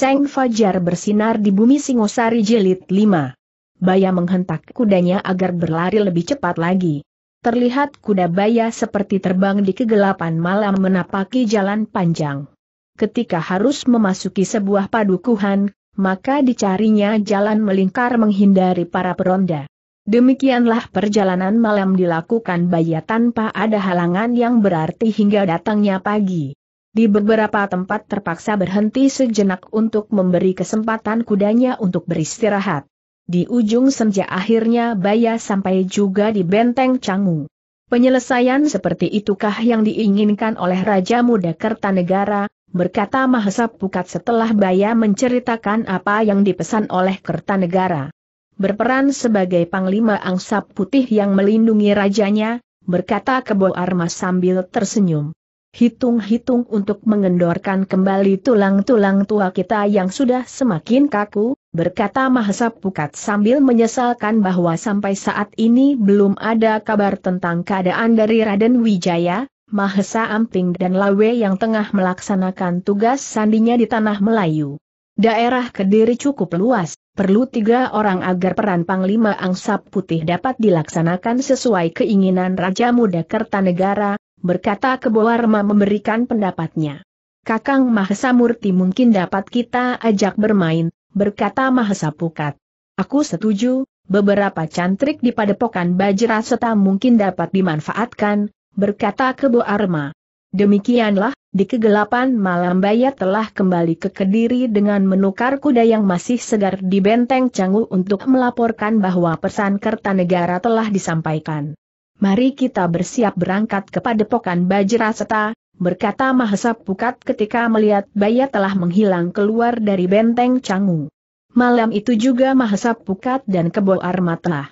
Seng Fajar bersinar di bumi Singosari jilid 5. Baya menghentak kudanya agar berlari lebih cepat lagi. Terlihat kuda baya seperti terbang di kegelapan malam menapaki jalan panjang. Ketika harus memasuki sebuah padukuhan, maka dicarinya jalan melingkar menghindari para peronda. Demikianlah perjalanan malam dilakukan baya tanpa ada halangan yang berarti hingga datangnya pagi. Di beberapa tempat terpaksa berhenti sejenak untuk memberi kesempatan kudanya untuk beristirahat. Di ujung senja akhirnya Baya sampai juga di benteng Canggu. Penyelesaian seperti itukah yang diinginkan oleh Raja Muda Kertanegara, berkata Mahesa Pukat setelah Baya menceritakan apa yang dipesan oleh Kertanegara. Berperan sebagai Panglima Angsa Putih yang melindungi rajanya, berkata Kebo Armas sambil tersenyum hitung-hitung untuk mengendorkan kembali tulang-tulang tua kita yang sudah semakin kaku, berkata Mahesa Pukat sambil menyesalkan bahwa sampai saat ini belum ada kabar tentang keadaan dari Raden Wijaya, Mahesa Amping dan Lawe yang tengah melaksanakan tugas sandinya di Tanah Melayu. Daerah Kediri cukup luas, perlu tiga orang agar peran Panglima Angsap Putih dapat dilaksanakan sesuai keinginan Raja Muda Kertanegara, berkata Keboa Rema memberikan pendapatnya. Kakang Mahesa Murti mungkin dapat kita ajak bermain, berkata Mahesa Pukat. Aku setuju, beberapa cantrik di padepokan Bajra mungkin dapat dimanfaatkan, berkata Kebo Arma. Demikianlah, di kegelapan malam Bayat telah kembali ke Kediri dengan menukar kuda yang masih segar di Benteng Canggu untuk melaporkan bahwa pesan Kertanegara telah disampaikan. Mari kita bersiap berangkat kepada Pokan Bajraseta, berkata Mahesa Pukat ketika melihat Baya telah menghilang keluar dari benteng Canggu. Malam itu juga Mahesa Pukat dan Kebo Arma telah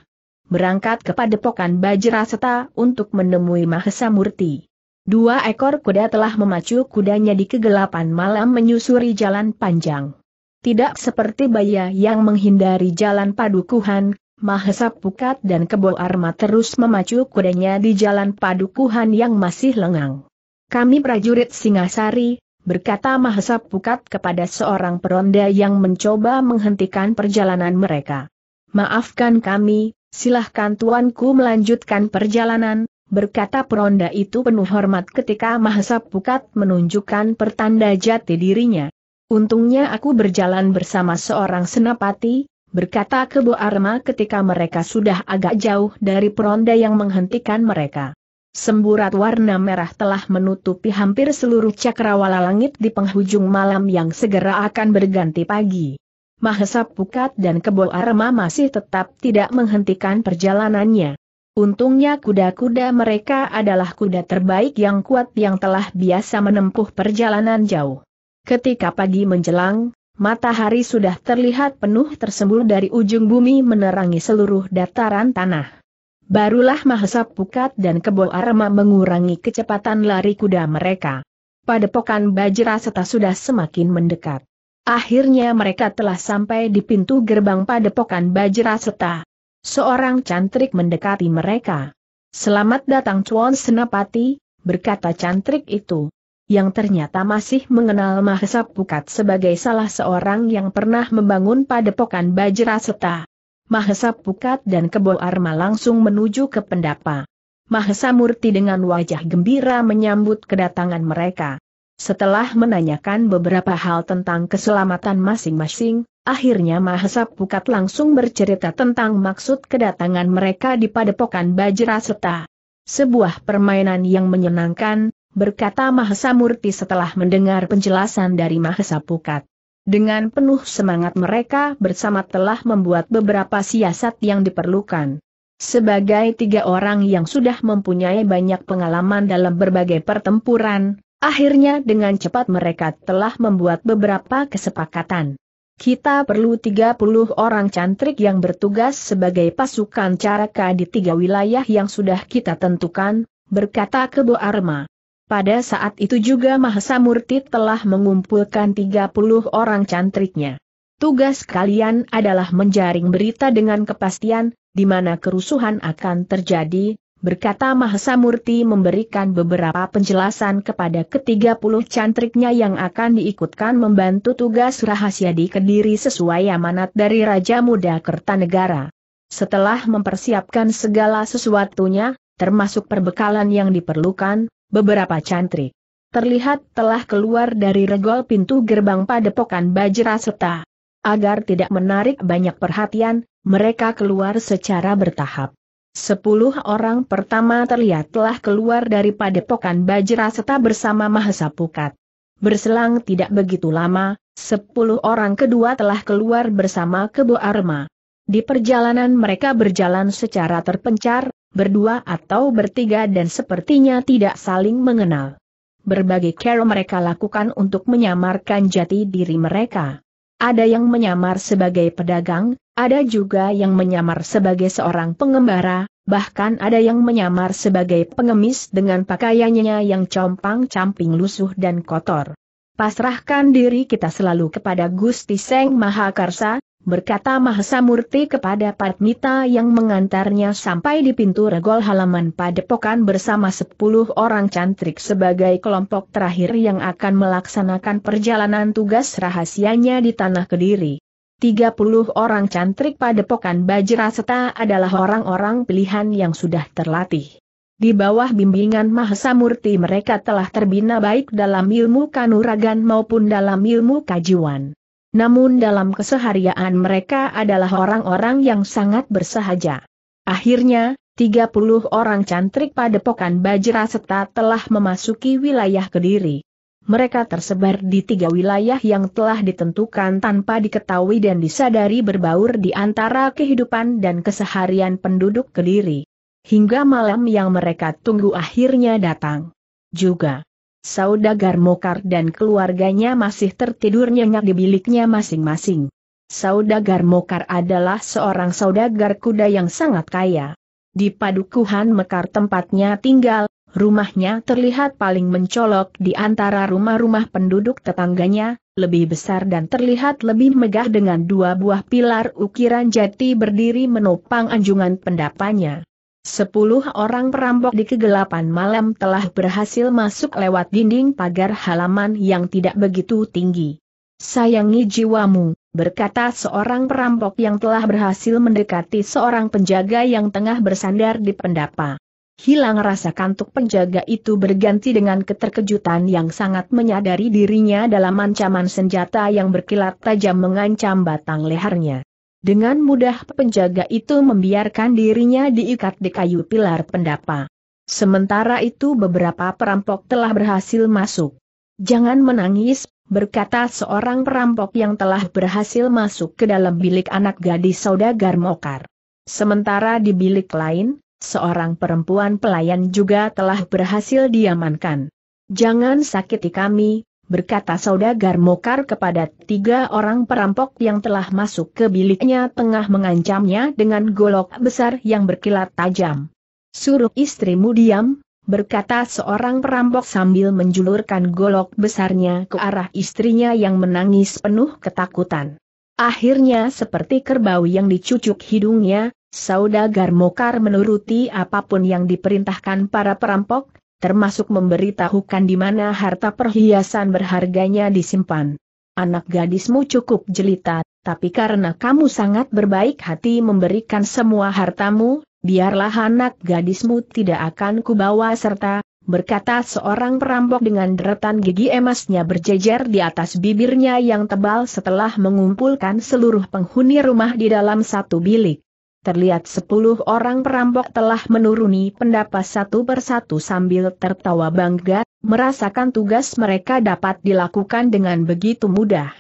berangkat kepada Pokan Bajraseta untuk menemui Mahesa Murti. Dua ekor kuda telah memacu kudanya di kegelapan malam menyusuri jalan panjang. Tidak seperti Baya yang menghindari jalan padukuhan, Mahesa Pukat dan Kebo Arma terus memacu kudanya di jalan padukuhan yang masih lengang. Kami prajurit Singasari, berkata Mahesa Pukat kepada seorang peronda yang mencoba menghentikan perjalanan mereka. Maafkan kami, silahkan tuanku melanjutkan perjalanan, berkata peronda itu penuh hormat ketika Mahesa Pukat menunjukkan pertanda jati dirinya. Untungnya aku berjalan bersama seorang senapati, berkata Kebo Arma ketika mereka sudah agak jauh dari peronda yang menghentikan mereka. Semburat warna merah telah menutupi hampir seluruh cakrawala langit di penghujung malam yang segera akan berganti pagi. Mahesa Pukat dan Kebo Arma masih tetap tidak menghentikan perjalanannya. Untungnya kuda-kuda mereka adalah kuda terbaik yang kuat yang telah biasa menempuh perjalanan jauh. Ketika pagi menjelang, Matahari sudah terlihat penuh tersembul dari ujung bumi menerangi seluruh dataran tanah. Barulah Mahesa Pukat dan Kebo Arama mengurangi kecepatan lari kuda mereka. Padepokan Bajra Seta sudah semakin mendekat. Akhirnya mereka telah sampai di pintu gerbang Padepokan Bajra Seta. Seorang cantrik mendekati mereka. Selamat datang Cuan Senapati, berkata cantrik itu yang ternyata masih mengenal Mahesa Pukat sebagai salah seorang yang pernah membangun padepokan Bajraseta. Mahesa Pukat dan Kebo Arma langsung menuju ke pendapa. Mahesa Murti dengan wajah gembira menyambut kedatangan mereka. Setelah menanyakan beberapa hal tentang keselamatan masing-masing, Akhirnya Mahesa Pukat langsung bercerita tentang maksud kedatangan mereka di Padepokan Bajraseta. Sebuah permainan yang menyenangkan, berkata Mahesa Murti setelah mendengar penjelasan dari Mahesa Pukat. Dengan penuh semangat mereka bersama telah membuat beberapa siasat yang diperlukan. Sebagai tiga orang yang sudah mempunyai banyak pengalaman dalam berbagai pertempuran, akhirnya dengan cepat mereka telah membuat beberapa kesepakatan. Kita perlu 30 orang cantrik yang bertugas sebagai pasukan caraka di tiga wilayah yang sudah kita tentukan, berkata Kebo Arma. Pada saat itu juga Mahesa Murti telah mengumpulkan 30 orang cantriknya. Tugas kalian adalah menjaring berita dengan kepastian, di mana kerusuhan akan terjadi, berkata Mahesa Murti memberikan beberapa penjelasan kepada ketiga puluh cantriknya yang akan diikutkan membantu tugas rahasia di Kediri sesuai amanat dari Raja Muda Kertanegara. Setelah mempersiapkan segala sesuatunya, termasuk perbekalan yang diperlukan, beberapa cantrik. Terlihat telah keluar dari regol pintu gerbang padepokan bajra Seta. Agar tidak menarik banyak perhatian, mereka keluar secara bertahap. Sepuluh orang pertama terlihat telah keluar dari padepokan bajra Seta bersama Mahesa Pukat. Berselang tidak begitu lama, sepuluh orang kedua telah keluar bersama Kebo Arma. Di perjalanan mereka berjalan secara terpencar, berdua atau bertiga dan sepertinya tidak saling mengenal. Berbagai cara mereka lakukan untuk menyamarkan jati diri mereka. Ada yang menyamar sebagai pedagang, ada juga yang menyamar sebagai seorang pengembara, bahkan ada yang menyamar sebagai pengemis dengan pakaiannya yang compang-camping lusuh dan kotor. Pasrahkan diri kita selalu kepada Gusti Seng Mahakarsa," berkata Mahesa Murti kepada Patmita yang mengantarnya sampai di pintu regol halaman padepokan bersama sepuluh orang cantrik sebagai kelompok terakhir yang akan melaksanakan perjalanan tugas rahasianya di Tanah Kediri. 30 orang cantrik padepokan Bajra Seta adalah orang-orang pilihan yang sudah terlatih. Di bawah bimbingan Murti mereka telah terbina baik dalam ilmu kanuragan maupun dalam ilmu kajiwan. Namun dalam keseharian mereka adalah orang-orang yang sangat bersahaja. Akhirnya, 30 orang cantrik padepokan Bajraseta telah memasuki wilayah Kediri. Mereka tersebar di tiga wilayah yang telah ditentukan tanpa diketahui dan disadari berbaur di antara kehidupan dan keseharian penduduk Kediri hingga malam yang mereka tunggu akhirnya datang. Juga, saudagar Mokar dan keluarganya masih tertidur nyenyak di biliknya masing-masing. Saudagar Mokar adalah seorang saudagar kuda yang sangat kaya. Di padukuhan Mekar tempatnya tinggal, rumahnya terlihat paling mencolok di antara rumah-rumah penduduk tetangganya, lebih besar dan terlihat lebih megah dengan dua buah pilar ukiran jati berdiri menopang anjungan pendapanya. Sepuluh orang perampok di kegelapan malam telah berhasil masuk lewat dinding pagar halaman yang tidak begitu tinggi. Sayangi jiwamu, berkata seorang perampok yang telah berhasil mendekati seorang penjaga yang tengah bersandar di pendapa. Hilang rasa kantuk penjaga itu berganti dengan keterkejutan yang sangat menyadari dirinya dalam ancaman senjata yang berkilat tajam mengancam batang lehernya. Dengan mudah penjaga itu membiarkan dirinya diikat di kayu pilar pendapa. Sementara itu beberapa perampok telah berhasil masuk. Jangan menangis, berkata seorang perampok yang telah berhasil masuk ke dalam bilik anak gadis saudagar Mokar. Sementara di bilik lain, seorang perempuan pelayan juga telah berhasil diamankan. Jangan sakiti kami, berkata saudagar Mokar kepada tiga orang perampok yang telah masuk ke biliknya tengah mengancamnya dengan golok besar yang berkilat tajam. Suruh istrimu diam, berkata seorang perampok sambil menjulurkan golok besarnya ke arah istrinya yang menangis penuh ketakutan. Akhirnya seperti kerbau yang dicucuk hidungnya, saudagar Mokar menuruti apapun yang diperintahkan para perampok, termasuk memberitahukan di mana harta perhiasan berharganya disimpan. Anak gadismu cukup jelita, tapi karena kamu sangat berbaik hati memberikan semua hartamu, biarlah anak gadismu tidak akan kubawa serta, berkata seorang perampok dengan deretan gigi emasnya berjejer di atas bibirnya yang tebal setelah mengumpulkan seluruh penghuni rumah di dalam satu bilik terlihat sepuluh orang perampok telah menuruni pendapat satu persatu sambil tertawa bangga, merasakan tugas mereka dapat dilakukan dengan begitu mudah.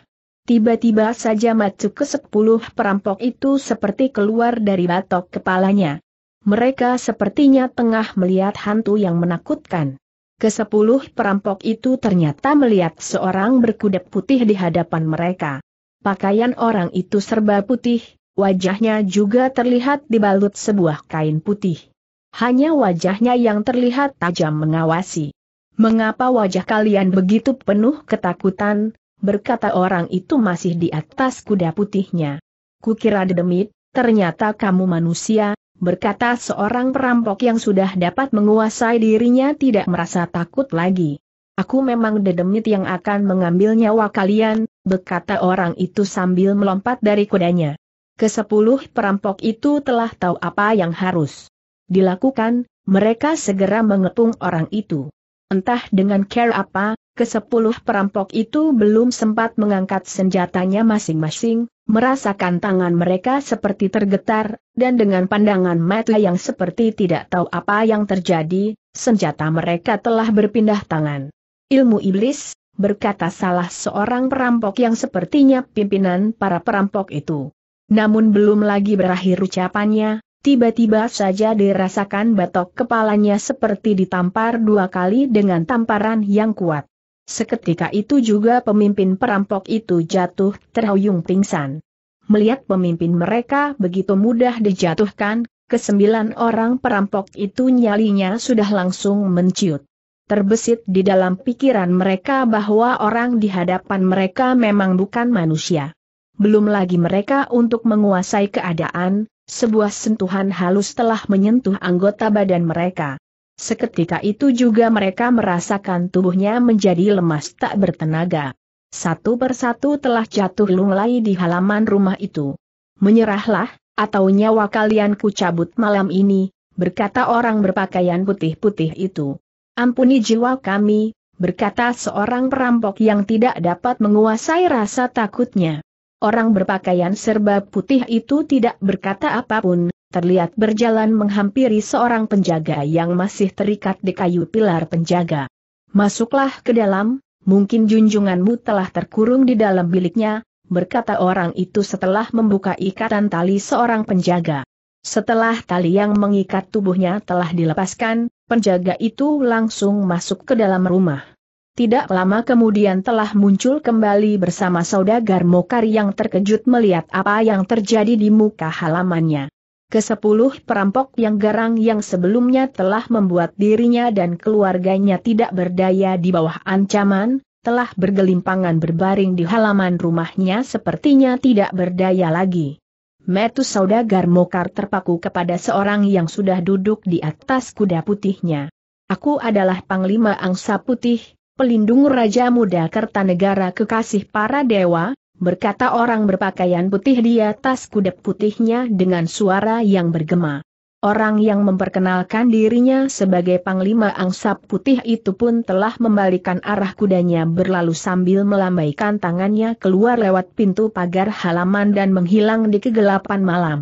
Tiba-tiba saja maju ke sepuluh perampok itu seperti keluar dari batok kepalanya. Mereka sepertinya tengah melihat hantu yang menakutkan. Kesepuluh perampok itu ternyata melihat seorang berkuda putih di hadapan mereka. Pakaian orang itu serba putih, Wajahnya juga terlihat dibalut sebuah kain putih. Hanya wajahnya yang terlihat tajam mengawasi. Mengapa wajah kalian begitu penuh ketakutan, berkata orang itu masih di atas kuda putihnya. Kukira demit, ternyata kamu manusia, berkata seorang perampok yang sudah dapat menguasai dirinya tidak merasa takut lagi. Aku memang dedemit yang akan mengambil nyawa kalian, berkata orang itu sambil melompat dari kudanya. Kesepuluh perampok itu telah tahu apa yang harus dilakukan, mereka segera mengepung orang itu. Entah dengan care apa, kesepuluh perampok itu belum sempat mengangkat senjatanya masing-masing, merasakan tangan mereka seperti tergetar, dan dengan pandangan mata yang seperti tidak tahu apa yang terjadi, senjata mereka telah berpindah tangan. Ilmu iblis, berkata salah seorang perampok yang sepertinya pimpinan para perampok itu. Namun belum lagi berakhir ucapannya, tiba-tiba saja dirasakan batok kepalanya seperti ditampar dua kali dengan tamparan yang kuat. Seketika itu juga pemimpin perampok itu jatuh terhuyung pingsan. Melihat pemimpin mereka begitu mudah dijatuhkan, kesembilan orang perampok itu nyalinya sudah langsung menciut. Terbesit di dalam pikiran mereka bahwa orang di hadapan mereka memang bukan manusia belum lagi mereka untuk menguasai keadaan, sebuah sentuhan halus telah menyentuh anggota badan mereka. Seketika itu juga mereka merasakan tubuhnya menjadi lemas tak bertenaga. Satu persatu telah jatuh lunglai di halaman rumah itu. Menyerahlah, atau nyawa kalian ku cabut malam ini, berkata orang berpakaian putih-putih itu. Ampuni jiwa kami, berkata seorang perampok yang tidak dapat menguasai rasa takutnya. Orang berpakaian serba putih itu tidak berkata apapun, terlihat berjalan menghampiri seorang penjaga yang masih terikat di kayu pilar penjaga. Masuklah ke dalam, mungkin junjunganmu telah terkurung di dalam biliknya, berkata orang itu setelah membuka ikatan tali seorang penjaga. Setelah tali yang mengikat tubuhnya telah dilepaskan, penjaga itu langsung masuk ke dalam rumah. Tidak lama kemudian telah muncul kembali bersama saudagar Mokar yang terkejut melihat apa yang terjadi di muka halamannya. Kesepuluh perampok yang garang yang sebelumnya telah membuat dirinya dan keluarganya tidak berdaya di bawah ancaman, telah bergelimpangan berbaring di halaman rumahnya sepertinya tidak berdaya lagi. Metu saudagar Mokar terpaku kepada seorang yang sudah duduk di atas kuda putihnya. Aku adalah Panglima Angsa Putih, pelindung Raja Muda Kertanegara kekasih para dewa, berkata orang berpakaian putih di atas kuda putihnya dengan suara yang bergema. Orang yang memperkenalkan dirinya sebagai Panglima Angsa Putih itu pun telah membalikan arah kudanya berlalu sambil melambaikan tangannya keluar lewat pintu pagar halaman dan menghilang di kegelapan malam.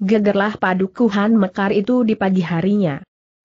Gegerlah padukuhan mekar itu di pagi harinya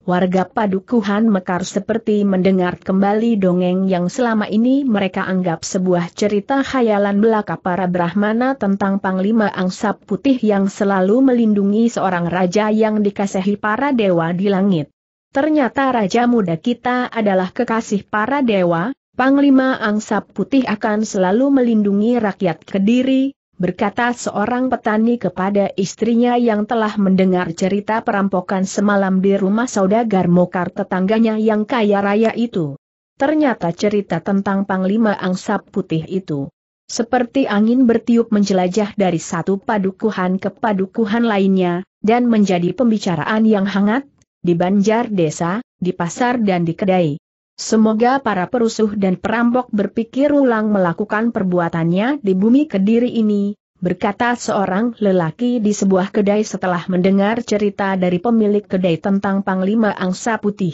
warga Padukuhan Mekar seperti mendengar kembali dongeng yang selama ini mereka anggap sebuah cerita khayalan belaka para Brahmana tentang Panglima angsa Putih yang selalu melindungi seorang raja yang dikasihi para dewa di langit. Ternyata raja muda kita adalah kekasih para dewa, Panglima angsa Putih akan selalu melindungi rakyat Kediri, berkata seorang petani kepada istrinya yang telah mendengar cerita perampokan semalam di rumah saudagar Mokar tetangganya yang kaya raya itu. Ternyata cerita tentang Panglima Angsa Putih itu seperti angin bertiup menjelajah dari satu padukuhan ke padukuhan lainnya, dan menjadi pembicaraan yang hangat, di banjar desa, di pasar dan di kedai. Semoga para perusuh dan perampok berpikir ulang melakukan perbuatannya di bumi kediri ini, berkata seorang lelaki di sebuah kedai setelah mendengar cerita dari pemilik kedai tentang Panglima Angsa Putih.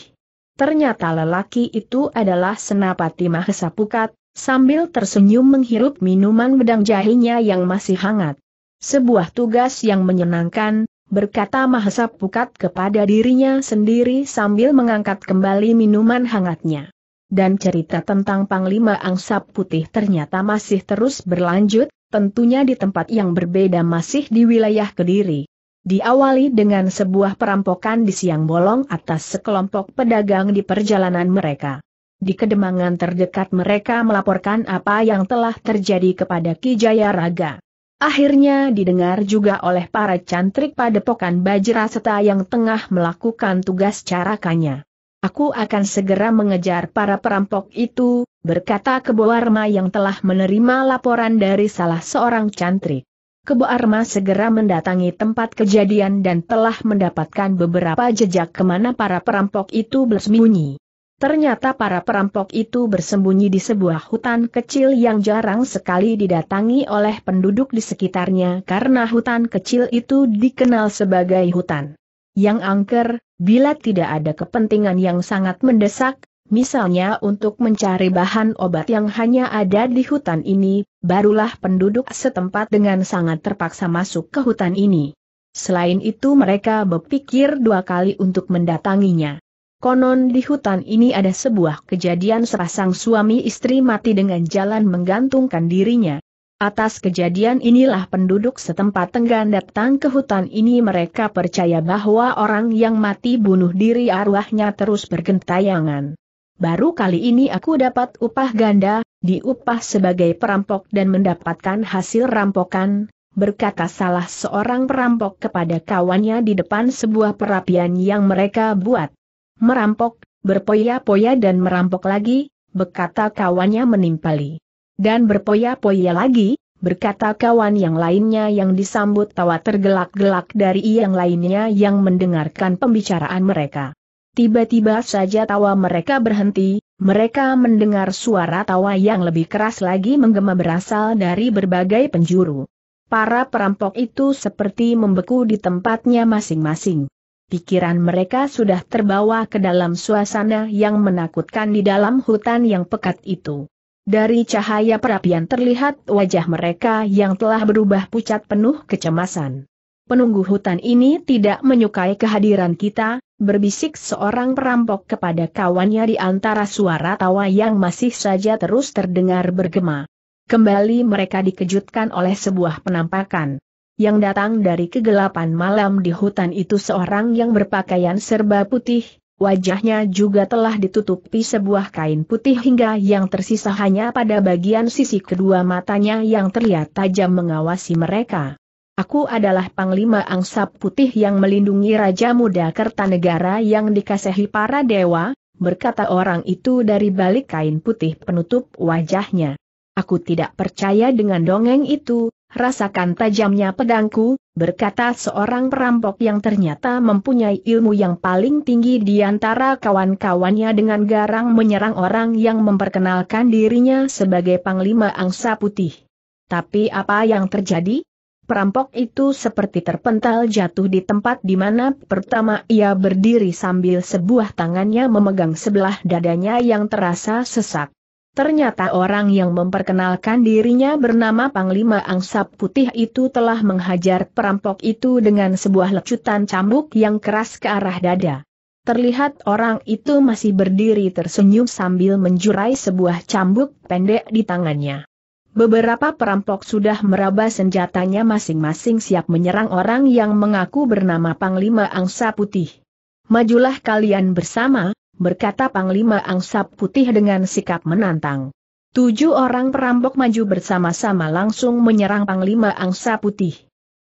Ternyata lelaki itu adalah Senapati Mahesa Pukat, sambil tersenyum menghirup minuman bedang jahinya yang masih hangat. Sebuah tugas yang menyenangkan, berkata Mahesa Pukat kepada dirinya sendiri sambil mengangkat kembali minuman hangatnya. Dan cerita tentang Panglima Angsap Putih ternyata masih terus berlanjut, tentunya di tempat yang berbeda masih di wilayah Kediri. Diawali dengan sebuah perampokan di siang bolong atas sekelompok pedagang di perjalanan mereka. Di kedemangan terdekat mereka melaporkan apa yang telah terjadi kepada Ki Raga. Akhirnya didengar juga oleh para cantrik padepokan Bajraseta yang tengah melakukan tugas carakannya. Aku akan segera mengejar para perampok itu, berkata Kebo Arma yang telah menerima laporan dari salah seorang cantrik. Kebo Arma segera mendatangi tempat kejadian dan telah mendapatkan beberapa jejak kemana para perampok itu bersembunyi. Ternyata para perampok itu bersembunyi di sebuah hutan kecil yang jarang sekali didatangi oleh penduduk di sekitarnya karena hutan kecil itu dikenal sebagai hutan yang angker, bila tidak ada kepentingan yang sangat mendesak, misalnya untuk mencari bahan obat yang hanya ada di hutan ini, barulah penduduk setempat dengan sangat terpaksa masuk ke hutan ini. Selain itu mereka berpikir dua kali untuk mendatanginya. Konon di hutan ini ada sebuah kejadian sepasang suami istri mati dengan jalan menggantungkan dirinya. Atas kejadian inilah penduduk setempat Tenggan datang ke hutan ini mereka percaya bahwa orang yang mati bunuh diri arwahnya terus bergentayangan. Baru kali ini aku dapat upah ganda, diupah sebagai perampok dan mendapatkan hasil rampokan, berkata salah seorang perampok kepada kawannya di depan sebuah perapian yang mereka buat. Merampok, berpoya-poya dan merampok lagi, berkata kawannya menimpali. Dan berpoya-poya lagi, berkata kawan yang lainnya yang disambut tawa tergelak-gelak dari yang lainnya yang mendengarkan pembicaraan mereka. Tiba-tiba saja tawa mereka berhenti, mereka mendengar suara tawa yang lebih keras lagi menggema berasal dari berbagai penjuru. Para perampok itu seperti membeku di tempatnya masing-masing pikiran mereka sudah terbawa ke dalam suasana yang menakutkan di dalam hutan yang pekat itu. Dari cahaya perapian terlihat wajah mereka yang telah berubah pucat penuh kecemasan. Penunggu hutan ini tidak menyukai kehadiran kita, berbisik seorang perampok kepada kawannya di antara suara tawa yang masih saja terus terdengar bergema. Kembali mereka dikejutkan oleh sebuah penampakan yang datang dari kegelapan malam di hutan itu seorang yang berpakaian serba putih, wajahnya juga telah ditutupi sebuah kain putih hingga yang tersisa hanya pada bagian sisi kedua matanya yang terlihat tajam mengawasi mereka. Aku adalah Panglima Angsa Putih yang melindungi Raja Muda Kertanegara yang dikasihi para dewa, berkata orang itu dari balik kain putih penutup wajahnya. Aku tidak percaya dengan dongeng itu, rasakan tajamnya pedangku, berkata seorang perampok yang ternyata mempunyai ilmu yang paling tinggi di antara kawan-kawannya dengan garang menyerang orang yang memperkenalkan dirinya sebagai Panglima Angsa Putih. Tapi apa yang terjadi? Perampok itu seperti terpental jatuh di tempat di mana pertama ia berdiri sambil sebuah tangannya memegang sebelah dadanya yang terasa sesak. Ternyata orang yang memperkenalkan dirinya bernama Panglima Angsap Putih itu telah menghajar perampok itu dengan sebuah lecutan cambuk yang keras ke arah dada. Terlihat orang itu masih berdiri tersenyum sambil menjurai sebuah cambuk pendek di tangannya. Beberapa perampok sudah meraba senjatanya masing-masing siap menyerang orang yang mengaku bernama Panglima Angsa Putih. Majulah kalian bersama, berkata Panglima Angsa Putih dengan sikap menantang. Tujuh orang perampok maju bersama-sama langsung menyerang Panglima Angsa Putih.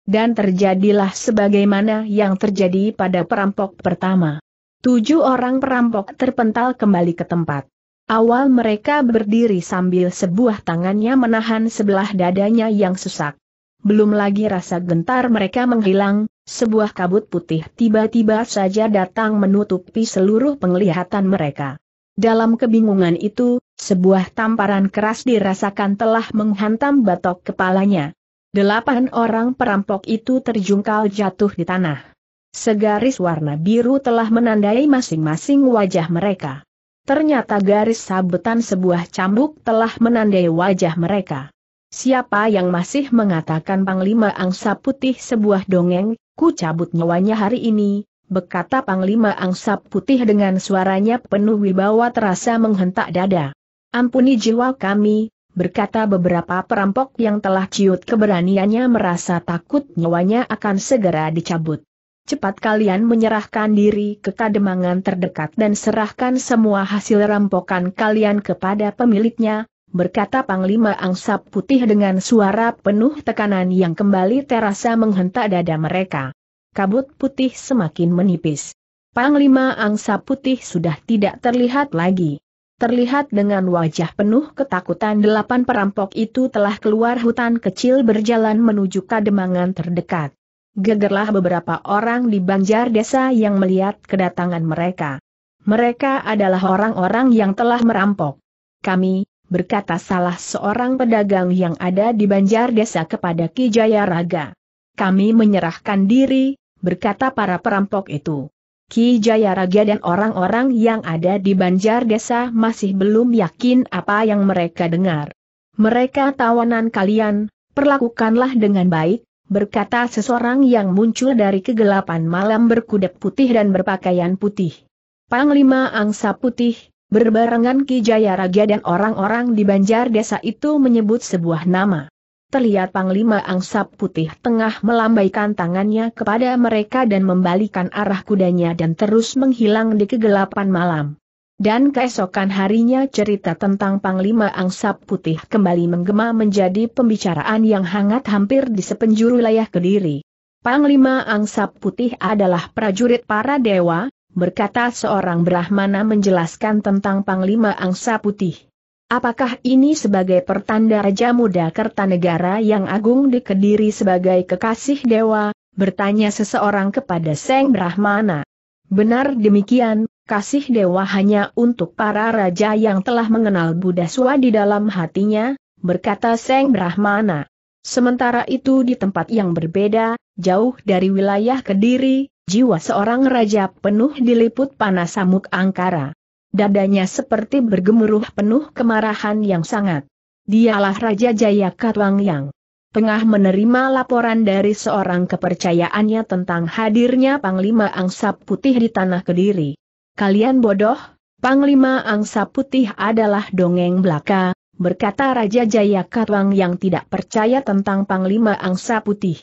Dan terjadilah sebagaimana yang terjadi pada perampok pertama. Tujuh orang perampok terpental kembali ke tempat. Awal mereka berdiri sambil sebuah tangannya menahan sebelah dadanya yang sesak. Belum lagi rasa gentar mereka menghilang, sebuah kabut putih tiba-tiba saja datang menutupi seluruh penglihatan mereka. Dalam kebingungan itu, sebuah tamparan keras dirasakan telah menghantam batok kepalanya. Delapan orang perampok itu terjungkal jatuh di tanah. Segaris warna biru telah menandai masing-masing wajah mereka. Ternyata garis sabetan sebuah cambuk telah menandai wajah mereka. Siapa yang masih mengatakan Panglima Angsa Putih sebuah dongeng, ku cabut nyawanya hari ini, berkata Panglima Angsa Putih dengan suaranya penuh wibawa terasa menghentak dada. Ampuni jiwa kami, berkata beberapa perampok yang telah ciut keberaniannya merasa takut nyawanya akan segera dicabut. Cepat kalian menyerahkan diri ke kademangan terdekat dan serahkan semua hasil rampokan kalian kepada pemiliknya, berkata Panglima Angsap Putih dengan suara penuh tekanan yang kembali terasa menghentak dada mereka. Kabut putih semakin menipis. Panglima angsa Putih sudah tidak terlihat lagi. Terlihat dengan wajah penuh ketakutan delapan perampok itu telah keluar hutan kecil berjalan menuju kademangan terdekat. Gegerlah beberapa orang di banjar desa yang melihat kedatangan mereka. Mereka adalah orang-orang yang telah merampok. Kami, berkata salah seorang pedagang yang ada di Banjar Desa kepada Ki Jaya Raga. Kami menyerahkan diri, berkata para perampok itu. Ki Jaya Raga dan orang-orang yang ada di Banjar Desa masih belum yakin apa yang mereka dengar. Mereka tawanan kalian, perlakukanlah dengan baik, berkata seseorang yang muncul dari kegelapan malam berkuda putih dan berpakaian putih. Panglima angsa putih, Berbarengan Ki Jaya Raja dan orang-orang di banjar desa itu menyebut sebuah nama. Terlihat Panglima Angsap Putih tengah melambaikan tangannya kepada mereka dan membalikan arah kudanya dan terus menghilang di kegelapan malam. Dan keesokan harinya cerita tentang Panglima Angsap Putih kembali menggema menjadi pembicaraan yang hangat hampir di sepenjuru wilayah Kediri. Panglima Angsap Putih adalah prajurit para dewa, berkata seorang Brahmana menjelaskan tentang Panglima Angsa Putih. Apakah ini sebagai pertanda Raja Muda Kertanegara yang agung di Kediri sebagai kekasih dewa, bertanya seseorang kepada Seng Brahmana. Benar demikian, kasih dewa hanya untuk para raja yang telah mengenal Buddha Swa di dalam hatinya, berkata Seng Brahmana. Sementara itu di tempat yang berbeda, jauh dari wilayah Kediri, jiwa seorang raja penuh diliput panas samuk angkara. Dadanya seperti bergemuruh penuh kemarahan yang sangat. Dialah Raja Jaya Katwangyang. Tengah menerima laporan dari seorang kepercayaannya tentang hadirnya Panglima Angsa Putih di Tanah Kediri. Kalian bodoh, Panglima Angsa Putih adalah dongeng belaka, berkata Raja Jaya Katwang yang tidak percaya tentang Panglima Angsa Putih.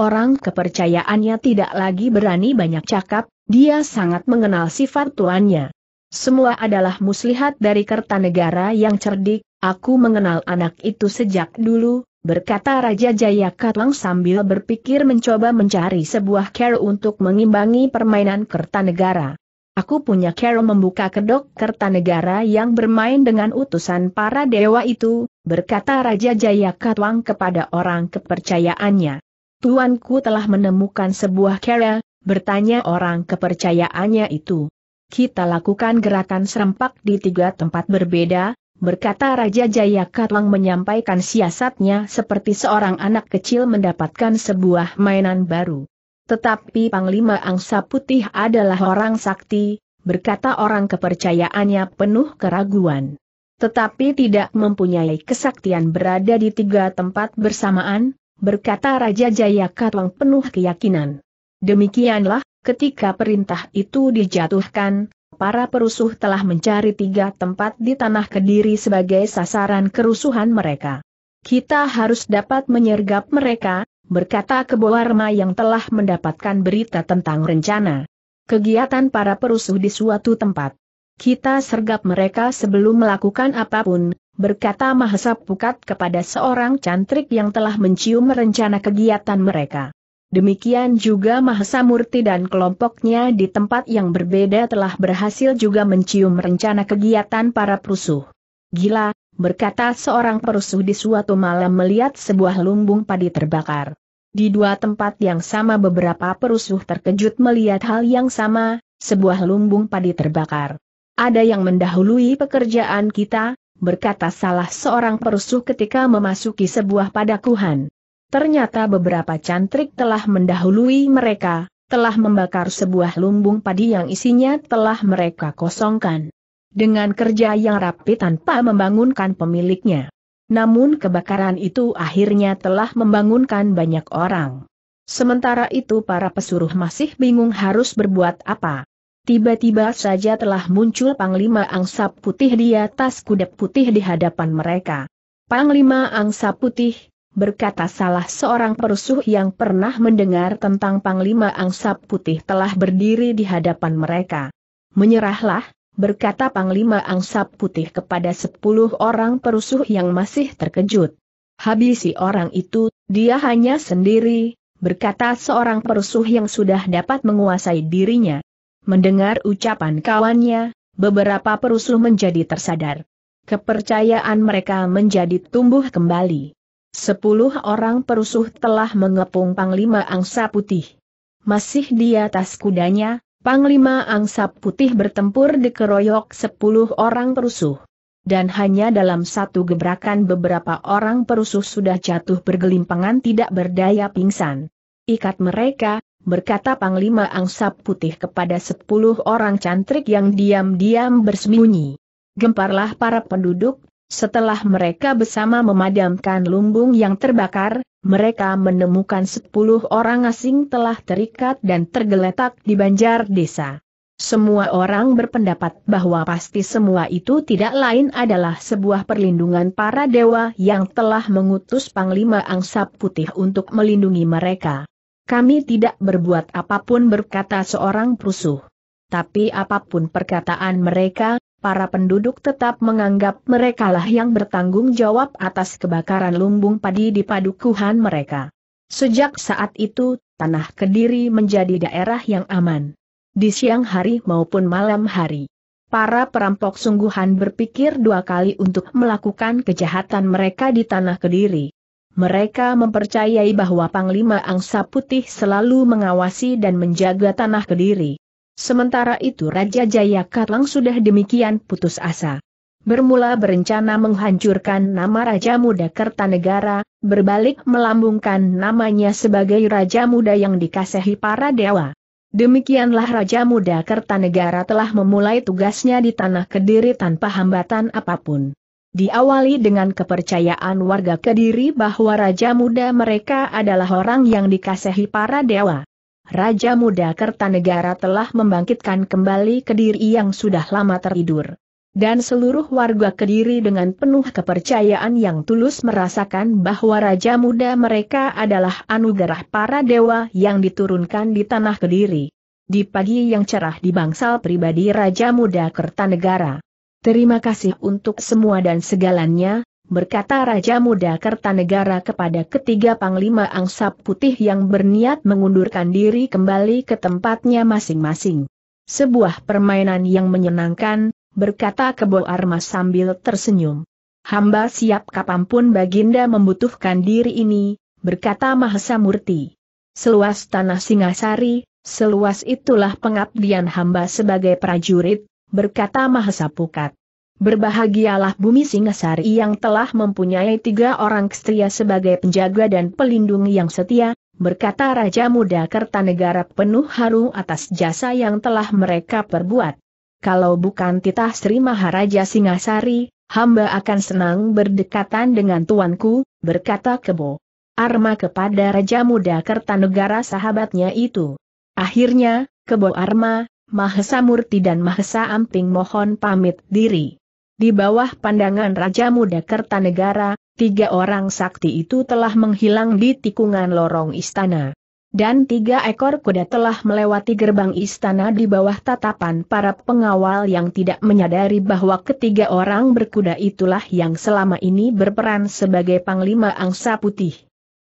Orang kepercayaannya tidak lagi berani banyak cakap, dia sangat mengenal sifat tuannya. Semua adalah muslihat dari Kertanegara yang cerdik, aku mengenal anak itu sejak dulu, berkata Raja Jayakatwang sambil berpikir mencoba mencari sebuah care untuk mengimbangi permainan Kertanegara. Aku punya care membuka kedok Kertanegara yang bermain dengan utusan para dewa itu, berkata Raja Jayakatwang kepada orang kepercayaannya. Tuanku telah menemukan sebuah kera, bertanya orang kepercayaannya itu. Kita lakukan gerakan serempak di tiga tempat berbeda, berkata Raja Jaya menyampaikan siasatnya seperti seorang anak kecil mendapatkan sebuah mainan baru. Tetapi Panglima Angsa Putih adalah orang sakti, berkata orang kepercayaannya penuh keraguan. Tetapi tidak mempunyai kesaktian berada di tiga tempat bersamaan, berkata Raja Jayakatwang penuh keyakinan. Demikianlah, ketika perintah itu dijatuhkan, para perusuh telah mencari tiga tempat di tanah Kediri sebagai sasaran kerusuhan mereka. Kita harus dapat menyergap mereka, berkata Kebowarma yang telah mendapatkan berita tentang rencana kegiatan para perusuh di suatu tempat. Kita sergap mereka sebelum melakukan apapun, berkata Mahesa Pukat kepada seorang cantrik yang telah mencium rencana kegiatan mereka. Demikian juga Mahesa Murti dan kelompoknya di tempat yang berbeda telah berhasil juga mencium rencana kegiatan para perusuh. Gila, berkata seorang perusuh di suatu malam melihat sebuah lumbung padi terbakar. Di dua tempat yang sama beberapa perusuh terkejut melihat hal yang sama, sebuah lumbung padi terbakar. Ada yang mendahului pekerjaan kita, berkata salah seorang perusuh ketika memasuki sebuah padakuhan. Ternyata beberapa cantrik telah mendahului mereka, telah membakar sebuah lumbung padi yang isinya telah mereka kosongkan. Dengan kerja yang rapi tanpa membangunkan pemiliknya. Namun kebakaran itu akhirnya telah membangunkan banyak orang. Sementara itu para pesuruh masih bingung harus berbuat apa. Tiba-tiba saja telah muncul Panglima Angsa Putih di atas kuda putih di hadapan mereka. Panglima Angsa Putih, berkata salah seorang perusuh yang pernah mendengar tentang Panglima Angsa Putih telah berdiri di hadapan mereka. Menyerahlah, berkata Panglima Angsa Putih kepada sepuluh orang perusuh yang masih terkejut. Habisi orang itu, dia hanya sendiri, berkata seorang perusuh yang sudah dapat menguasai dirinya. Mendengar ucapan kawannya, beberapa perusuh menjadi tersadar. Kepercayaan mereka menjadi tumbuh kembali. Sepuluh orang perusuh telah mengepung Panglima Angsa Putih. Masih di atas kudanya, Panglima Angsa Putih bertempur dikeroyok sepuluh orang perusuh. Dan hanya dalam satu gebrakan beberapa orang perusuh sudah jatuh bergelimpangan tidak berdaya pingsan. Ikat mereka, berkata Panglima Angsa Putih kepada sepuluh orang cantrik yang diam-diam bersembunyi. Gemparlah para penduduk, setelah mereka bersama memadamkan lumbung yang terbakar, mereka menemukan sepuluh orang asing telah terikat dan tergeletak di banjar desa. Semua orang berpendapat bahwa pasti semua itu tidak lain adalah sebuah perlindungan para dewa yang telah mengutus Panglima Angsa Putih untuk melindungi mereka. Kami tidak berbuat apapun berkata seorang perusuh. Tapi apapun perkataan mereka, para penduduk tetap menganggap mereka lah yang bertanggung jawab atas kebakaran lumbung padi di padukuhan mereka. Sejak saat itu, tanah Kediri menjadi daerah yang aman. Di siang hari maupun malam hari. Para perampok sungguhan berpikir dua kali untuk melakukan kejahatan mereka di tanah Kediri mereka mempercayai bahwa Panglima Angsa Putih selalu mengawasi dan menjaga tanah Kediri. Sementara itu Raja Jayakatlang sudah demikian putus asa. Bermula berencana menghancurkan nama Raja Muda Kertanegara, berbalik melambungkan namanya sebagai Raja Muda yang dikasihi para dewa. Demikianlah Raja Muda Kertanegara telah memulai tugasnya di tanah Kediri tanpa hambatan apapun. Diawali dengan kepercayaan warga Kediri bahwa Raja Muda mereka adalah orang yang dikasihi para dewa. Raja Muda Kertanegara telah membangkitkan kembali Kediri yang sudah lama tertidur. Dan seluruh warga Kediri dengan penuh kepercayaan yang tulus merasakan bahwa Raja Muda mereka adalah anugerah para dewa yang diturunkan di tanah Kediri. Di pagi yang cerah di bangsal pribadi Raja Muda Kertanegara Terima kasih untuk semua dan segalanya, berkata Raja Muda Kertanegara kepada ketiga Panglima Angsa Putih yang berniat mengundurkan diri kembali ke tempatnya masing-masing. Sebuah permainan yang menyenangkan, berkata Kebo Armas sambil tersenyum. Hamba siap kapanpun Baginda membutuhkan diri ini, berkata Mahasa Murti. Seluas tanah Singasari, seluas itulah pengabdian hamba sebagai prajurit, berkata Mahesa Pukat. Berbahagialah bumi Singasari yang telah mempunyai tiga orang kestia sebagai penjaga dan pelindung yang setia, berkata Raja Muda Kertanegara penuh haru atas jasa yang telah mereka perbuat. Kalau bukan titah Sri Maharaja Singasari, hamba akan senang berdekatan dengan tuanku, berkata Kebo. Arma kepada Raja Muda Kertanegara sahabatnya itu. Akhirnya, Kebo Arma, Mahesa Murti dan Mahesa Amping mohon pamit diri. Di bawah pandangan Raja Muda Kertanegara, tiga orang sakti itu telah menghilang di tikungan lorong istana. Dan tiga ekor kuda telah melewati gerbang istana di bawah tatapan para pengawal yang tidak menyadari bahwa ketiga orang berkuda itulah yang selama ini berperan sebagai Panglima Angsa Putih.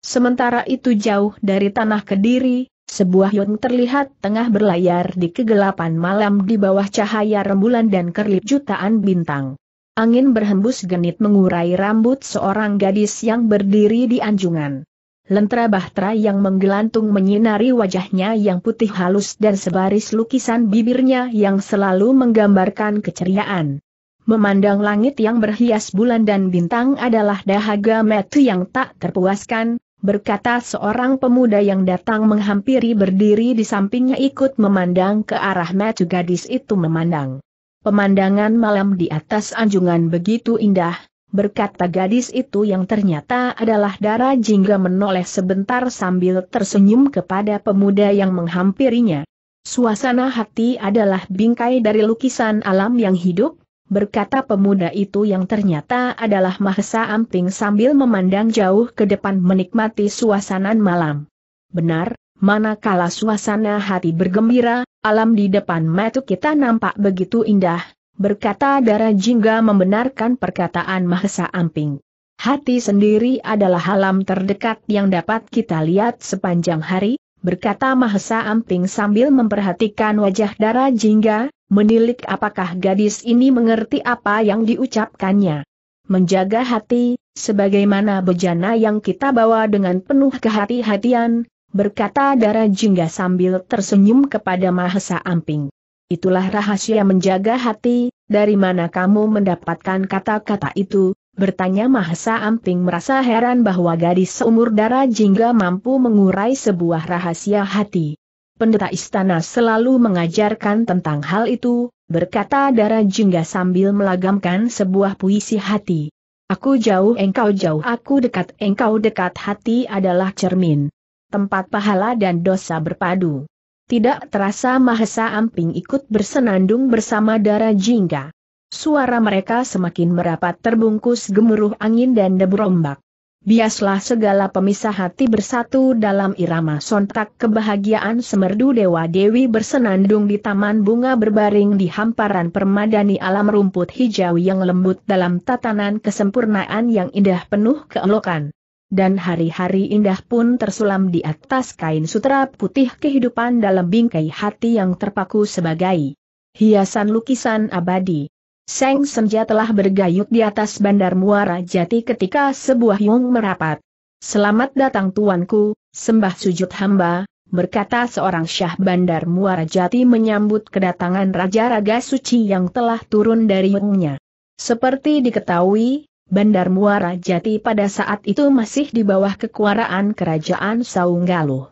Sementara itu jauh dari tanah Kediri, sebuah yun terlihat tengah berlayar di kegelapan malam di bawah cahaya rembulan dan kerlip jutaan bintang. Angin berhembus genit mengurai rambut seorang gadis yang berdiri di anjungan. Lentera bahtera yang menggelantung menyinari wajahnya yang putih halus dan sebaris lukisan bibirnya yang selalu menggambarkan keceriaan. Memandang langit yang berhias bulan dan bintang adalah dahaga metu yang tak terpuaskan, berkata seorang pemuda yang datang menghampiri berdiri di sampingnya ikut memandang ke arah mata gadis itu memandang. Pemandangan malam di atas anjungan begitu indah, berkata gadis itu yang ternyata adalah dara jingga menoleh sebentar sambil tersenyum kepada pemuda yang menghampirinya. Suasana hati adalah bingkai dari lukisan alam yang hidup, berkata pemuda itu yang ternyata adalah Mahesa Amping sambil memandang jauh ke depan menikmati suasana malam. Benar, manakala suasana hati bergembira, alam di depan mata kita nampak begitu indah, berkata Dara Jingga membenarkan perkataan Mahesa Amping. Hati sendiri adalah alam terdekat yang dapat kita lihat sepanjang hari, berkata Mahesa Amping sambil memperhatikan wajah darah jingga, menilik apakah gadis ini mengerti apa yang diucapkannya. Menjaga hati, sebagaimana bejana yang kita bawa dengan penuh kehati-hatian, berkata darah jingga sambil tersenyum kepada Mahesa Amping. Itulah rahasia menjaga hati, dari mana kamu mendapatkan kata-kata itu, Bertanya Mahesa Amping merasa heran bahwa gadis seumur darah jingga mampu mengurai sebuah rahasia hati. Pendeta istana selalu mengajarkan tentang hal itu, berkata darah jingga sambil melagamkan sebuah puisi hati. Aku jauh engkau jauh aku dekat engkau dekat hati adalah cermin. Tempat pahala dan dosa berpadu. Tidak terasa Mahesa Amping ikut bersenandung bersama darah jingga. Suara mereka semakin merapat terbungkus gemuruh angin dan debu ombak. Biaslah segala pemisah hati bersatu dalam irama sontak kebahagiaan semerdu Dewa Dewi bersenandung di taman bunga berbaring di hamparan permadani alam rumput hijau yang lembut dalam tatanan kesempurnaan yang indah penuh keelokan. Dan hari-hari indah pun tersulam di atas kain sutra putih kehidupan dalam bingkai hati yang terpaku sebagai hiasan lukisan abadi. Seng Senja telah bergayut di atas bandar Muara Jati ketika sebuah Yung merapat. Selamat datang tuanku, sembah sujud hamba, berkata seorang syah bandar Muara Jati menyambut kedatangan Raja Raga Suci yang telah turun dari Yungnya. Seperti diketahui, Bandar Muara Jati pada saat itu masih di bawah kekuaraan Kerajaan Saunggaluh.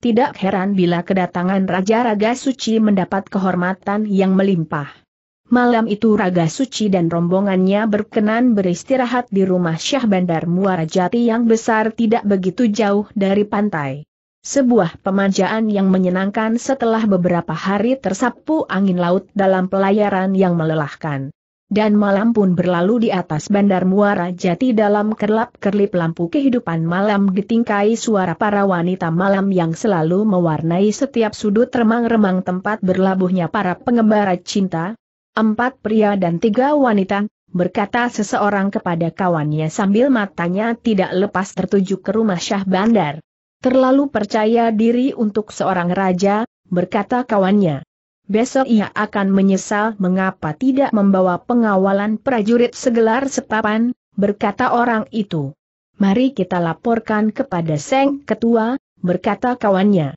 Tidak heran bila kedatangan Raja Raga Suci mendapat kehormatan yang melimpah. Malam itu Raga Suci dan rombongannya berkenan beristirahat di rumah Syah Bandar Muara Jati yang besar tidak begitu jauh dari pantai. Sebuah pemanjaan yang menyenangkan setelah beberapa hari tersapu angin laut dalam pelayaran yang melelahkan. Dan malam pun berlalu di atas Bandar Muara Jati dalam kerlap-kerlip lampu kehidupan malam ditingkai suara para wanita malam yang selalu mewarnai setiap sudut remang-remang tempat berlabuhnya para pengembara cinta, Empat pria dan tiga wanita, berkata seseorang kepada kawannya sambil matanya tidak lepas tertuju ke rumah Syah Bandar. Terlalu percaya diri untuk seorang raja, berkata kawannya. Besok ia akan menyesal mengapa tidak membawa pengawalan prajurit segelar sepapan, berkata orang itu. Mari kita laporkan kepada Seng Ketua, berkata kawannya.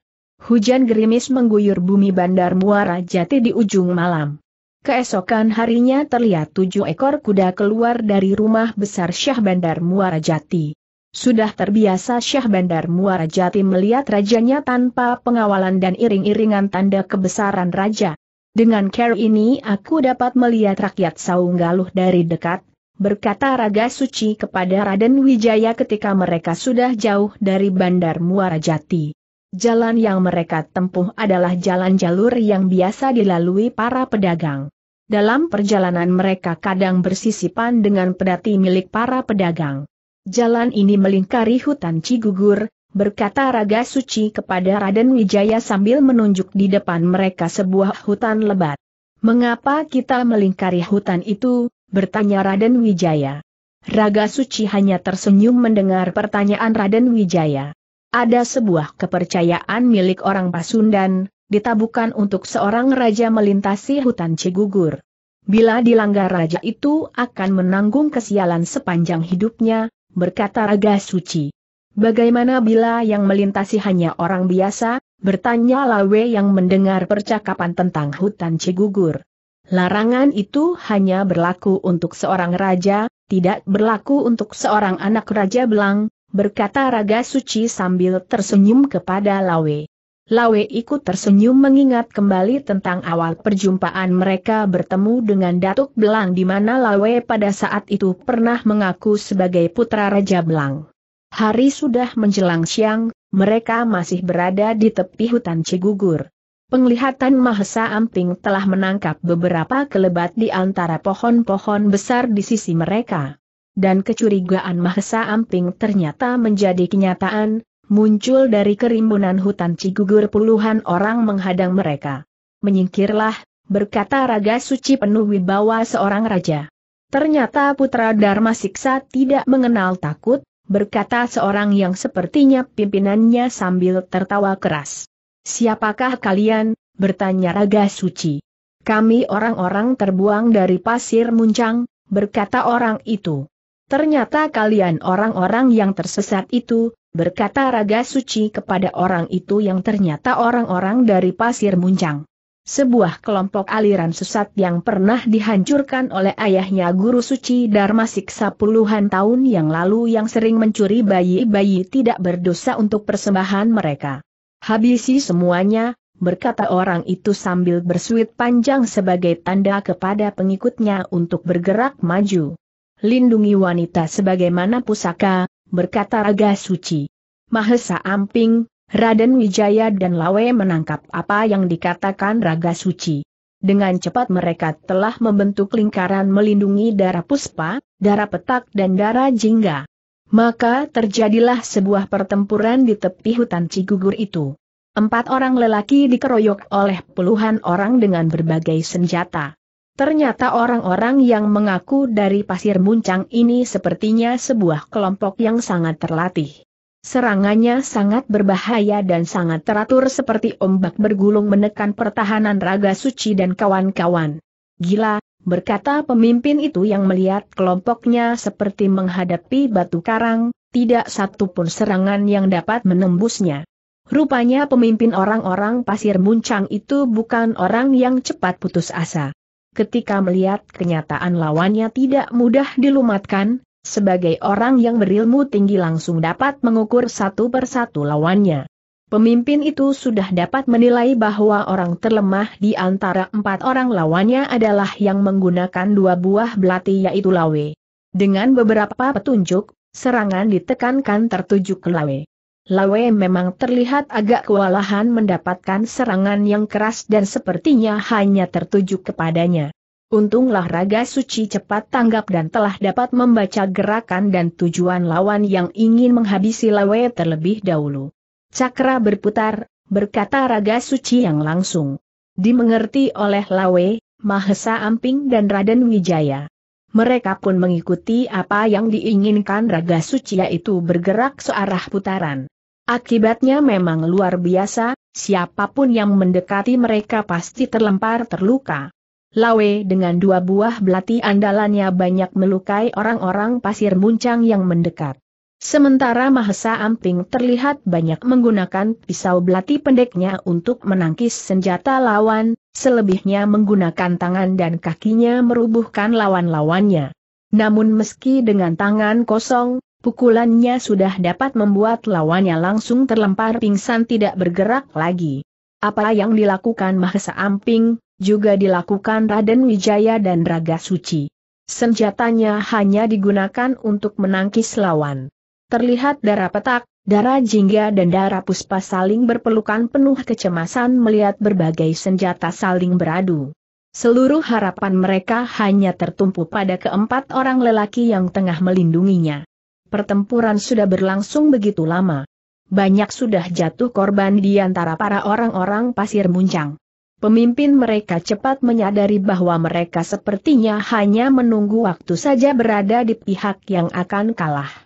Hujan gerimis mengguyur bumi Bandar Muara Jati di ujung malam. Keesokan harinya terlihat tujuh ekor kuda keluar dari rumah besar Syah Bandar Muara Jati. Sudah terbiasa Syah Bandar Muara Jati melihat rajanya tanpa pengawalan dan iring-iringan tanda kebesaran raja. Dengan care ini aku dapat melihat rakyat Saunggaluh dari dekat, berkata Raga Suci kepada Raden Wijaya ketika mereka sudah jauh dari Bandar Muara Jati. Jalan yang mereka tempuh adalah jalan jalur yang biasa dilalui para pedagang. Dalam perjalanan mereka kadang bersisipan dengan pedati milik para pedagang. Jalan ini melingkari hutan Cigugur, berkata Raga Suci kepada Raden Wijaya sambil menunjuk di depan mereka sebuah hutan lebat. Mengapa kita melingkari hutan itu? bertanya Raden Wijaya. Raga Suci hanya tersenyum mendengar pertanyaan Raden Wijaya. Ada sebuah kepercayaan milik orang Pasundan, ditabukan untuk seorang raja melintasi hutan Cigugur. Bila dilanggar raja itu akan menanggung kesialan sepanjang hidupnya, berkata Raga Suci. Bagaimana bila yang melintasi hanya orang biasa, bertanya Lawe yang mendengar percakapan tentang hutan Cigugur. Larangan itu hanya berlaku untuk seorang raja, tidak berlaku untuk seorang anak raja belang, berkata Raga Suci sambil tersenyum kepada Lawe. Lawe ikut tersenyum mengingat kembali tentang awal perjumpaan mereka bertemu dengan Datuk Belang di mana Lawe pada saat itu pernah mengaku sebagai putra Raja Belang. Hari sudah menjelang siang, mereka masih berada di tepi hutan Cigugur. Penglihatan Mahesa Amping telah menangkap beberapa kelebat di antara pohon-pohon besar di sisi mereka. Dan kecurigaan Mahesa Amping ternyata menjadi kenyataan, Muncul dari kerimbunan hutan Cigugur puluhan orang menghadang mereka. Menyingkirlah, berkata Raga Suci penuh wibawa seorang raja. Ternyata putra Dharma Siksa tidak mengenal takut, berkata seorang yang sepertinya pimpinannya sambil tertawa keras. Siapakah kalian? bertanya Raga Suci. Kami orang-orang terbuang dari pasir muncang, berkata orang itu. Ternyata kalian orang-orang yang tersesat itu, berkata Raga Suci kepada orang itu yang ternyata orang-orang dari Pasir Muncang. Sebuah kelompok aliran sesat yang pernah dihancurkan oleh ayahnya Guru Suci Dharma Siksa puluhan tahun yang lalu yang sering mencuri bayi-bayi tidak berdosa untuk persembahan mereka. Habisi semuanya, berkata orang itu sambil bersuit panjang sebagai tanda kepada pengikutnya untuk bergerak maju. Lindungi wanita sebagaimana pusaka, berkata Raga Suci. Mahesa Amping, Raden Wijaya dan Lawe menangkap apa yang dikatakan Raga Suci. Dengan cepat mereka telah membentuk lingkaran melindungi darah puspa, darah petak dan darah jingga. Maka terjadilah sebuah pertempuran di tepi hutan Cigugur itu. Empat orang lelaki dikeroyok oleh puluhan orang dengan berbagai senjata. Ternyata orang-orang yang mengaku dari pasir muncang ini sepertinya sebuah kelompok yang sangat terlatih. Serangannya sangat berbahaya dan sangat teratur seperti ombak bergulung menekan pertahanan raga suci dan kawan-kawan. Gila, berkata pemimpin itu yang melihat kelompoknya seperti menghadapi batu karang, tidak satupun serangan yang dapat menembusnya. Rupanya pemimpin orang-orang pasir muncang itu bukan orang yang cepat putus asa ketika melihat kenyataan lawannya tidak mudah dilumatkan, sebagai orang yang berilmu tinggi langsung dapat mengukur satu persatu lawannya. Pemimpin itu sudah dapat menilai bahwa orang terlemah di antara empat orang lawannya adalah yang menggunakan dua buah belati yaitu Lawe. Dengan beberapa petunjuk, serangan ditekankan tertuju ke Lawe. Lawe memang terlihat agak kewalahan mendapatkan serangan yang keras dan sepertinya hanya tertuju kepadanya. Untunglah Raga Suci cepat tanggap dan telah dapat membaca gerakan dan tujuan lawan yang ingin menghabisi Lawe terlebih dahulu. Cakra berputar, berkata Raga Suci yang langsung. Dimengerti oleh Lawe, Mahesa Amping dan Raden Wijaya. Mereka pun mengikuti apa yang diinginkan Raga suci yaitu bergerak searah putaran. Akibatnya memang luar biasa, siapapun yang mendekati mereka pasti terlempar terluka. Lawe dengan dua buah belati andalannya banyak melukai orang-orang pasir muncang yang mendekat. Sementara Mahesa Amping terlihat banyak menggunakan pisau belati pendeknya untuk menangkis senjata lawan, Selebihnya menggunakan tangan dan kakinya merubuhkan lawan-lawannya. Namun meski dengan tangan kosong, pukulannya sudah dapat membuat lawannya langsung terlempar pingsan tidak bergerak lagi. Apa yang dilakukan Mahesa Amping, juga dilakukan Raden Wijaya dan Raga Suci. Senjatanya hanya digunakan untuk menangkis lawan. Terlihat darah petak, Darah Jingga dan Darah Puspa saling berpelukan penuh kecemasan melihat berbagai senjata saling beradu. Seluruh harapan mereka hanya tertumpu pada keempat orang lelaki yang tengah melindunginya. Pertempuran sudah berlangsung begitu lama. Banyak sudah jatuh korban di antara para orang-orang pasir muncang. Pemimpin mereka cepat menyadari bahwa mereka sepertinya hanya menunggu waktu saja berada di pihak yang akan kalah.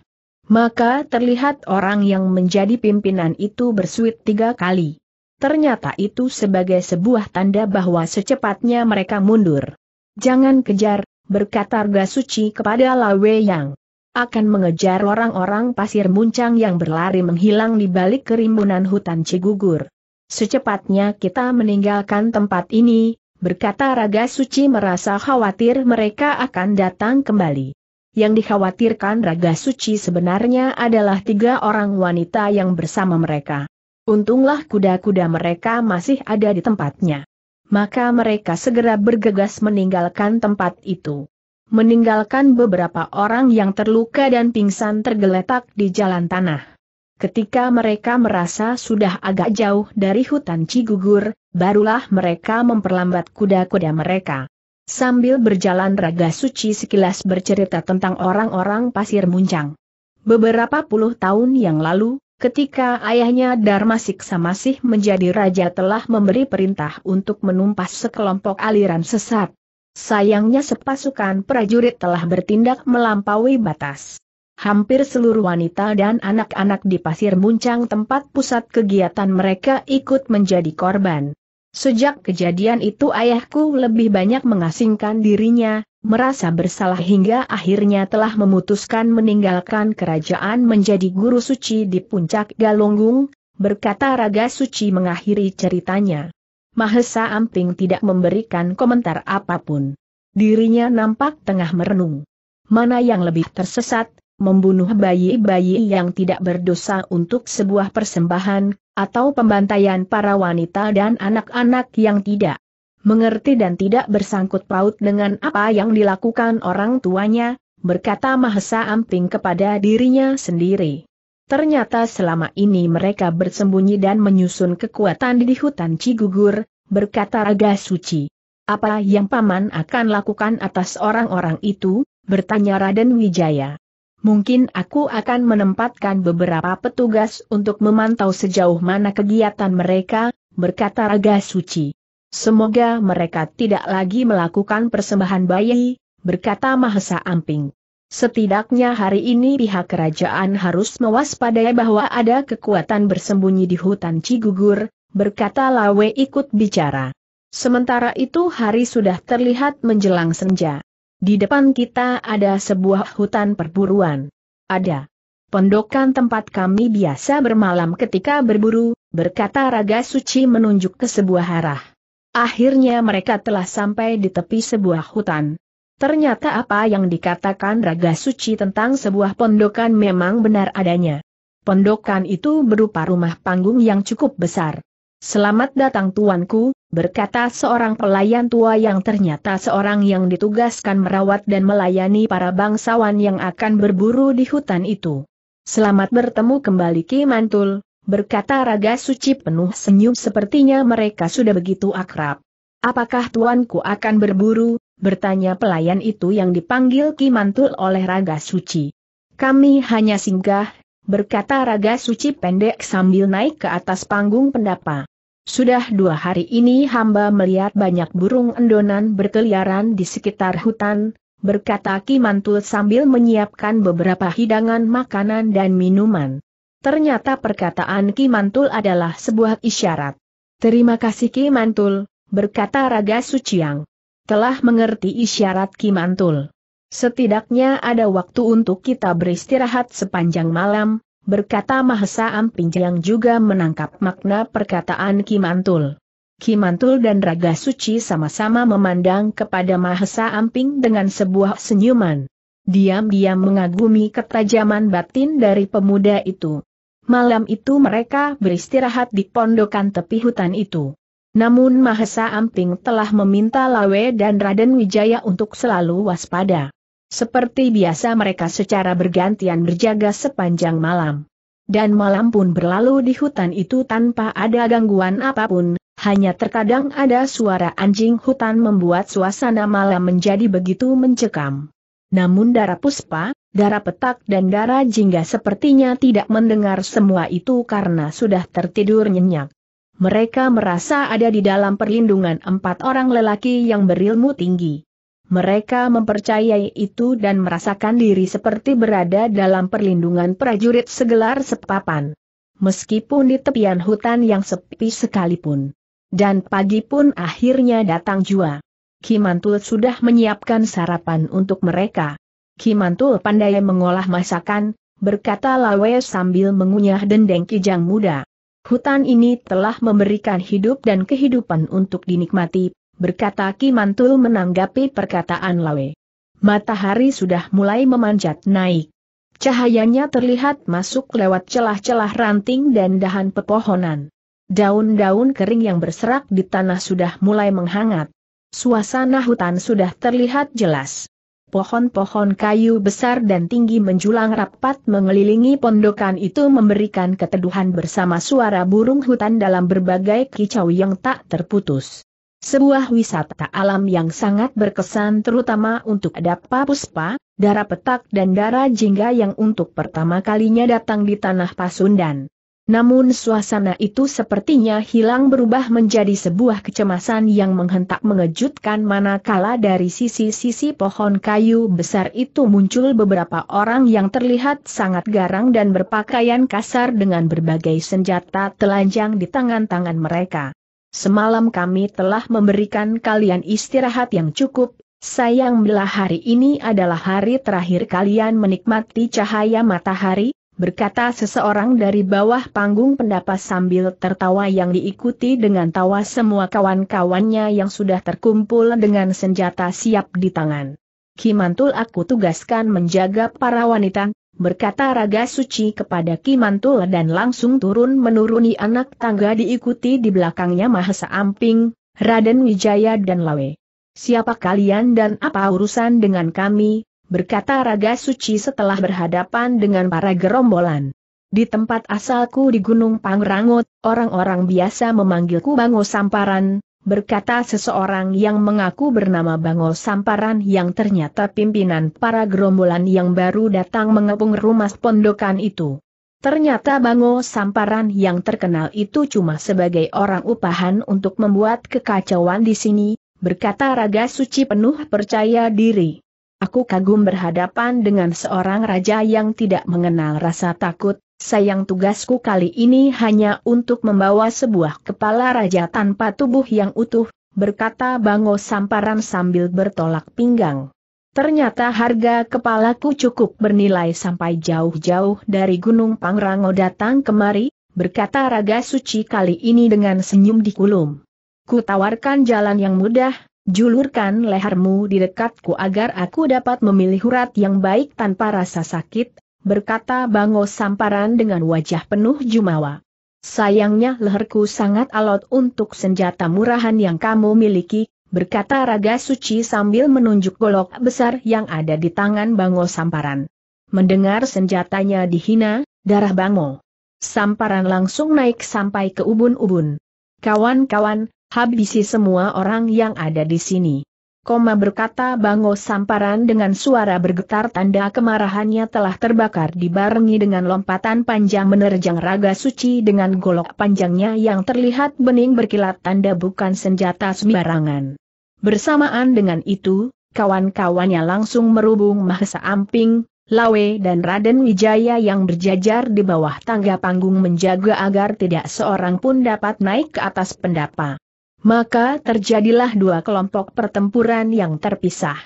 Maka terlihat orang yang menjadi pimpinan itu bersuit tiga kali. Ternyata itu sebagai sebuah tanda bahwa secepatnya mereka mundur. Jangan kejar, berkata Raga Suci kepada Lawe Yang. Akan mengejar orang-orang pasir muncang yang berlari menghilang di balik kerimbunan hutan Cigugur. Secepatnya kita meninggalkan tempat ini, berkata Raga Suci merasa khawatir mereka akan datang kembali. Yang dikhawatirkan Raga Suci sebenarnya adalah tiga orang wanita yang bersama mereka. Untunglah kuda-kuda mereka masih ada di tempatnya. Maka mereka segera bergegas meninggalkan tempat itu. Meninggalkan beberapa orang yang terluka dan pingsan tergeletak di jalan tanah. Ketika mereka merasa sudah agak jauh dari hutan Cigugur, barulah mereka memperlambat kuda-kuda mereka. Sambil berjalan Raga Suci sekilas bercerita tentang orang-orang pasir muncang. Beberapa puluh tahun yang lalu, ketika ayahnya Dharma Siksa masih menjadi raja telah memberi perintah untuk menumpas sekelompok aliran sesat. Sayangnya sepasukan prajurit telah bertindak melampaui batas. Hampir seluruh wanita dan anak-anak di Pasir Muncang tempat pusat kegiatan mereka ikut menjadi korban. Sejak kejadian itu ayahku lebih banyak mengasingkan dirinya, merasa bersalah hingga akhirnya telah memutuskan meninggalkan kerajaan menjadi guru suci di puncak Galunggung, berkata Raga Suci mengakhiri ceritanya. Mahesa Amping tidak memberikan komentar apapun. Dirinya nampak tengah merenung. Mana yang lebih tersesat, membunuh bayi-bayi yang tidak berdosa untuk sebuah persembahan, atau pembantaian para wanita dan anak-anak yang tidak mengerti dan tidak bersangkut paut dengan apa yang dilakukan orang tuanya, berkata Mahesa Amping kepada dirinya sendiri. Ternyata selama ini mereka bersembunyi dan menyusun kekuatan di hutan Cigugur, berkata Raga Suci. Apa yang Paman akan lakukan atas orang-orang itu? bertanya Raden Wijaya mungkin aku akan menempatkan beberapa petugas untuk memantau sejauh mana kegiatan mereka, berkata Raga Suci. Semoga mereka tidak lagi melakukan persembahan bayi, berkata Mahesa Amping. Setidaknya hari ini pihak kerajaan harus mewaspadai bahwa ada kekuatan bersembunyi di hutan Cigugur, berkata Lawe ikut bicara. Sementara itu hari sudah terlihat menjelang senja. Di depan kita ada sebuah hutan perburuan. Ada pondokan tempat kami biasa bermalam ketika berburu, berkata Raga Suci menunjuk ke sebuah arah. Akhirnya mereka telah sampai di tepi sebuah hutan. Ternyata apa yang dikatakan Raga Suci tentang sebuah pondokan memang benar adanya. Pondokan itu berupa rumah panggung yang cukup besar. Selamat datang tuanku, berkata seorang pelayan tua yang ternyata seorang yang ditugaskan merawat dan melayani para bangsawan yang akan berburu di hutan itu. Selamat bertemu kembali Ki Mantul, berkata Raga Suci penuh senyum sepertinya mereka sudah begitu akrab. Apakah tuanku akan berburu, bertanya pelayan itu yang dipanggil Ki Mantul oleh Raga Suci. Kami hanya singgah, berkata Raga Suci pendek sambil naik ke atas panggung pendapa. Sudah dua hari ini hamba melihat banyak burung endonan berkeliaran di sekitar hutan, berkata Ki Mantul sambil menyiapkan beberapa hidangan makanan dan minuman. Ternyata perkataan Ki Mantul adalah sebuah isyarat. Terima kasih Ki Mantul, berkata Raga Suciang. Telah mengerti isyarat Ki Mantul. Setidaknya ada waktu untuk kita beristirahat sepanjang malam, berkata Mahesa Amping yang juga menangkap makna perkataan Kimantul. Kimantul dan Raga Suci sama-sama memandang kepada Mahesa Amping dengan sebuah senyuman. Diam-diam mengagumi ketajaman batin dari pemuda itu. Malam itu mereka beristirahat di pondokan tepi hutan itu. Namun Mahesa Amping telah meminta Lawe dan Raden Wijaya untuk selalu waspada. Seperti biasa mereka secara bergantian berjaga sepanjang malam. Dan malam pun berlalu di hutan itu tanpa ada gangguan apapun, hanya terkadang ada suara anjing hutan membuat suasana malam menjadi begitu mencekam. Namun darah puspa, darah petak dan darah jingga sepertinya tidak mendengar semua itu karena sudah tertidur nyenyak. Mereka merasa ada di dalam perlindungan empat orang lelaki yang berilmu tinggi. Mereka mempercayai itu dan merasakan diri seperti berada dalam perlindungan prajurit segelar sepapan. Meskipun di tepian hutan yang sepi sekalipun. Dan pagi pun akhirnya datang jua. Kimantul sudah menyiapkan sarapan untuk mereka. Kimantul pandai mengolah masakan, berkata Lawe sambil mengunyah dendeng kijang muda. Hutan ini telah memberikan hidup dan kehidupan untuk dinikmati berkata mantul menanggapi perkataan Lawe. Matahari sudah mulai memanjat naik. Cahayanya terlihat masuk lewat celah-celah ranting dan dahan pepohonan. Daun-daun kering yang berserak di tanah sudah mulai menghangat. Suasana hutan sudah terlihat jelas. Pohon-pohon kayu besar dan tinggi menjulang rapat mengelilingi pondokan itu memberikan keteduhan bersama suara burung hutan dalam berbagai kicau yang tak terputus sebuah wisata alam yang sangat berkesan terutama untuk Dapa Puspa, Dara Petak dan Dara Jingga yang untuk pertama kalinya datang di Tanah Pasundan. Namun suasana itu sepertinya hilang berubah menjadi sebuah kecemasan yang menghentak mengejutkan manakala dari sisi-sisi pohon kayu besar itu muncul beberapa orang yang terlihat sangat garang dan berpakaian kasar dengan berbagai senjata telanjang di tangan-tangan mereka. Semalam kami telah memberikan kalian istirahat yang cukup, sayang bila hari ini adalah hari terakhir kalian menikmati cahaya matahari, berkata seseorang dari bawah panggung pendapat sambil tertawa yang diikuti dengan tawa semua kawan-kawannya yang sudah terkumpul dengan senjata siap di tangan. Kimantul aku tugaskan menjaga para wanita, berkata Raga Suci kepada Kimantul dan langsung turun menuruni anak tangga diikuti di belakangnya Mahesa Amping, Raden Wijaya dan Lawe. Siapa kalian dan apa urusan dengan kami, berkata Raga Suci setelah berhadapan dengan para gerombolan. Di tempat asalku di Gunung Pangrangut, orang-orang biasa memanggilku Bango Samparan, berkata seseorang yang mengaku bernama Bango Samparan yang ternyata pimpinan para gerombolan yang baru datang mengepung rumah pondokan itu. Ternyata Bango Samparan yang terkenal itu cuma sebagai orang upahan untuk membuat kekacauan di sini, berkata Raga Suci penuh percaya diri. Aku kagum berhadapan dengan seorang raja yang tidak mengenal rasa takut, sayang tugasku kali ini hanya untuk membawa sebuah kepala raja tanpa tubuh yang utuh, berkata Bango Samparan sambil bertolak pinggang. Ternyata harga kepalaku cukup bernilai sampai jauh-jauh dari Gunung Pangrango datang kemari, berkata Raga Suci kali ini dengan senyum di kulum. Ku tawarkan jalan yang mudah, julurkan lehermu di dekatku agar aku dapat memilih urat yang baik tanpa rasa sakit, berkata Bango Samparan dengan wajah penuh jumawa. Sayangnya leherku sangat alot untuk senjata murahan yang kamu miliki, berkata Raga Suci sambil menunjuk golok besar yang ada di tangan Bango Samparan. Mendengar senjatanya dihina, darah Bango. Samparan langsung naik sampai ke ubun-ubun. Kawan-kawan, habisi semua orang yang ada di sini koma berkata Bango Samparan dengan suara bergetar tanda kemarahannya telah terbakar dibarengi dengan lompatan panjang menerjang raga suci dengan golok panjangnya yang terlihat bening berkilat tanda bukan senjata sembarangan. Bersamaan dengan itu, kawan-kawannya langsung merubung Mahesa Amping, Lawe dan Raden Wijaya yang berjajar di bawah tangga panggung menjaga agar tidak seorang pun dapat naik ke atas pendapa. Maka terjadilah dua kelompok pertempuran yang terpisah.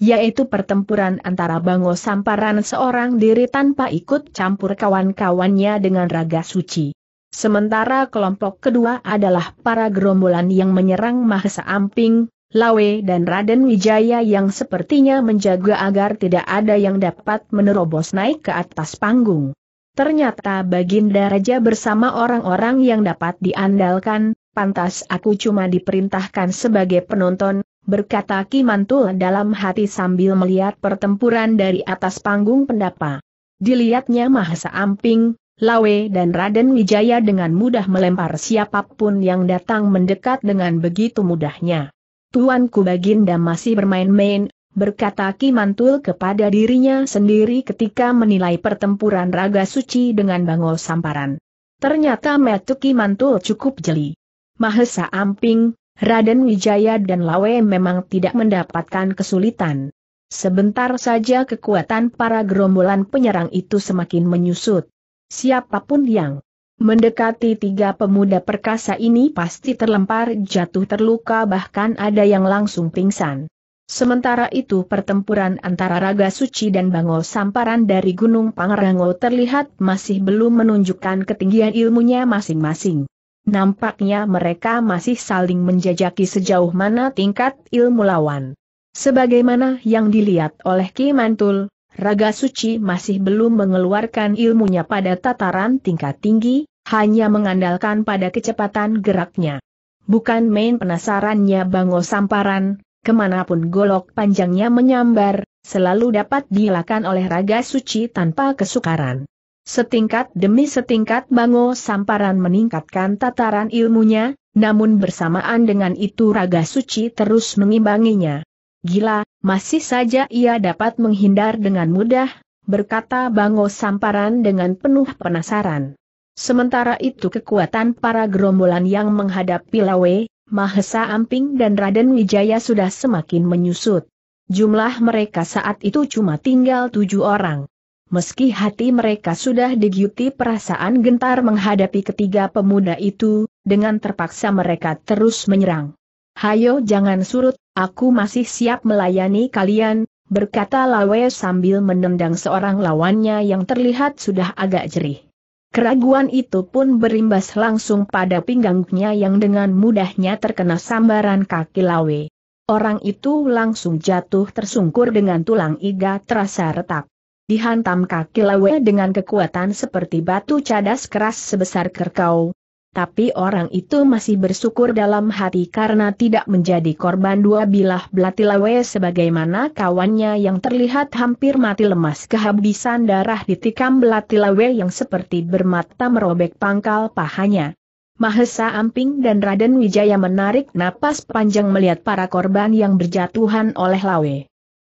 Yaitu pertempuran antara Bango Samparan seorang diri tanpa ikut campur kawan-kawannya dengan raga suci. Sementara kelompok kedua adalah para gerombolan yang menyerang Mahesa Amping, Lawe dan Raden Wijaya yang sepertinya menjaga agar tidak ada yang dapat menerobos naik ke atas panggung. Ternyata Baginda Raja bersama orang-orang yang dapat diandalkan, pantas aku cuma diperintahkan sebagai penonton, berkata Ki Mantul dalam hati sambil melihat pertempuran dari atas panggung pendapa. Dilihatnya Mahasa Amping, Lawe dan Raden Wijaya dengan mudah melempar siapapun yang datang mendekat dengan begitu mudahnya. Tuanku Baginda masih bermain-main, berkata Ki Mantul kepada dirinya sendiri ketika menilai pertempuran Raga Suci dengan Bangol Samparan. Ternyata Metu Mantul cukup jeli. Mahesa Amping, Raden Wijaya dan Lawe memang tidak mendapatkan kesulitan. Sebentar saja kekuatan para gerombolan penyerang itu semakin menyusut. Siapapun yang mendekati tiga pemuda perkasa ini pasti terlempar jatuh terluka bahkan ada yang langsung pingsan. Sementara itu pertempuran antara Raga Suci dan Bango Samparan dari Gunung Pangrango terlihat masih belum menunjukkan ketinggian ilmunya masing-masing nampaknya mereka masih saling menjajaki sejauh mana tingkat ilmu lawan. Sebagaimana yang dilihat oleh Ki Mantul, Raga Suci masih belum mengeluarkan ilmunya pada tataran tingkat tinggi, hanya mengandalkan pada kecepatan geraknya. Bukan main penasarannya Bango Samparan, kemanapun golok panjangnya menyambar, selalu dapat dilakukan oleh Raga Suci tanpa kesukaran. Setingkat demi setingkat Bango Samparan meningkatkan tataran ilmunya, namun bersamaan dengan itu raga suci terus mengimbanginya. Gila, masih saja ia dapat menghindar dengan mudah, berkata Bango Samparan dengan penuh penasaran. Sementara itu kekuatan para gerombolan yang menghadapi Lawe, Mahesa Amping dan Raden Wijaya sudah semakin menyusut. Jumlah mereka saat itu cuma tinggal tujuh orang. Meski hati mereka sudah digiuti perasaan gentar menghadapi ketiga pemuda itu, dengan terpaksa mereka terus menyerang. Hayo jangan surut, aku masih siap melayani kalian, berkata Lawe sambil menendang seorang lawannya yang terlihat sudah agak jerih. Keraguan itu pun berimbas langsung pada pinggangnya yang dengan mudahnya terkena sambaran kaki Lawe. Orang itu langsung jatuh tersungkur dengan tulang iga terasa retak dihantam kaki lawe dengan kekuatan seperti batu cadas keras sebesar kerkau. Tapi orang itu masih bersyukur dalam hati karena tidak menjadi korban dua bilah belati lawe, sebagaimana kawannya yang terlihat hampir mati lemas kehabisan darah ditikam belati lawe yang seperti bermata merobek pangkal pahanya. Mahesa Amping dan Raden Wijaya menarik napas panjang melihat para korban yang berjatuhan oleh Lawe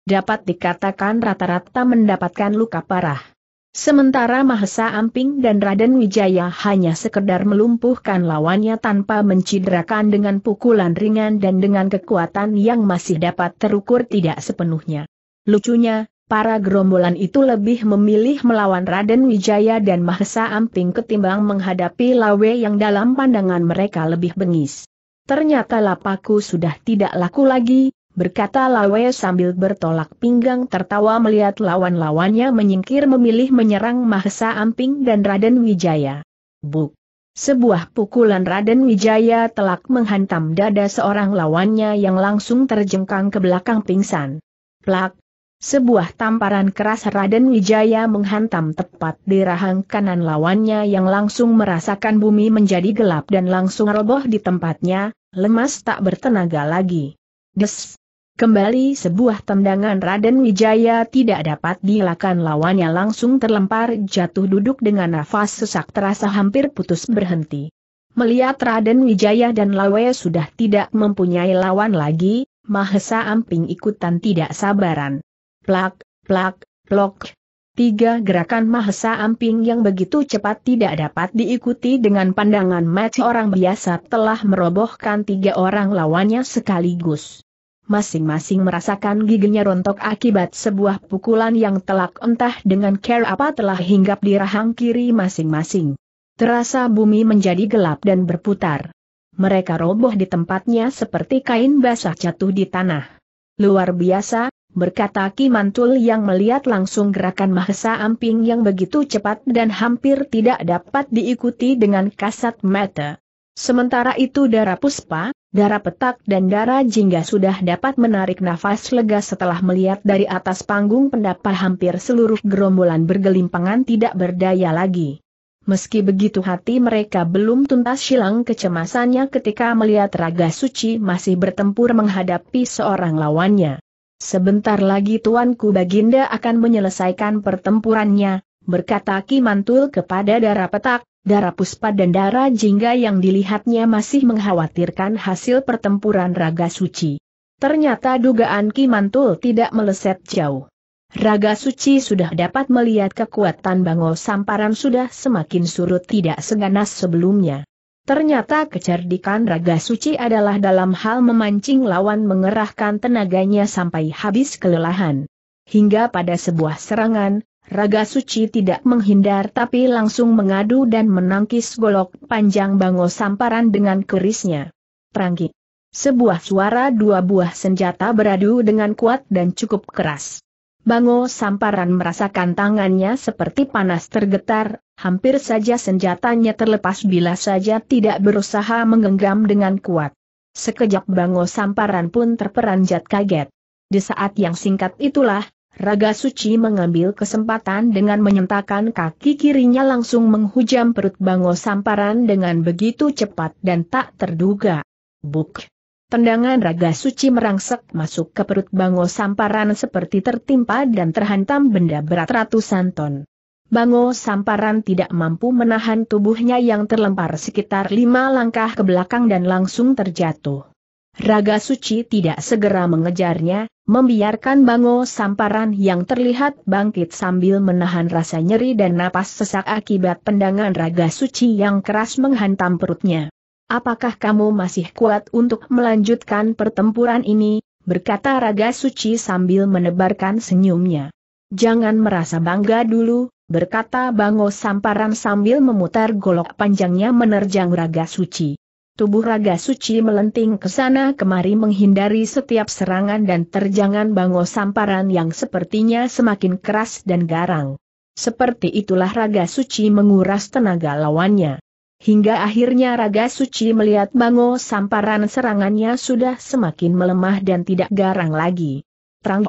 dapat dikatakan rata-rata mendapatkan luka parah. Sementara Mahesa Amping dan Raden Wijaya hanya sekedar melumpuhkan lawannya tanpa menciderakan dengan pukulan ringan dan dengan kekuatan yang masih dapat terukur tidak sepenuhnya. Lucunya, para gerombolan itu lebih memilih melawan Raden Wijaya dan Mahesa Amping ketimbang menghadapi Lawe yang dalam pandangan mereka lebih bengis. Ternyata lapaku sudah tidak laku lagi, berkata Lawe sambil bertolak pinggang tertawa melihat lawan-lawannya menyingkir memilih menyerang Mahesa Amping dan Raden Wijaya. Buk! Sebuah pukulan Raden Wijaya telak menghantam dada seorang lawannya yang langsung terjengkang ke belakang pingsan. Plak! Sebuah tamparan keras Raden Wijaya menghantam tepat di rahang kanan lawannya yang langsung merasakan bumi menjadi gelap dan langsung roboh di tempatnya, lemas tak bertenaga lagi. Des! Kembali sebuah tendangan Raden Wijaya tidak dapat dilakukan lawannya langsung terlempar jatuh duduk dengan nafas sesak terasa hampir putus berhenti. Melihat Raden Wijaya dan Lawe sudah tidak mempunyai lawan lagi, Mahesa Amping ikutan tidak sabaran. Plak, plak, plok. Tiga gerakan Mahesa Amping yang begitu cepat tidak dapat diikuti dengan pandangan mati orang biasa telah merobohkan tiga orang lawannya sekaligus masing-masing merasakan giginya rontok akibat sebuah pukulan yang telak entah dengan care apa telah hinggap di rahang kiri masing-masing. Terasa bumi menjadi gelap dan berputar. Mereka roboh di tempatnya seperti kain basah jatuh di tanah. Luar biasa, berkata Ki Mantul yang melihat langsung gerakan Mahesa Amping yang begitu cepat dan hampir tidak dapat diikuti dengan kasat mata. Sementara itu darah puspa, darah petak dan darah jingga sudah dapat menarik nafas lega setelah melihat dari atas panggung pendapat hampir seluruh gerombolan bergelimpangan tidak berdaya lagi. Meski begitu hati mereka belum tuntas hilang kecemasannya ketika melihat Raga Suci masih bertempur menghadapi seorang lawannya. Sebentar lagi Tuanku Baginda akan menyelesaikan pertempurannya, berkata Ki Mantul kepada darah petak, Darah puspa dan darah jingga yang dilihatnya masih mengkhawatirkan hasil pertempuran Raga Suci. Ternyata dugaan Kimantul tidak meleset jauh. Raga Suci sudah dapat melihat kekuatan Bango Samparan sudah semakin surut tidak seganas sebelumnya. Ternyata kecerdikan Raga Suci adalah dalam hal memancing lawan mengerahkan tenaganya sampai habis kelelahan. Hingga pada sebuah serangan, Raga Suci tidak menghindar tapi langsung mengadu dan menangkis golok panjang bango samparan dengan kerisnya. Peranggi. Sebuah suara dua buah senjata beradu dengan kuat dan cukup keras. Bango samparan merasakan tangannya seperti panas tergetar, hampir saja senjatanya terlepas bila saja tidak berusaha menggenggam dengan kuat. Sekejap Bango samparan pun terperanjat kaget. Di saat yang singkat itulah, Raga Suci mengambil kesempatan dengan menyentakan kaki kirinya langsung menghujam perut Bango Samparan dengan begitu cepat dan tak terduga. Buk! Tendangan Raga Suci merangsek masuk ke perut Bango Samparan seperti tertimpa dan terhantam benda berat ratusan ton. Bango Samparan tidak mampu menahan tubuhnya yang terlempar sekitar lima langkah ke belakang dan langsung terjatuh. Raga Suci tidak segera mengejarnya, membiarkan Bango Samparan yang terlihat bangkit sambil menahan rasa nyeri dan napas sesak akibat pendangan Raga Suci yang keras menghantam perutnya. Apakah kamu masih kuat untuk melanjutkan pertempuran ini? berkata Raga Suci sambil menebarkan senyumnya. Jangan merasa bangga dulu, berkata Bango Samparan sambil memutar golok panjangnya menerjang Raga Suci. Tubuh raga suci melenting ke sana kemari menghindari setiap serangan dan terjangan bango samparan yang sepertinya semakin keras dan garang. Seperti itulah raga suci menguras tenaga lawannya. Hingga akhirnya Raga Suci melihat Bango samparan serangannya sudah semakin melemah dan tidak garang lagi. Trang.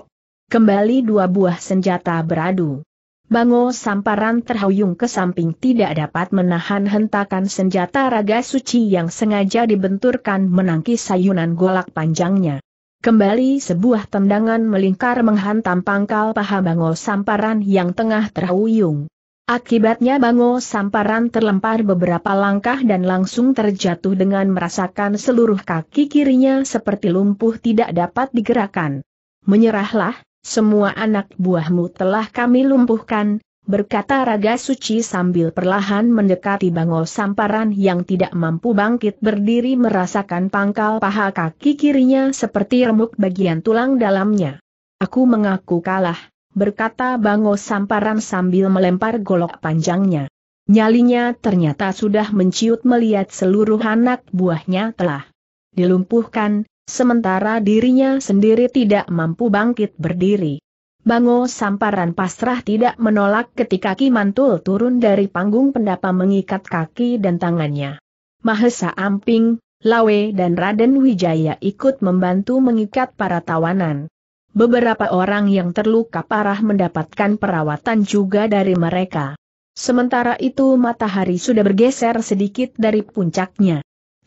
Kembali dua buah senjata beradu. Bango Samparan terhuyung ke samping tidak dapat menahan hentakan senjata raga suci yang sengaja dibenturkan menangkis sayunan golak panjangnya. Kembali sebuah tendangan melingkar menghantam pangkal paha Bango Samparan yang tengah terhuyung. Akibatnya Bango Samparan terlempar beberapa langkah dan langsung terjatuh dengan merasakan seluruh kaki kirinya seperti lumpuh tidak dapat digerakkan. Menyerahlah, semua anak buahmu telah kami lumpuhkan, berkata Raga Suci sambil perlahan mendekati Bangol Samparan yang tidak mampu bangkit berdiri merasakan pangkal paha kaki kirinya seperti remuk bagian tulang dalamnya. Aku mengaku kalah, berkata Bangol Samparan sambil melempar golok panjangnya. Nyalinya ternyata sudah menciut melihat seluruh anak buahnya telah dilumpuhkan, sementara dirinya sendiri tidak mampu bangkit berdiri. Bango Samparan pasrah tidak menolak ketika Ki Mantul turun dari panggung pendapa mengikat kaki dan tangannya. Mahesa Amping, Lawe dan Raden Wijaya ikut membantu mengikat para tawanan. Beberapa orang yang terluka parah mendapatkan perawatan juga dari mereka. Sementara itu matahari sudah bergeser sedikit dari puncaknya.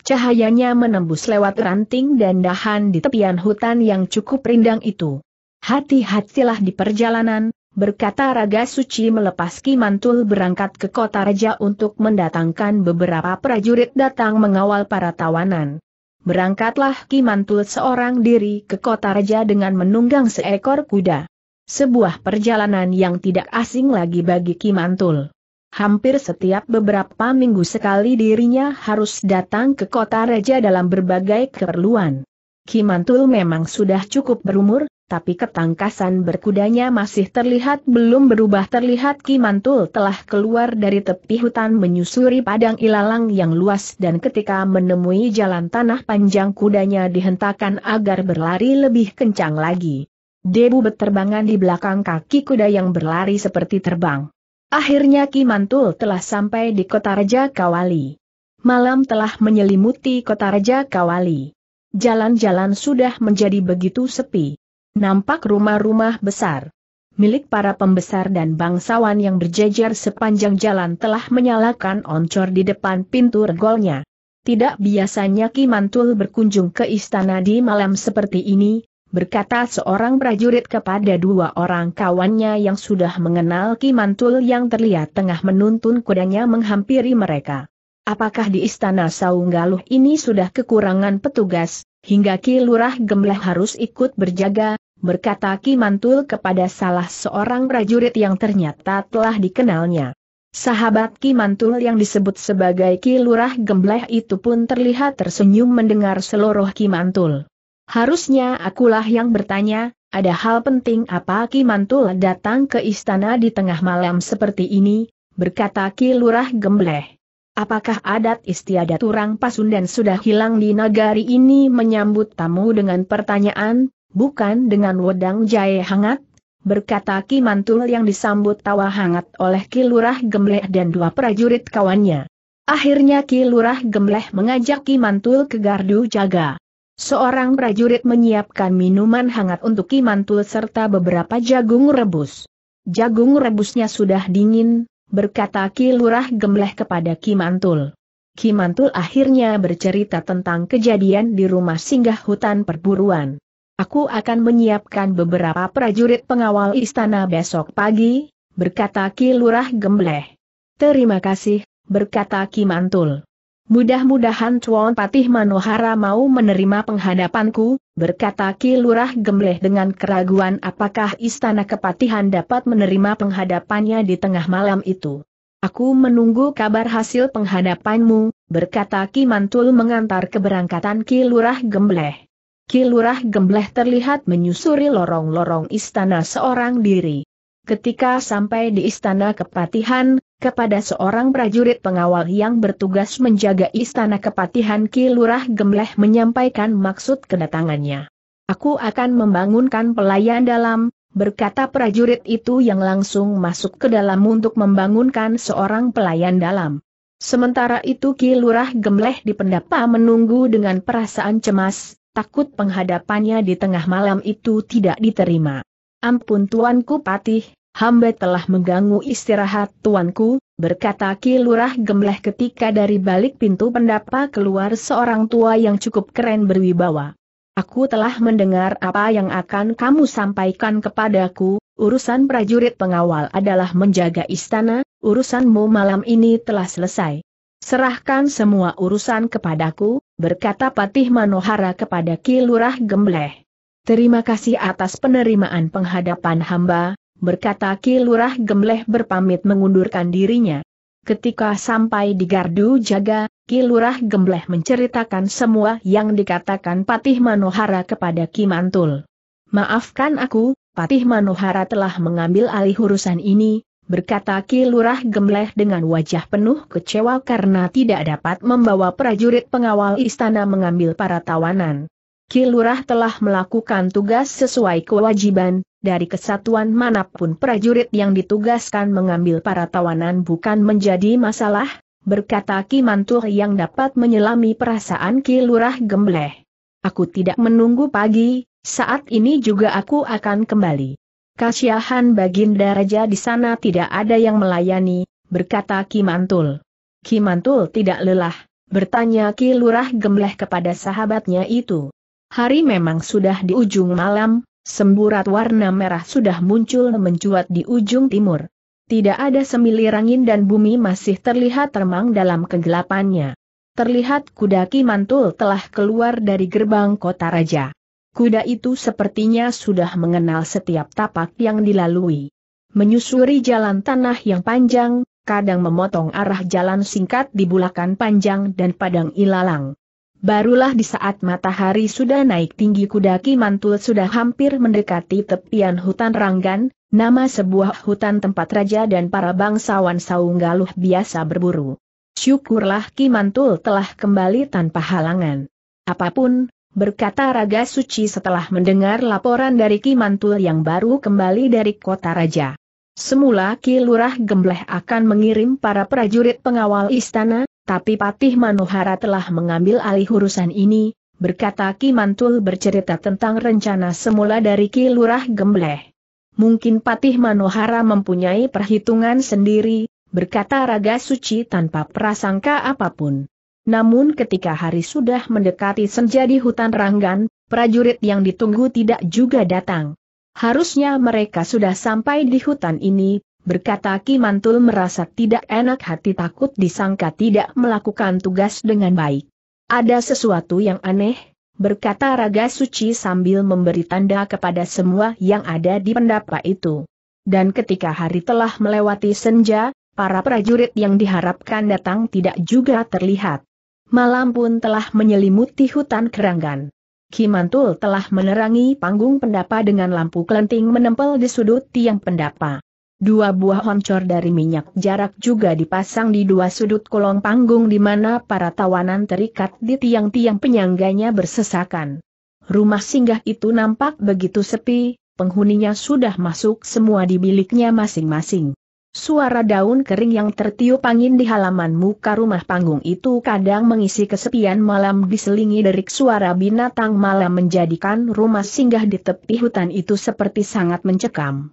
Cahayanya menembus lewat ranting dan dahan di tepian hutan yang cukup rindang itu. Hati-hatilah di perjalanan, berkata Raga Suci melepas Kimantul berangkat ke kota raja untuk mendatangkan beberapa prajurit datang mengawal para tawanan. Berangkatlah Kimantul seorang diri ke kota raja dengan menunggang seekor kuda. Sebuah perjalanan yang tidak asing lagi bagi Kimantul. Hampir setiap beberapa minggu sekali dirinya harus datang ke kota raja dalam berbagai keperluan. Kimantul memang sudah cukup berumur, tapi ketangkasan berkudanya masih terlihat belum berubah terlihat Kimantul telah keluar dari tepi hutan menyusuri padang ilalang yang luas dan ketika menemui jalan tanah panjang kudanya dihentakkan agar berlari lebih kencang lagi. Debu beterbangan di belakang kaki kuda yang berlari seperti terbang. Akhirnya Ki Mantul telah sampai di kota Raja Kawali. Malam telah menyelimuti kota Raja Kawali. Jalan-jalan sudah menjadi begitu sepi. Nampak rumah-rumah besar. Milik para pembesar dan bangsawan yang berjejer sepanjang jalan telah menyalakan oncor di depan pintu regolnya. Tidak biasanya Mantul berkunjung ke istana di malam seperti ini, berkata seorang prajurit kepada dua orang kawannya yang sudah mengenal Kimantul yang terlihat tengah menuntun kudanya menghampiri mereka. Apakah di istana Saunggaluh ini sudah kekurangan petugas, hingga Ki Lurah harus ikut berjaga, berkata Kimantul kepada salah seorang prajurit yang ternyata telah dikenalnya. Sahabat Kimantul yang disebut sebagai Ki Lurah Gembleh itu pun terlihat tersenyum mendengar seluruh Kimantul. Harusnya akulah yang bertanya, ada hal penting apa Ki Mantul datang ke istana di tengah malam seperti ini, berkata Ki Lurah Gembleh. Apakah adat istiadat orang Pasundan sudah hilang di nagari ini menyambut tamu dengan pertanyaan, bukan dengan wedang jahe hangat? Berkata Ki Mantul yang disambut tawa hangat oleh Ki Lurah Gembleh dan dua prajurit kawannya. Akhirnya Ki Lurah Gembleh mengajak Ki Mantul ke gardu jaga. Seorang prajurit menyiapkan minuman hangat untuk Kimantul serta beberapa jagung rebus. Jagung rebusnya sudah dingin, berkata Ki Lurah Gemleh kepada Kimantul. Kimantul akhirnya bercerita tentang kejadian di rumah singgah hutan perburuan. Aku akan menyiapkan beberapa prajurit pengawal istana besok pagi, berkata Ki Lurah Gemleh. Terima kasih, berkata Kimantul. Mudah-mudahan Tuan Patih Manohara mau menerima penghadapanku, berkata Ki Lurah Gembleh dengan keraguan apakah Istana Kepatihan dapat menerima penghadapannya di tengah malam itu. Aku menunggu kabar hasil penghadapanmu, berkata Ki Mantul mengantar keberangkatan Ki Lurah Gembleh. Ki Lurah Gembleh terlihat menyusuri lorong-lorong istana seorang diri. Ketika sampai di istana kepatihan, kepada seorang prajurit pengawal yang bertugas menjaga istana kepatihan Kilurah Gemleh menyampaikan maksud kedatangannya. Aku akan membangunkan pelayan dalam, berkata prajurit itu yang langsung masuk ke dalam untuk membangunkan seorang pelayan dalam. Sementara itu Kilurah Gemleh di pendapa menunggu dengan perasaan cemas, takut penghadapannya di tengah malam itu tidak diterima. Ampun tuanku patih, hamba telah mengganggu istirahat tuanku, berkata Ki Lurah gemleh ketika dari balik pintu pendapa keluar seorang tua yang cukup keren berwibawa. Aku telah mendengar apa yang akan kamu sampaikan kepadaku, urusan prajurit pengawal adalah menjaga istana, urusanmu malam ini telah selesai. Serahkan semua urusan kepadaku, berkata Patih Manohara kepada Ki Lurah Gembleh. Terima kasih atas penerimaan penghadapan hamba, berkata Ki Lurah Gemleh berpamit mengundurkan dirinya. Ketika sampai di gardu jaga, Ki Lurah Gemleh menceritakan semua yang dikatakan Patih Manohara kepada Ki Mantul. Maafkan aku, Patih Manohara telah mengambil alih urusan ini, berkata Ki Lurah Gemleh dengan wajah penuh kecewa karena tidak dapat membawa prajurit pengawal istana mengambil para tawanan. Kilurah telah melakukan tugas sesuai kewajiban, dari kesatuan manapun prajurit yang ditugaskan mengambil para tawanan bukan menjadi masalah, berkata Ki yang dapat menyelami perasaan Kilurah Lurah Gembleh. Aku tidak menunggu pagi, saat ini juga aku akan kembali. Kasihan Baginda Raja di sana tidak ada yang melayani, berkata Kimantul. Kimantul tidak lelah, bertanya Kilurah Lurah Gembleh kepada sahabatnya itu. Hari memang sudah di ujung malam, semburat warna merah sudah muncul mencuat di ujung timur. Tidak ada semilir angin dan bumi masih terlihat termang dalam kegelapannya. Terlihat kuda Ki Mantul telah keluar dari gerbang kota raja. Kuda itu sepertinya sudah mengenal setiap tapak yang dilalui. Menyusuri jalan tanah yang panjang, kadang memotong arah jalan singkat di bulakan panjang dan padang ilalang. Barulah di saat matahari sudah naik tinggi Kudaki Mantul sudah hampir mendekati tepian hutan Ranggan, nama sebuah hutan tempat raja dan para bangsawan Saunggaluh biasa berburu. Syukurlah Mantul telah kembali tanpa halangan. Apapun, berkata Raga Suci setelah mendengar laporan dari Mantul yang baru kembali dari kota raja. Semula Ki Lurah Gembleh akan mengirim para prajurit pengawal istana, tapi Patih Manuhara telah mengambil alih urusan ini, berkata Ki Mantul bercerita tentang rencana semula dari Ki Lurah Gembleh. Mungkin Patih Manuhara mempunyai perhitungan sendiri, berkata Raga Suci tanpa prasangka apapun. Namun ketika hari sudah mendekati senja di hutan Ranggan, prajurit yang ditunggu tidak juga datang. Harusnya mereka sudah sampai di hutan ini, berkata Ki Mantul merasa tidak enak hati takut disangka tidak melakukan tugas dengan baik. Ada sesuatu yang aneh, berkata Raga Suci sambil memberi tanda kepada semua yang ada di pendapa itu. Dan ketika hari telah melewati senja, para prajurit yang diharapkan datang tidak juga terlihat. Malam pun telah menyelimuti hutan keranggan. Kimantul telah menerangi panggung pendapa dengan lampu kelenting menempel di sudut tiang pendapa. Dua buah honcor dari minyak jarak juga dipasang di dua sudut kolong panggung di mana para tawanan terikat di tiang-tiang penyangganya bersesakan. Rumah singgah itu nampak begitu sepi, penghuninya sudah masuk semua di biliknya masing-masing. Suara daun kering yang tertiup angin di halaman muka rumah panggung itu kadang mengisi kesepian malam diselingi derik suara binatang malam menjadikan rumah singgah di tepi hutan itu seperti sangat mencekam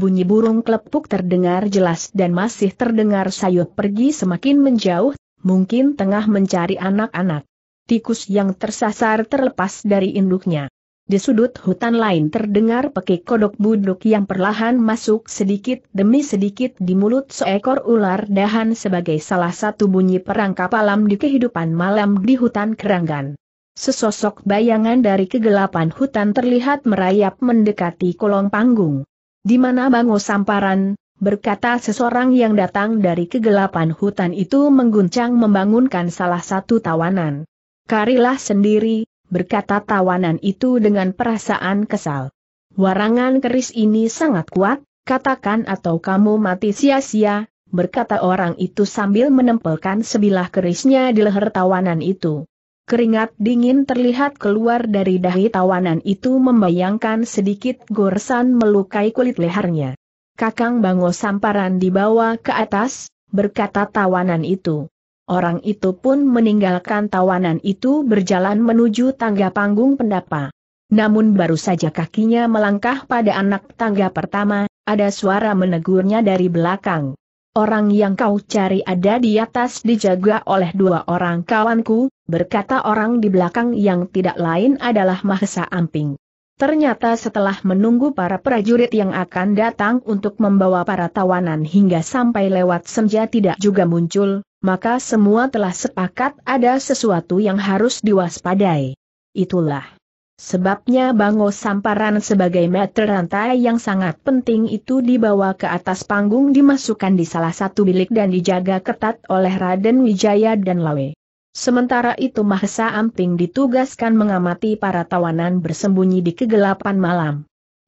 bunyi burung klepuk terdengar jelas dan masih terdengar sayut pergi semakin menjauh, mungkin tengah mencari anak-anak. Tikus yang tersasar terlepas dari induknya. Di sudut hutan lain terdengar pekik kodok buduk yang perlahan masuk sedikit demi sedikit di mulut seekor ular dahan sebagai salah satu bunyi perangkap alam di kehidupan malam di hutan keranggan. Sesosok bayangan dari kegelapan hutan terlihat merayap mendekati kolong panggung. Di mana Bango Samparan, berkata seseorang yang datang dari kegelapan hutan itu mengguncang membangunkan salah satu tawanan. Karilah sendiri, berkata tawanan itu dengan perasaan kesal. Warangan keris ini sangat kuat, katakan atau kamu mati sia-sia, berkata orang itu sambil menempelkan sebilah kerisnya di leher tawanan itu. Keringat dingin terlihat keluar dari dahi tawanan itu membayangkan sedikit gorsan melukai kulit lehernya. Kakang Bango Samparan dibawa ke atas, berkata tawanan itu. Orang itu pun meninggalkan tawanan itu berjalan menuju tangga panggung pendapa. Namun baru saja kakinya melangkah pada anak tangga pertama, ada suara menegurnya dari belakang orang yang kau cari ada di atas dijaga oleh dua orang kawanku, berkata orang di belakang yang tidak lain adalah Mahesa Amping. Ternyata setelah menunggu para prajurit yang akan datang untuk membawa para tawanan hingga sampai lewat senja tidak juga muncul, maka semua telah sepakat ada sesuatu yang harus diwaspadai. Itulah Sebabnya bango samparan sebagai meter rantai yang sangat penting itu dibawa ke atas panggung dimasukkan di salah satu bilik dan dijaga ketat oleh Raden Wijaya dan Lawe. Sementara itu Mahesa Amping ditugaskan mengamati para tawanan bersembunyi di kegelapan malam.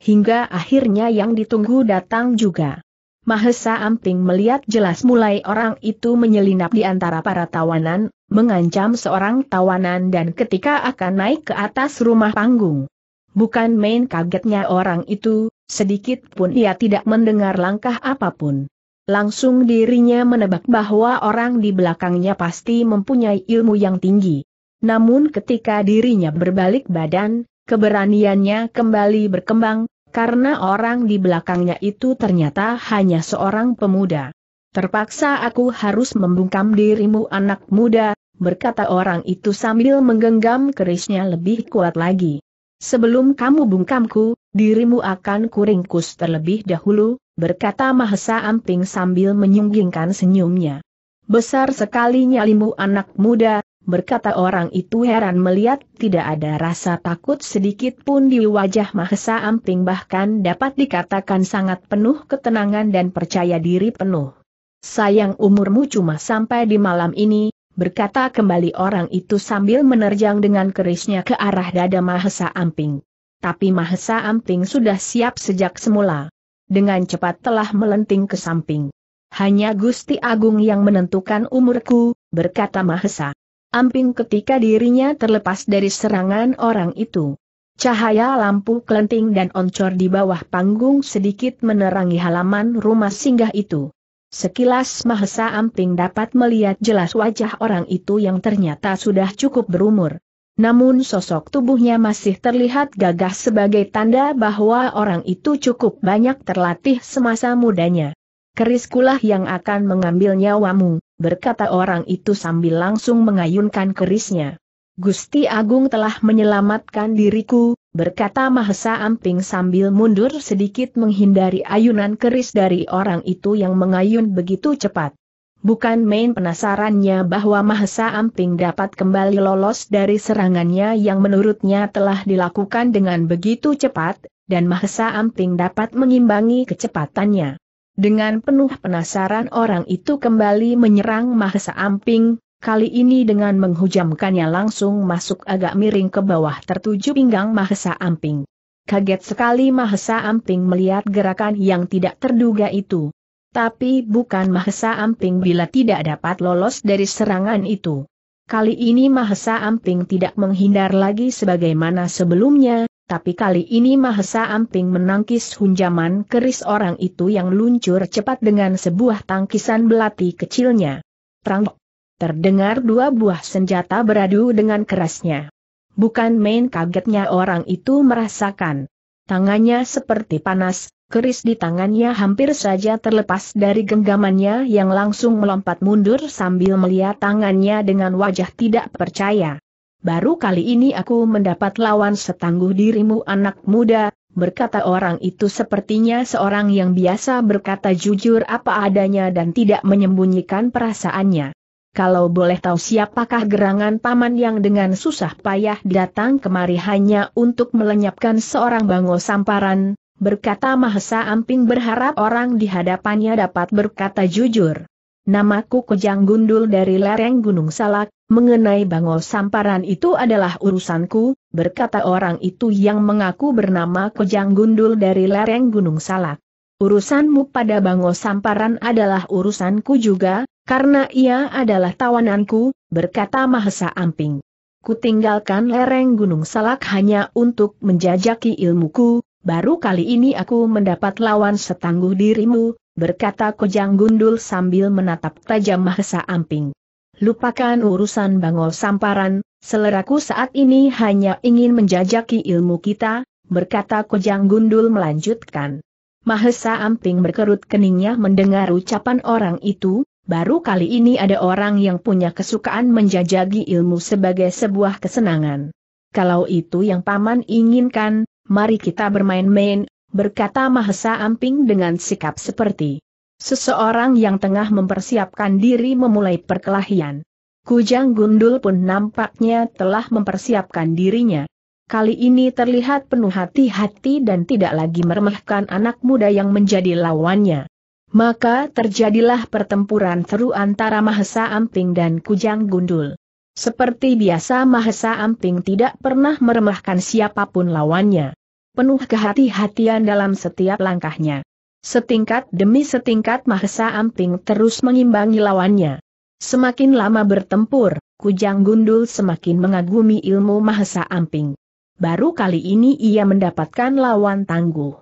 Hingga akhirnya yang ditunggu datang juga. Mahesa Amping melihat jelas mulai orang itu menyelinap di antara para tawanan, mengancam seorang tawanan dan ketika akan naik ke atas rumah panggung. Bukan main kagetnya orang itu, sedikit pun ia tidak mendengar langkah apapun. Langsung dirinya menebak bahwa orang di belakangnya pasti mempunyai ilmu yang tinggi. Namun ketika dirinya berbalik badan, keberaniannya kembali berkembang, karena orang di belakangnya itu ternyata hanya seorang pemuda. Terpaksa aku harus membungkam dirimu anak muda, berkata orang itu sambil menggenggam kerisnya lebih kuat lagi. Sebelum kamu bungkamku, dirimu akan kuringkus terlebih dahulu, berkata Mahesa Amping sambil menyunggingkan senyumnya. Besar sekali nyalimu anak muda, berkata orang itu heran melihat tidak ada rasa takut sedikit pun di wajah Mahesa Amping bahkan dapat dikatakan sangat penuh ketenangan dan percaya diri penuh. Sayang umurmu cuma sampai di malam ini, berkata kembali orang itu sambil menerjang dengan kerisnya ke arah dada Mahesa Amping. Tapi Mahesa Amping sudah siap sejak semula. Dengan cepat telah melenting ke samping. Hanya Gusti Agung yang menentukan umurku, berkata Mahesa amping ketika dirinya terlepas dari serangan orang itu. Cahaya lampu kelenting dan oncor di bawah panggung sedikit menerangi halaman rumah singgah itu. Sekilas Mahesa Amping dapat melihat jelas wajah orang itu yang ternyata sudah cukup berumur. Namun sosok tubuhnya masih terlihat gagah sebagai tanda bahwa orang itu cukup banyak terlatih semasa mudanya. Keriskulah yang akan mengambil nyawamu berkata orang itu sambil langsung mengayunkan kerisnya. Gusti Agung telah menyelamatkan diriku, berkata Mahesa Amping sambil mundur sedikit menghindari ayunan keris dari orang itu yang mengayun begitu cepat. Bukan main penasarannya bahwa Mahesa Amping dapat kembali lolos dari serangannya yang menurutnya telah dilakukan dengan begitu cepat, dan Mahesa Amping dapat mengimbangi kecepatannya. Dengan penuh penasaran orang itu kembali menyerang Mahesa Amping, kali ini dengan menghujamkannya langsung masuk agak miring ke bawah tertuju pinggang Mahesa Amping. Kaget sekali Mahesa Amping melihat gerakan yang tidak terduga itu. Tapi bukan Mahesa Amping bila tidak dapat lolos dari serangan itu. Kali ini Mahesa Amping tidak menghindar lagi sebagaimana sebelumnya, tapi kali ini Mahesa Amping menangkis hunjaman keris orang itu yang luncur cepat dengan sebuah tangkisan belati kecilnya. Trang. Terdengar dua buah senjata beradu dengan kerasnya. Bukan main kagetnya orang itu merasakan. Tangannya seperti panas, keris di tangannya hampir saja terlepas dari genggamannya yang langsung melompat mundur sambil melihat tangannya dengan wajah tidak percaya baru kali ini aku mendapat lawan setangguh dirimu anak muda, berkata orang itu sepertinya seorang yang biasa berkata jujur apa adanya dan tidak menyembunyikan perasaannya. Kalau boleh tahu siapakah gerangan paman yang dengan susah payah datang kemari hanya untuk melenyapkan seorang bango samparan, berkata Mahesa Amping berharap orang di hadapannya dapat berkata jujur. Namaku Kujang Gundul dari lereng Gunung Salak, mengenai bangau samparan itu adalah urusanku, berkata orang itu yang mengaku bernama Kojang Gundul dari lereng Gunung Salak. Urusanmu pada bangau samparan adalah urusanku juga, karena ia adalah tawananku, berkata Mahesa Amping. Kutinggalkan lereng Gunung Salak hanya untuk menjajaki ilmuku, baru kali ini aku mendapat lawan setangguh dirimu, berkata Kojang Gundul sambil menatap tajam Mahesa Amping lupakan urusan bangol samparan, seleraku saat ini hanya ingin menjajaki ilmu kita, berkata Kojang Gundul melanjutkan. Mahesa Amping berkerut keningnya mendengar ucapan orang itu, baru kali ini ada orang yang punya kesukaan menjajagi ilmu sebagai sebuah kesenangan. Kalau itu yang paman inginkan, mari kita bermain-main, berkata Mahesa Amping dengan sikap seperti Seseorang yang tengah mempersiapkan diri memulai perkelahian. Kujang Gundul pun nampaknya telah mempersiapkan dirinya. Kali ini terlihat penuh hati-hati dan tidak lagi meremehkan anak muda yang menjadi lawannya. Maka terjadilah pertempuran seru antara Mahesa Amping dan Kujang Gundul. Seperti biasa Mahesa Amping tidak pernah meremehkan siapapun lawannya. Penuh kehati-hatian dalam setiap langkahnya. Setingkat demi setingkat Mahesa Amping terus mengimbangi lawannya. Semakin lama bertempur, Kujang Gundul semakin mengagumi ilmu Mahesa Amping. Baru kali ini ia mendapatkan lawan tangguh.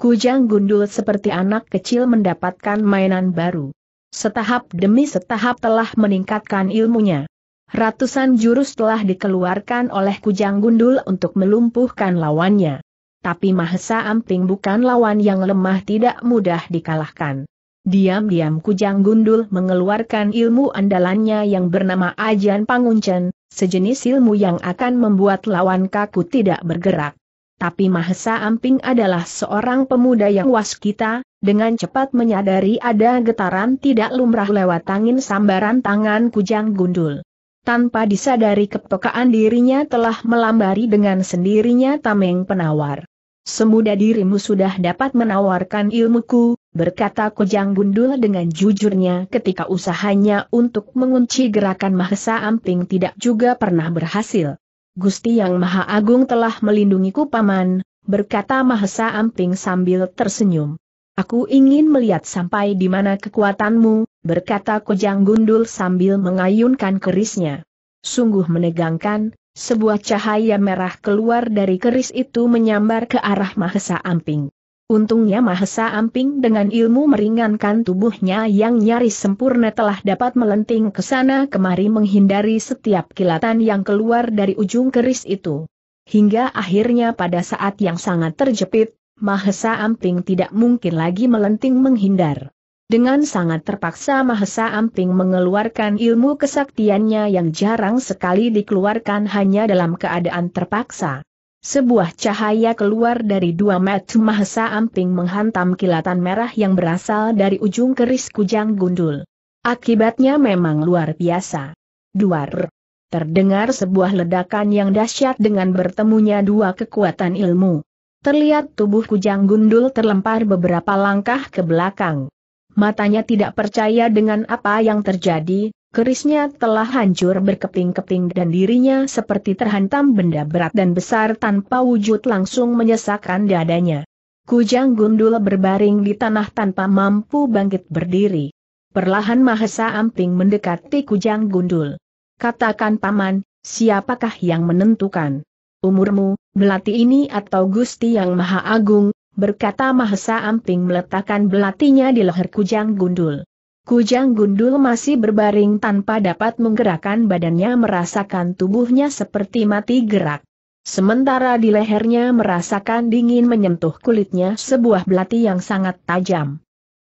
Kujang Gundul seperti anak kecil mendapatkan mainan baru. Setahap demi setahap telah meningkatkan ilmunya. Ratusan jurus telah dikeluarkan oleh Kujang Gundul untuk melumpuhkan lawannya tapi Mahesa Amping bukan lawan yang lemah tidak mudah dikalahkan. Diam-diam Kujang Gundul mengeluarkan ilmu andalannya yang bernama Ajan Panguncen, sejenis ilmu yang akan membuat lawan kaku tidak bergerak. Tapi Mahesa Amping adalah seorang pemuda yang waskita, dengan cepat menyadari ada getaran tidak lumrah lewat angin sambaran tangan Kujang Gundul. Tanpa disadari kepekaan dirinya telah melambari dengan sendirinya tameng penawar. Semudah dirimu sudah dapat menawarkan ilmuku, berkata Kojang Gundul dengan jujurnya ketika usahanya untuk mengunci gerakan Mahesa Amping tidak juga pernah berhasil. Gusti Yang Maha Agung telah melindungiku paman, berkata Mahesa Amping sambil tersenyum. Aku ingin melihat sampai di mana kekuatanmu, berkata Kojang Gundul sambil mengayunkan kerisnya. Sungguh menegangkan, sebuah cahaya merah keluar dari keris itu menyambar ke arah Mahesa Amping. Untungnya Mahesa Amping dengan ilmu meringankan tubuhnya yang nyaris sempurna telah dapat melenting ke sana kemari menghindari setiap kilatan yang keluar dari ujung keris itu. Hingga akhirnya pada saat yang sangat terjepit, Mahesa Amping tidak mungkin lagi melenting menghindar. Dengan sangat terpaksa Mahesa Amping mengeluarkan ilmu kesaktiannya yang jarang sekali dikeluarkan hanya dalam keadaan terpaksa. Sebuah cahaya keluar dari dua mata Mahesa Amping menghantam kilatan merah yang berasal dari ujung keris kujang gundul. Akibatnya memang luar biasa. Duar. Terdengar sebuah ledakan yang dahsyat dengan bertemunya dua kekuatan ilmu. Terlihat tubuh kujang gundul terlempar beberapa langkah ke belakang. Matanya tidak percaya dengan apa yang terjadi, kerisnya telah hancur berkeping-keping dan dirinya seperti terhantam benda berat dan besar tanpa wujud langsung menyesakkan dadanya. Kujang gundul berbaring di tanah tanpa mampu bangkit berdiri. Perlahan Mahesa Amping mendekati Kujang Gundul. Katakan paman, siapakah yang menentukan? Umurmu, belati ini atau Gusti yang Maha Agung, berkata Mahesa Amping meletakkan belatinya di leher Kujang Gundul. Kujang Gundul masih berbaring tanpa dapat menggerakkan badannya merasakan tubuhnya seperti mati gerak. Sementara di lehernya merasakan dingin menyentuh kulitnya sebuah belati yang sangat tajam.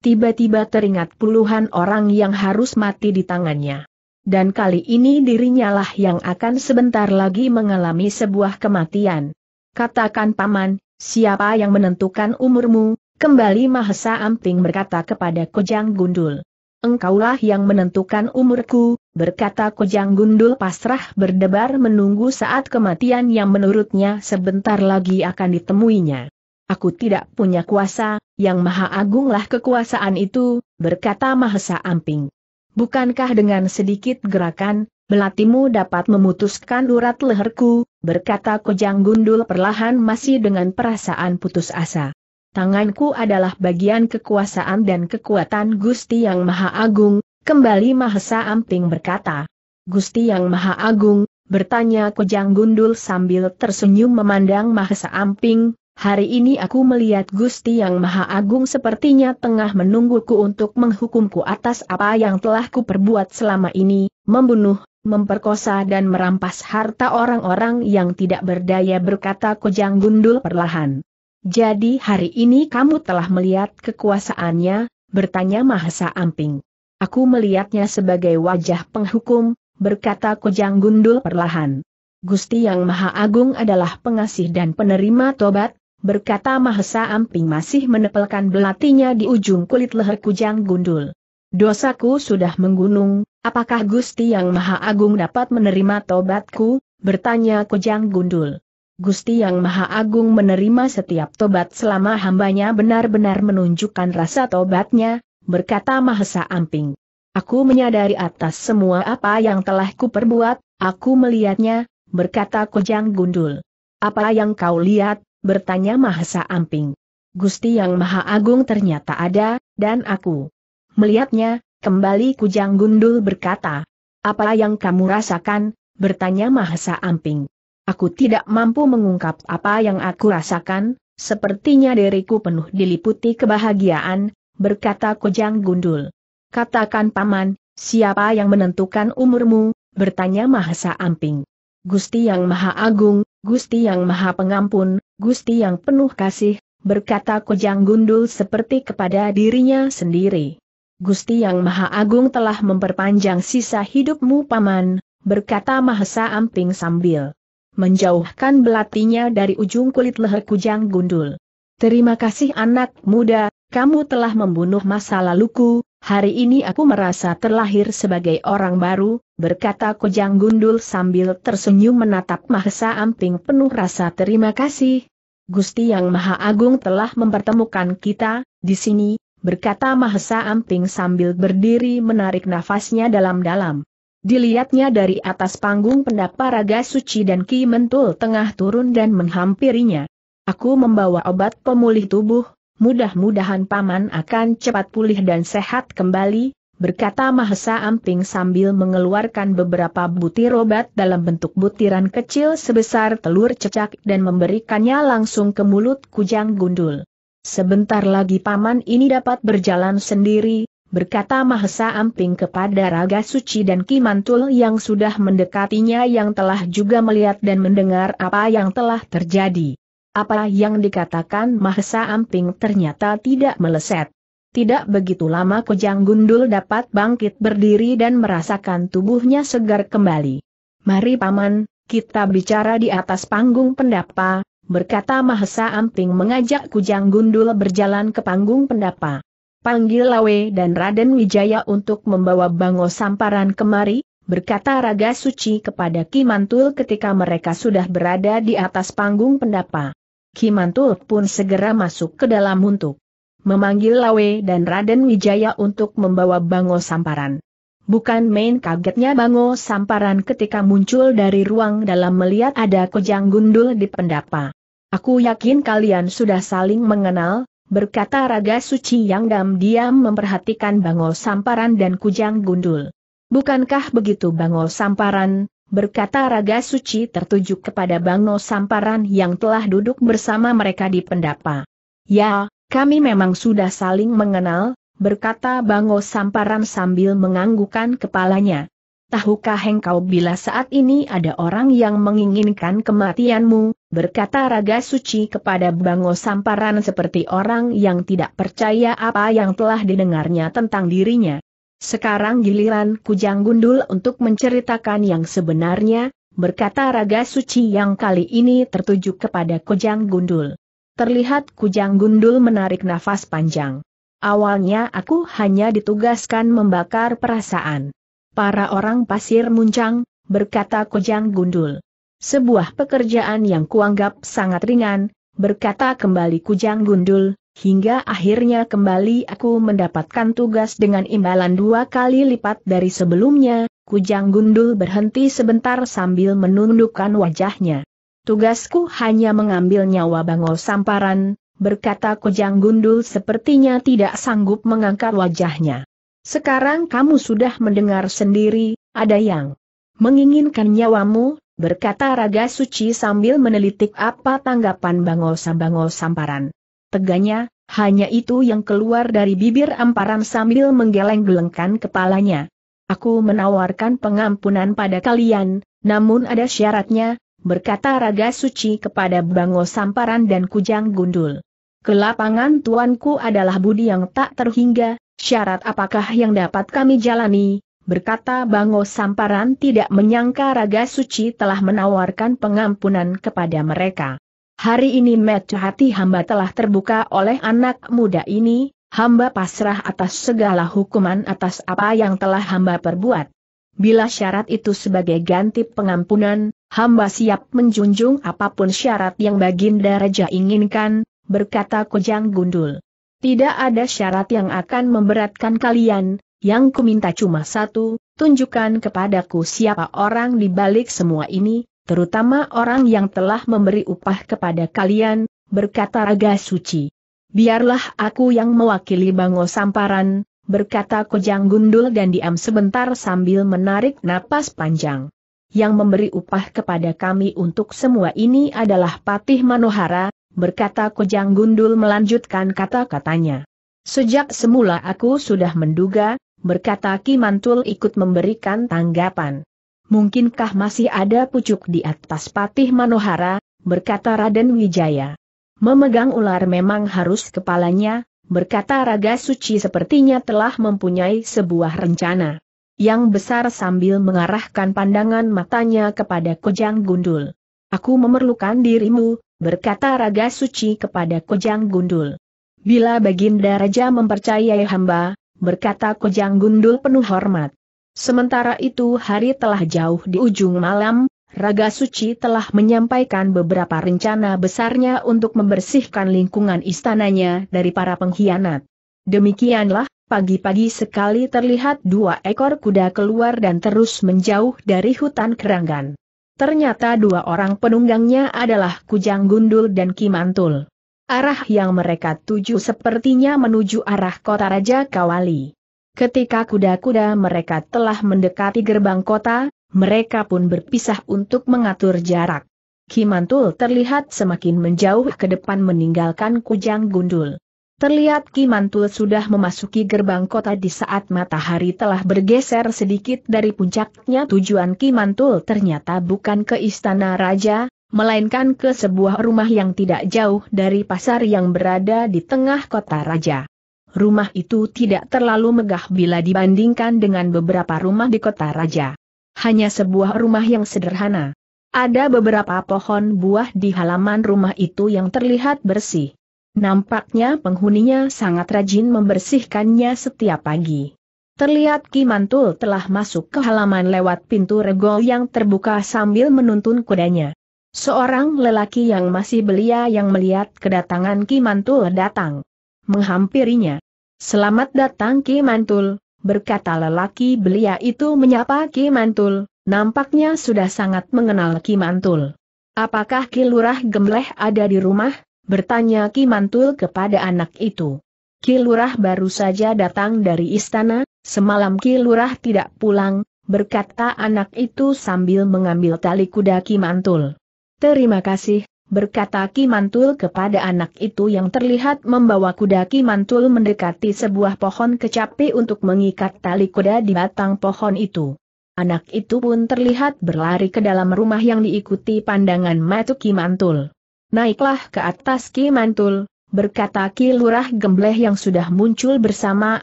Tiba-tiba teringat puluhan orang yang harus mati di tangannya. Dan kali ini dirinya lah yang akan sebentar lagi mengalami sebuah kematian. Katakan paman, Siapa yang menentukan umurmu? Kembali Mahesa Amping berkata kepada Kojang Gundul. Engkaulah yang menentukan umurku, berkata Kojang Gundul pasrah berdebar menunggu saat kematian yang menurutnya sebentar lagi akan ditemuinya. Aku tidak punya kuasa, yang maha agunglah kekuasaan itu, berkata Mahesa Amping. Bukankah dengan sedikit gerakan, Belatimu dapat memutuskan urat leherku, berkata Kojang Gundul perlahan masih dengan perasaan putus asa. Tanganku adalah bagian kekuasaan dan kekuatan Gusti Yang Maha Agung, kembali Mahesa Amping berkata. Gusti Yang Maha Agung, bertanya Kojang Gundul sambil tersenyum memandang Mahesa Amping, Hari ini aku melihat Gusti Yang Maha Agung sepertinya tengah menungguku untuk menghukumku atas apa yang telah kuperbuat selama ini, membunuh, memperkosa dan merampas harta orang-orang yang tidak berdaya berkata Kojang Gundul perlahan. Jadi hari ini kamu telah melihat kekuasaannya, bertanya Mahesa Amping. Aku melihatnya sebagai wajah penghukum, berkata Kojang Gundul perlahan. Gusti Yang Maha Agung adalah pengasih dan penerima tobat, berkata Mahesa Amping masih menepelkan belatinya di ujung kulit leher Kujang Gundul. Dosaku sudah menggunung, apakah Gusti Yang Maha Agung dapat menerima tobatku? bertanya Kujang Gundul. Gusti Yang Maha Agung menerima setiap tobat selama hambanya benar-benar menunjukkan rasa tobatnya, berkata Mahesa Amping. Aku menyadari atas semua apa yang telah kuperbuat, aku melihatnya, berkata Kujang Gundul. Apa yang kau lihat, bertanya Mahesa Amping. Gusti Yang Maha Agung ternyata ada, dan aku melihatnya, kembali Kujang Gundul berkata. Apa yang kamu rasakan, bertanya Mahesa Amping. Aku tidak mampu mengungkap apa yang aku rasakan, sepertinya diriku penuh diliputi kebahagiaan, berkata Kujang Gundul. Katakan paman, siapa yang menentukan umurmu, bertanya Mahesa Amping. Gusti Yang Maha Agung, Gusti Yang Maha Pengampun, Gusti yang penuh kasih, berkata Kujang Gundul seperti kepada dirinya sendiri. Gusti yang Maha Agung telah memperpanjang sisa hidupmu paman, berkata Mahesa Amping sambil menjauhkan belatinya dari ujung kulit leher Kujang Gundul. Terima kasih anak muda, kamu telah membunuh masa laluku, Hari ini aku merasa terlahir sebagai orang baru, berkata Kujang Gundul sambil tersenyum menatap Mahesa Amping penuh rasa terima kasih. Gusti Yang Maha Agung telah mempertemukan kita, di sini, berkata Mahesa Amping sambil berdiri menarik nafasnya dalam-dalam. Dilihatnya dari atas panggung pendapa Raga Suci dan Ki Mentul tengah turun dan menghampirinya. Aku membawa obat pemulih tubuh, mudah-mudahan paman akan cepat pulih dan sehat kembali, berkata Mahesa Amping sambil mengeluarkan beberapa butir obat dalam bentuk butiran kecil sebesar telur cecak dan memberikannya langsung ke mulut Kujang Gundul. Sebentar lagi paman ini dapat berjalan sendiri, berkata Mahesa Amping kepada Raga Suci dan Kimantul yang sudah mendekatinya yang telah juga melihat dan mendengar apa yang telah terjadi apa yang dikatakan Mahesa Amping ternyata tidak meleset. Tidak begitu lama Kujang Gundul dapat bangkit berdiri dan merasakan tubuhnya segar kembali. Mari paman, kita bicara di atas panggung pendapa, berkata Mahesa Amping mengajak Kujang Gundul berjalan ke panggung pendapa. Panggil Lawe dan Raden Wijaya untuk membawa Bango Samparan kemari, berkata Raga Suci kepada Kimantul ketika mereka sudah berada di atas panggung pendapa. Kimantul pun segera masuk ke dalam untuk memanggil Lawe dan Raden Wijaya untuk membawa Bango Samparan. Bukan main kagetnya Bango Samparan ketika muncul dari ruang dalam melihat ada kejang gundul di pendapa. Aku yakin kalian sudah saling mengenal, berkata Raga Suci yang diam-diam memperhatikan Bango Samparan dan Kujang Gundul. Bukankah begitu Bango Samparan, berkata Raga Suci tertuju kepada Bangno Samparan yang telah duduk bersama mereka di pendapa. Ya, kami memang sudah saling mengenal, berkata Bangno Samparan sambil menganggukan kepalanya. Tahukah engkau bila saat ini ada orang yang menginginkan kematianmu, berkata Raga Suci kepada Bango Samparan seperti orang yang tidak percaya apa yang telah didengarnya tentang dirinya. Sekarang giliran Kujang Gundul untuk menceritakan yang sebenarnya, berkata Raga Suci yang kali ini tertuju kepada Kujang Gundul. Terlihat Kujang Gundul menarik nafas panjang. Awalnya aku hanya ditugaskan membakar perasaan. Para orang pasir muncang, berkata Kujang Gundul. Sebuah pekerjaan yang kuanggap sangat ringan, berkata kembali Kujang Gundul, hingga akhirnya kembali aku mendapatkan tugas dengan imbalan dua kali lipat dari sebelumnya, Kujang Gundul berhenti sebentar sambil menundukkan wajahnya. Tugasku hanya mengambil nyawa Bangol Samparan, berkata Kujang Gundul sepertinya tidak sanggup mengangkat wajahnya. Sekarang kamu sudah mendengar sendiri, ada yang menginginkan nyawamu, berkata Raga Suci sambil menelitik apa tanggapan Bangol Sambangol Samparan teganya, hanya itu yang keluar dari bibir amparan sambil menggeleng-gelengkan kepalanya. Aku menawarkan pengampunan pada kalian, namun ada syaratnya, berkata Raga Suci kepada Bango Samparan dan Kujang Gundul. Kelapangan tuanku adalah budi yang tak terhingga, syarat apakah yang dapat kami jalani, berkata Bango Samparan tidak menyangka Raga Suci telah menawarkan pengampunan kepada mereka. Hari ini metu hati hamba telah terbuka oleh anak muda ini, hamba pasrah atas segala hukuman atas apa yang telah hamba perbuat. Bila syarat itu sebagai ganti pengampunan, hamba siap menjunjung apapun syarat yang Baginda Raja inginkan, berkata Kujang Gundul. Tidak ada syarat yang akan memberatkan kalian, yang kuminta cuma satu, tunjukkan kepadaku siapa orang di balik semua ini, terutama orang yang telah memberi upah kepada kalian, berkata Raga Suci. Biarlah aku yang mewakili Bango Samparan, berkata Kojang Gundul dan diam sebentar sambil menarik napas panjang. Yang memberi upah kepada kami untuk semua ini adalah Patih Manohara, berkata Kojang Gundul melanjutkan kata-katanya. Sejak semula aku sudah menduga, berkata Ki Mantul ikut memberikan tanggapan. Mungkinkah masih ada pucuk di atas patih Manohara, berkata Raden Wijaya. Memegang ular memang harus kepalanya, berkata Raga Suci sepertinya telah mempunyai sebuah rencana. Yang besar sambil mengarahkan pandangan matanya kepada Kojang Gundul. Aku memerlukan dirimu, berkata Raga Suci kepada Kojang Gundul. Bila Baginda Raja mempercayai hamba, berkata Kojang Gundul penuh hormat. Sementara itu hari telah jauh di ujung malam, Raga Suci telah menyampaikan beberapa rencana besarnya untuk membersihkan lingkungan istananya dari para pengkhianat. Demikianlah, pagi-pagi sekali terlihat dua ekor kuda keluar dan terus menjauh dari hutan keranggan. Ternyata dua orang penunggangnya adalah Kujang Gundul dan Kimantul. Arah yang mereka tuju sepertinya menuju arah kota Raja Kawali. Ketika kuda-kuda mereka telah mendekati gerbang kota, mereka pun berpisah untuk mengatur jarak. Kimantul terlihat semakin menjauh ke depan meninggalkan Kujang Gundul. Terlihat Kimantul sudah memasuki gerbang kota di saat matahari telah bergeser sedikit dari puncaknya. Tujuan Kimantul ternyata bukan ke istana raja, melainkan ke sebuah rumah yang tidak jauh dari pasar yang berada di tengah kota raja rumah itu tidak terlalu megah bila dibandingkan dengan beberapa rumah di kota raja. Hanya sebuah rumah yang sederhana. Ada beberapa pohon buah di halaman rumah itu yang terlihat bersih. Nampaknya penghuninya sangat rajin membersihkannya setiap pagi. Terlihat Ki Mantul telah masuk ke halaman lewat pintu regol yang terbuka sambil menuntun kudanya. Seorang lelaki yang masih belia yang melihat kedatangan Ki Mantul datang menghampirinya. Selamat datang Ki Mantul, berkata lelaki belia itu menyapa Ki Mantul, nampaknya sudah sangat mengenal Ki Mantul. Apakah Ki Lurah Gemleh ada di rumah? bertanya Ki Mantul kepada anak itu. Ki Lurah baru saja datang dari istana, semalam Ki Lurah tidak pulang, berkata anak itu sambil mengambil tali kuda Ki Mantul. Terima kasih, berkata mantul kepada anak itu yang terlihat membawa kuda Kimantul mendekati sebuah pohon kecapi untuk mengikat tali kuda di batang pohon itu. Anak itu pun terlihat berlari ke dalam rumah yang diikuti pandangan mata Kimantul. Naiklah ke atas Kimantul, berkata Ki Lurah Gembleh yang sudah muncul bersama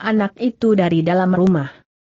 anak itu dari dalam rumah.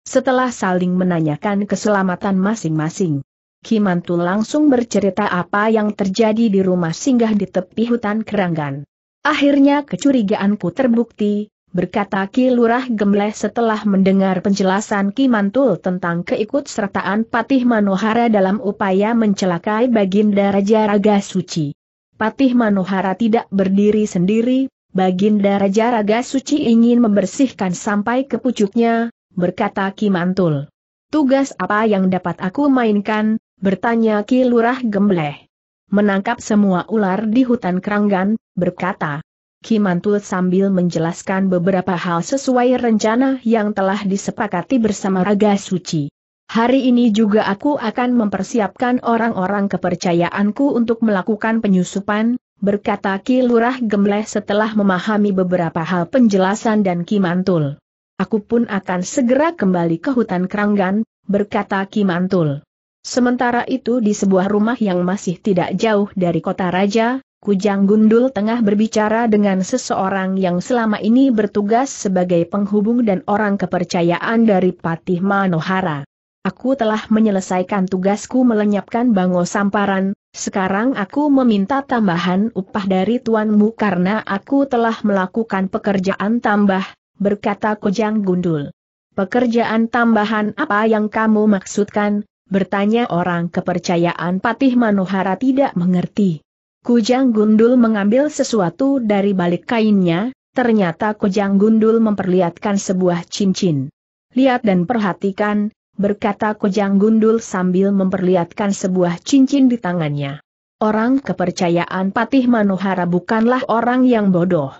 Setelah saling menanyakan keselamatan masing-masing. Kimantu langsung bercerita apa yang terjadi di rumah singgah di tepi hutan keranggan. Akhirnya kecurigaanku terbukti, berkata Ki Lurah Gemleh setelah mendengar penjelasan Kimantul tentang keikutsertaan Patih Manohara dalam upaya mencelakai Baginda Raja Raga Suci. Patih Manohara tidak berdiri sendiri, Baginda Raja Raga Suci ingin membersihkan sampai ke pucuknya, berkata Kimantul. Tugas apa yang dapat aku mainkan, Bertanya Ki Lurah Gembleh. Menangkap semua ular di hutan keranggan, berkata. Ki Mantul sambil menjelaskan beberapa hal sesuai rencana yang telah disepakati bersama Raga Suci. Hari ini juga aku akan mempersiapkan orang-orang kepercayaanku untuk melakukan penyusupan, berkata Ki Lurah Gembleh setelah memahami beberapa hal penjelasan dan Ki Mantul. Aku pun akan segera kembali ke hutan keranggan, berkata Ki Mantul. Sementara itu di sebuah rumah yang masih tidak jauh dari kota raja, Kujang Gundul tengah berbicara dengan seseorang yang selama ini bertugas sebagai penghubung dan orang kepercayaan dari Patih Manohara. Aku telah menyelesaikan tugasku melenyapkan Bango Samparan, sekarang aku meminta tambahan upah dari tuanmu karena aku telah melakukan pekerjaan tambah, berkata Kujang Gundul. Pekerjaan tambahan apa yang kamu maksudkan, Bertanya orang kepercayaan Patih Manohara tidak mengerti. Kujang Gundul mengambil sesuatu dari balik kainnya, ternyata Kujang Gundul memperlihatkan sebuah cincin. Lihat dan perhatikan, berkata Kujang Gundul sambil memperlihatkan sebuah cincin di tangannya. Orang kepercayaan Patih Manohara bukanlah orang yang bodoh.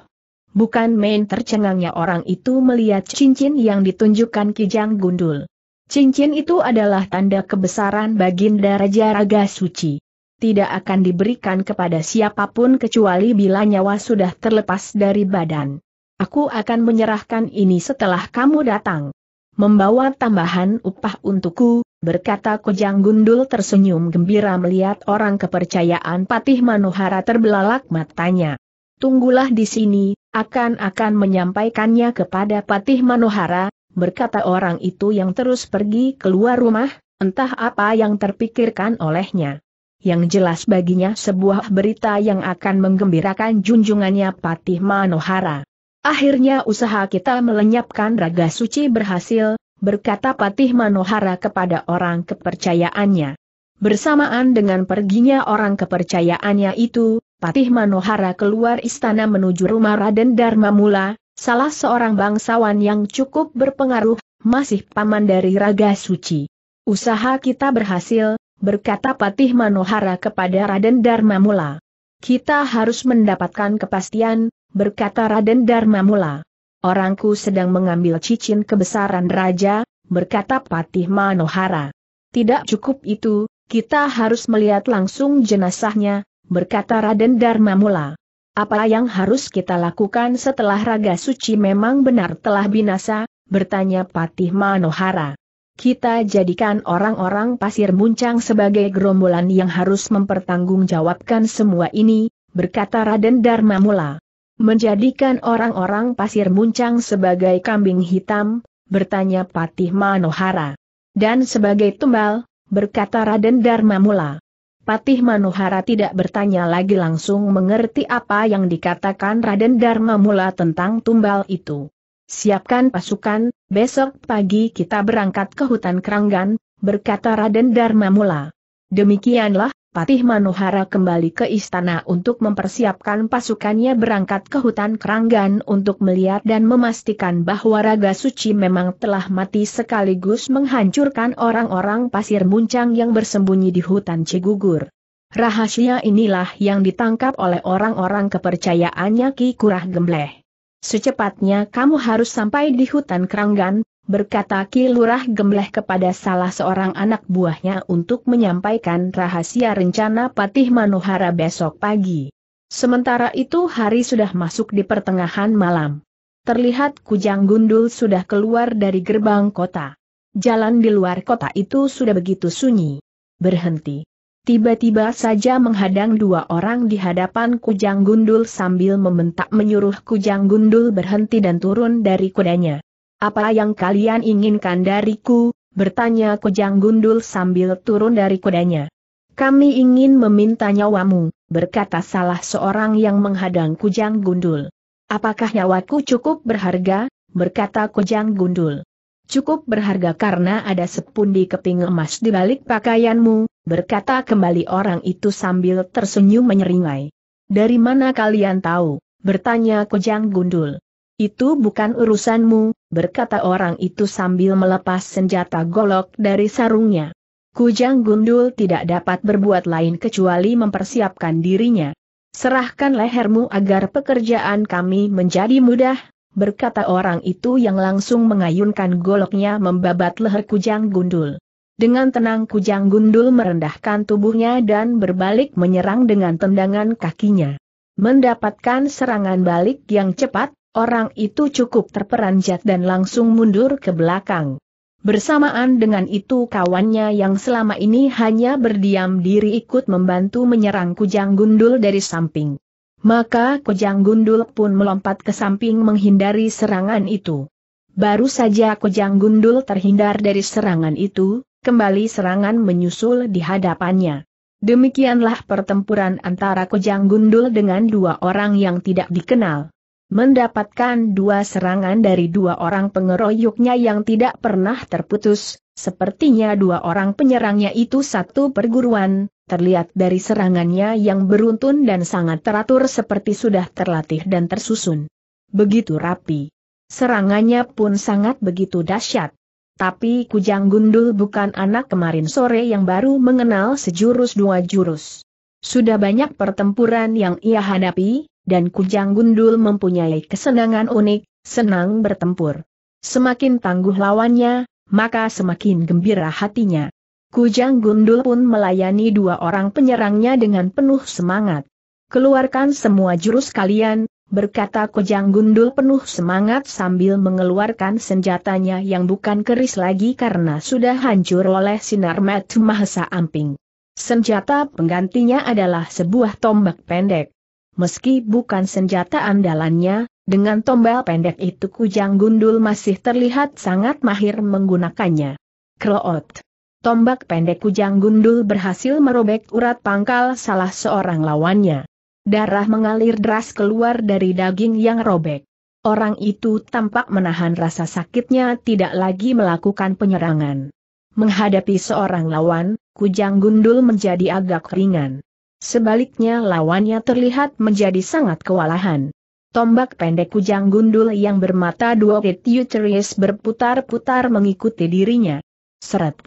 Bukan main tercengangnya orang itu melihat cincin yang ditunjukkan Kijang Gundul. Cincin itu adalah tanda kebesaran Baginda Raja Raga Suci. Tidak akan diberikan kepada siapapun kecuali bila nyawa sudah terlepas dari badan. Aku akan menyerahkan ini setelah kamu datang. Membawa tambahan upah untukku, berkata Kojang Gundul tersenyum gembira melihat orang kepercayaan Patih Manuhara terbelalak matanya. Tunggulah di sini, akan-akan menyampaikannya kepada Patih Manuhara berkata orang itu yang terus pergi keluar rumah, entah apa yang terpikirkan olehnya. Yang jelas baginya sebuah berita yang akan menggembirakan junjungannya Patih Manohara. Akhirnya usaha kita melenyapkan raga suci berhasil, berkata Patih Manohara kepada orang kepercayaannya. Bersamaan dengan perginya orang kepercayaannya itu, Patih Manohara keluar istana menuju rumah Raden Dharma Mula, salah seorang bangsawan yang cukup berpengaruh, masih paman dari Raga Suci. Usaha kita berhasil, berkata Patih Manohara kepada Raden Dharma Mula. Kita harus mendapatkan kepastian, berkata Raden Dharma Mula. Orangku sedang mengambil cincin kebesaran raja, berkata Patih Manohara. Tidak cukup itu, kita harus melihat langsung jenazahnya, berkata Raden Dharma Mula. Apa yang harus kita lakukan setelah Raga Suci memang benar telah binasa? bertanya Patih Manohara. Kita jadikan orang-orang pasir muncang sebagai gerombolan yang harus mempertanggungjawabkan semua ini, berkata Raden Dharma Mula. Menjadikan orang-orang pasir muncang sebagai kambing hitam, bertanya Patih Manohara. Dan sebagai tumbal, berkata Raden Dharma Mula. Patih Manuhara tidak bertanya lagi langsung mengerti apa yang dikatakan Raden Dharma Mula tentang tumbal itu. Siapkan pasukan, besok pagi kita berangkat ke hutan Keranggan, berkata Raden Dharma Mula. Demikianlah, Patih Manuhara kembali ke istana untuk mempersiapkan pasukannya berangkat ke hutan Keranggan untuk melihat dan memastikan bahwa Raga Suci memang telah mati sekaligus menghancurkan orang-orang pasir muncang yang bersembunyi di hutan Cegugur. Rahasia inilah yang ditangkap oleh orang-orang kepercayaannya Ki Kurah Gembleh. Secepatnya kamu harus sampai di hutan keranggan, berkata Ki Lurah Gembleh kepada salah seorang anak buahnya untuk menyampaikan rahasia rencana Patih Manuhara besok pagi. Sementara itu hari sudah masuk di pertengahan malam. Terlihat Kujang Gundul sudah keluar dari gerbang kota. Jalan di luar kota itu sudah begitu sunyi. Berhenti tiba-tiba saja menghadang dua orang di hadapan Kujang Gundul sambil membentak menyuruh Kujang Gundul berhenti dan turun dari kudanya. Apa yang kalian inginkan dariku? bertanya Kujang Gundul sambil turun dari kudanya. Kami ingin meminta nyawamu, berkata salah seorang yang menghadang Kujang Gundul. Apakah nyawaku cukup berharga? berkata Kujang Gundul. Cukup berharga karena ada sepundi keping emas di balik pakaianmu, Berkata kembali orang itu sambil tersenyum menyeringai. Dari mana kalian tahu? Bertanya Kujang Gundul. Itu bukan urusanmu, berkata orang itu sambil melepas senjata golok dari sarungnya. Kujang Gundul tidak dapat berbuat lain kecuali mempersiapkan dirinya. Serahkan lehermu agar pekerjaan kami menjadi mudah, berkata orang itu yang langsung mengayunkan goloknya membabat leher Kujang Gundul. Dengan tenang Kujang Gundul merendahkan tubuhnya dan berbalik menyerang dengan tendangan kakinya. Mendapatkan serangan balik yang cepat, orang itu cukup terperanjat dan langsung mundur ke belakang. Bersamaan dengan itu kawannya yang selama ini hanya berdiam diri ikut membantu menyerang Kujang Gundul dari samping. Maka Kujang Gundul pun melompat ke samping menghindari serangan itu. Baru saja Kujang Gundul terhindar dari serangan itu, kembali serangan menyusul di hadapannya. Demikianlah pertempuran antara Kojang Gundul dengan dua orang yang tidak dikenal. Mendapatkan dua serangan dari dua orang pengeroyoknya yang tidak pernah terputus, sepertinya dua orang penyerangnya itu satu perguruan, terlihat dari serangannya yang beruntun dan sangat teratur seperti sudah terlatih dan tersusun. Begitu rapi. Serangannya pun sangat begitu dahsyat. Tapi Kujang Gundul bukan anak kemarin sore yang baru mengenal sejurus dua jurus. Sudah banyak pertempuran yang ia hadapi, dan Kujang Gundul mempunyai kesenangan unik, senang bertempur. Semakin tangguh lawannya, maka semakin gembira hatinya. Kujang Gundul pun melayani dua orang penyerangnya dengan penuh semangat. Keluarkan semua jurus kalian, berkata Kujang Gundul penuh semangat sambil mengeluarkan senjatanya yang bukan keris lagi karena sudah hancur oleh sinar mata mahesa amping. Senjata penggantinya adalah sebuah tombak pendek. Meski bukan senjata andalannya, dengan tombak pendek itu Kujang Gundul masih terlihat sangat mahir menggunakannya. Kroot. Tombak pendek Kujang Gundul berhasil merobek urat pangkal salah seorang lawannya. Darah mengalir deras keluar dari daging yang robek. Orang itu tampak menahan rasa sakitnya tidak lagi melakukan penyerangan. Menghadapi seorang lawan, Kujang Gundul menjadi agak ringan. Sebaliknya lawannya terlihat menjadi sangat kewalahan. Tombak pendek Kujang Gundul yang bermata dua uterus berputar-putar mengikuti dirinya. Seret.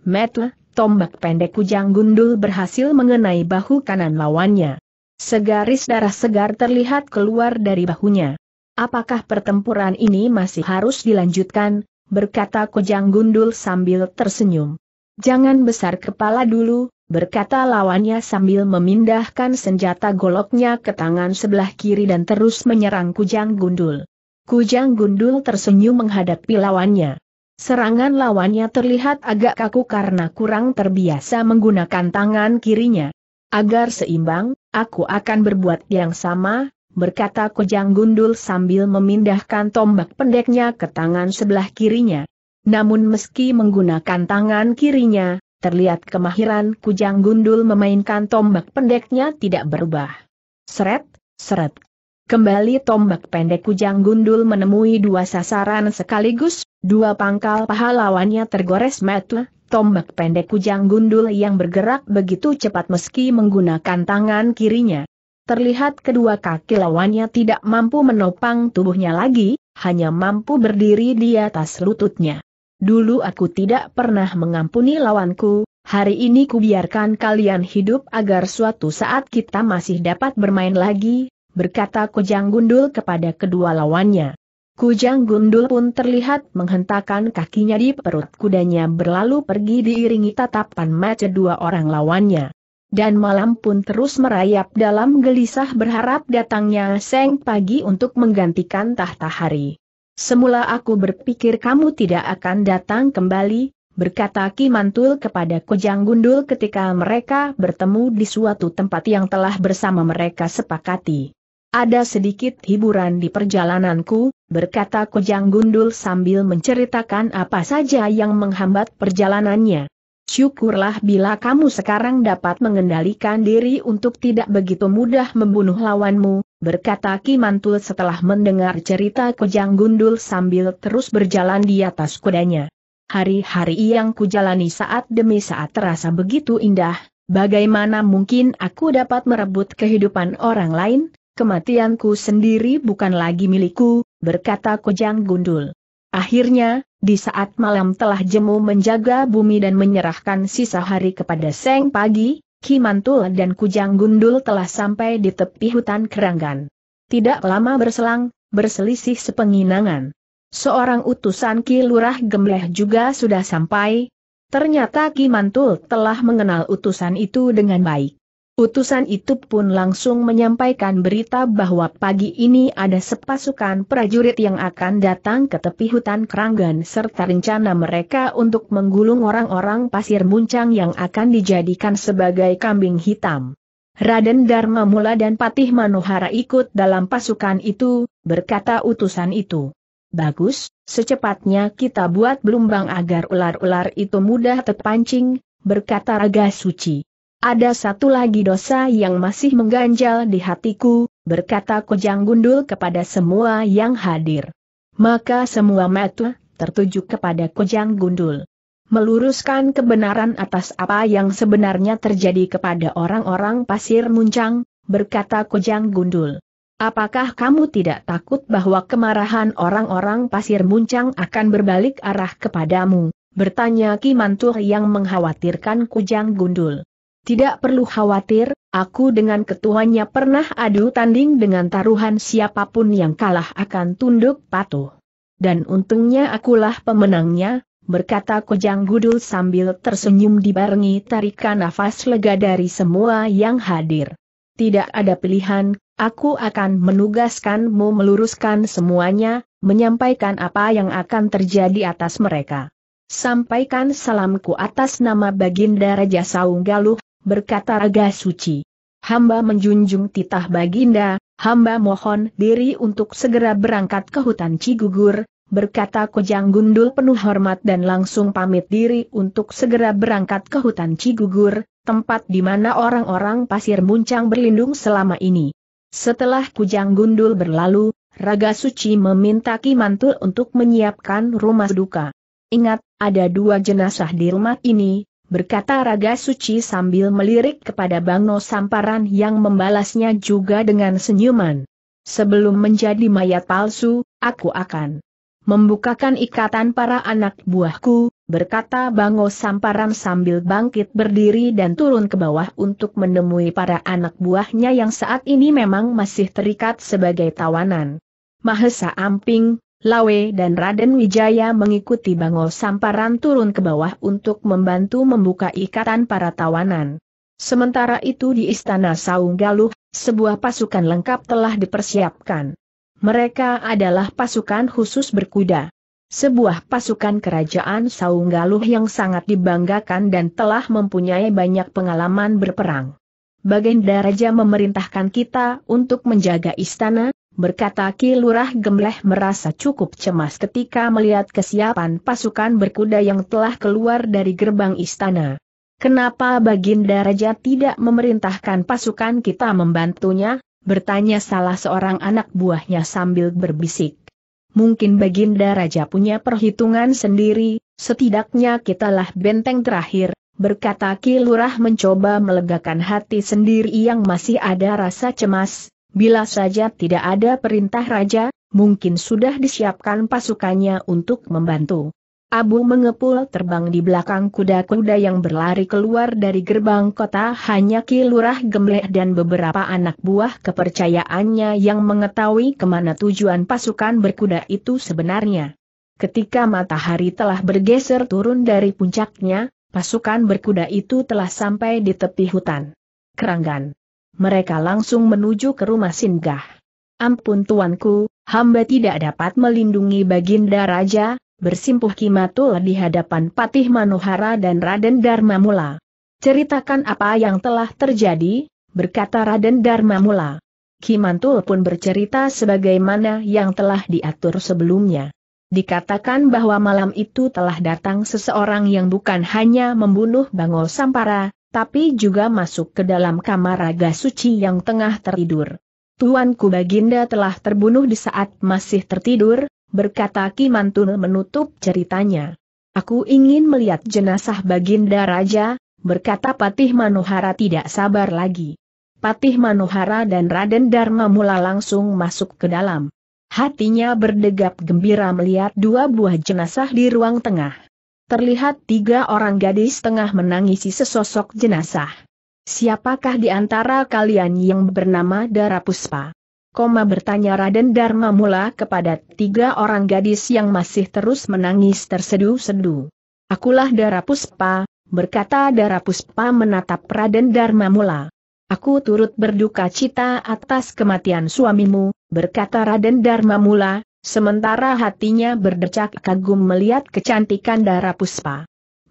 Metle, tombak pendek Kujang Gundul berhasil mengenai bahu kanan lawannya. Segaris darah segar terlihat keluar dari bahunya. Apakah pertempuran ini masih harus dilanjutkan, berkata Kujang Gundul sambil tersenyum. Jangan besar kepala dulu, berkata lawannya sambil memindahkan senjata goloknya ke tangan sebelah kiri dan terus menyerang Kujang Gundul. Kujang Gundul tersenyum menghadapi lawannya. Serangan lawannya terlihat agak kaku karena kurang terbiasa menggunakan tangan kirinya. Agar seimbang, aku akan berbuat yang sama, berkata Kujang Gundul sambil memindahkan tombak pendeknya ke tangan sebelah kirinya. Namun meski menggunakan tangan kirinya, terlihat kemahiran Kujang Gundul memainkan tombak pendeknya tidak berubah. Seret, seret. Kembali tombak pendek Kujang Gundul menemui dua sasaran sekaligus, dua pangkal paha tergores metu, tombak pendek kujang gundul yang bergerak begitu cepat meski menggunakan tangan kirinya. Terlihat kedua kaki lawannya tidak mampu menopang tubuhnya lagi, hanya mampu berdiri di atas lututnya. Dulu aku tidak pernah mengampuni lawanku, hari ini kubiarkan kalian hidup agar suatu saat kita masih dapat bermain lagi, berkata Kujang Gundul kepada kedua lawannya. Kujang gundul pun terlihat menghentakkan kakinya di perut kudanya berlalu pergi diiringi tatapan mata dua orang lawannya. Dan malam pun terus merayap dalam gelisah berharap datangnya Seng Pagi untuk menggantikan tahta hari. Semula aku berpikir kamu tidak akan datang kembali, berkata Ki Mantul kepada Kujang Gundul ketika mereka bertemu di suatu tempat yang telah bersama mereka sepakati. Ada sedikit hiburan di perjalananku, berkata Kujang Gundul sambil menceritakan apa saja yang menghambat perjalanannya. Syukurlah bila kamu sekarang dapat mengendalikan diri untuk tidak begitu mudah membunuh lawanmu, berkata Kimantul setelah mendengar cerita Kujang Gundul sambil terus berjalan di atas kudanya. Hari-hari yang kujalani saat demi saat terasa begitu indah, bagaimana mungkin aku dapat merebut kehidupan orang lain, kematianku sendiri bukan lagi milikku, berkata Kujang Gundul. Akhirnya, di saat malam telah jemu menjaga bumi dan menyerahkan sisa hari kepada Seng Pagi, Kimantul dan Kujang Gundul telah sampai di tepi hutan keranggan. Tidak lama berselang, berselisih sepenginangan. Seorang utusan Ki Lurah Gemleh juga sudah sampai. Ternyata Ki Mantul telah mengenal utusan itu dengan baik. Utusan itu pun langsung menyampaikan berita bahwa pagi ini ada sepasukan prajurit yang akan datang ke tepi hutan Keranggan serta rencana mereka untuk menggulung orang-orang pasir muncang yang akan dijadikan sebagai kambing hitam. Raden Dharma Mula dan Patih Manuhara ikut dalam pasukan itu, berkata utusan itu. Bagus, secepatnya kita buat belumbang agar ular-ular itu mudah terpancing, berkata Raga Suci. Ada satu lagi dosa yang masih mengganjal di hatiku, berkata Kujang Gundul kepada semua yang hadir. Maka semua mata tertuju kepada Kujang Gundul. Meluruskan kebenaran atas apa yang sebenarnya terjadi kepada orang-orang pasir muncang, berkata Kujang Gundul. Apakah kamu tidak takut bahwa kemarahan orang-orang pasir muncang akan berbalik arah kepadamu? Bertanya Ki yang mengkhawatirkan Kujang Gundul. Tidak perlu khawatir, aku dengan ketuanya pernah adu tanding dengan taruhan siapapun yang kalah akan tunduk patuh. Dan untungnya akulah pemenangnya, berkata Kojang Gudul sambil tersenyum dibarengi tarikan nafas lega dari semua yang hadir. Tidak ada pilihan, aku akan menugaskanmu meluruskan semuanya, menyampaikan apa yang akan terjadi atas mereka. Sampaikan salamku atas nama Baginda Raja Saung Galuh berkata Raga Suci. Hamba menjunjung titah Baginda, hamba mohon diri untuk segera berangkat ke hutan Cigugur, berkata Kujang Gundul penuh hormat dan langsung pamit diri untuk segera berangkat ke hutan Cigugur, tempat di mana orang-orang pasir muncang berlindung selama ini. Setelah Kujang Gundul berlalu, Raga Suci meminta Kimantul untuk menyiapkan rumah duka. Ingat, ada dua jenazah di rumah ini, berkata Raga Suci sambil melirik kepada No Samparan yang membalasnya juga dengan senyuman. Sebelum menjadi mayat palsu, aku akan membukakan ikatan para anak buahku, berkata Bango Samparan sambil bangkit berdiri dan turun ke bawah untuk menemui para anak buahnya yang saat ini memang masih terikat sebagai tawanan. Mahesa Amping, Lawe dan Raden Wijaya mengikuti Bangol Samparan turun ke bawah untuk membantu membuka ikatan para tawanan. Sementara itu di Istana Saung Galuh, sebuah pasukan lengkap telah dipersiapkan. Mereka adalah pasukan khusus berkuda. Sebuah pasukan kerajaan Saung Galuh yang sangat dibanggakan dan telah mempunyai banyak pengalaman berperang. Baginda Raja memerintahkan kita untuk menjaga istana, berkata Ki Lurah Gemleh merasa cukup cemas ketika melihat kesiapan pasukan berkuda yang telah keluar dari gerbang istana. Kenapa Baginda Raja tidak memerintahkan pasukan kita membantunya? Bertanya salah seorang anak buahnya sambil berbisik. Mungkin Baginda Raja punya perhitungan sendiri, setidaknya kitalah benteng terakhir, berkata Ki Lurah mencoba melegakan hati sendiri yang masih ada rasa cemas, Bila saja tidak ada perintah raja, mungkin sudah disiapkan pasukannya untuk membantu. Abu mengepul terbang di belakang kuda-kuda yang berlari keluar dari gerbang kota hanya kilurah gemleh dan beberapa anak buah kepercayaannya yang mengetahui kemana tujuan pasukan berkuda itu sebenarnya. Ketika matahari telah bergeser turun dari puncaknya, pasukan berkuda itu telah sampai di tepi hutan. Keranggan mereka langsung menuju ke rumah singgah. Ampun tuanku, hamba tidak dapat melindungi baginda raja, bersimpuh Kimatul di hadapan Patih Manuhara dan Raden Dharma Ceritakan apa yang telah terjadi, berkata Raden Dharma Mula. Kimantul pun bercerita sebagaimana yang telah diatur sebelumnya. Dikatakan bahwa malam itu telah datang seseorang yang bukan hanya membunuh Bangol Sampara, tapi juga masuk ke dalam kamar raga suci yang tengah tertidur. Tuanku Baginda telah terbunuh di saat masih tertidur, berkata Kimantun menutup ceritanya. Aku ingin melihat jenazah Baginda Raja, berkata Patih Manuhara tidak sabar lagi. Patih Manuhara dan Raden Dharma mula langsung masuk ke dalam. Hatinya berdegap gembira melihat dua buah jenazah di ruang tengah terlihat tiga orang gadis tengah menangisi sesosok jenazah. Siapakah di antara kalian yang bernama Darapuspa? Koma bertanya Raden Dharma mula kepada tiga orang gadis yang masih terus menangis tersedu-sedu. Akulah Darapuspa, berkata Darapuspa menatap Raden Dharma mula. Aku turut berduka cita atas kematian suamimu, berkata Raden Dharma mula, Sementara hatinya berdecak kagum melihat kecantikan darah puspa.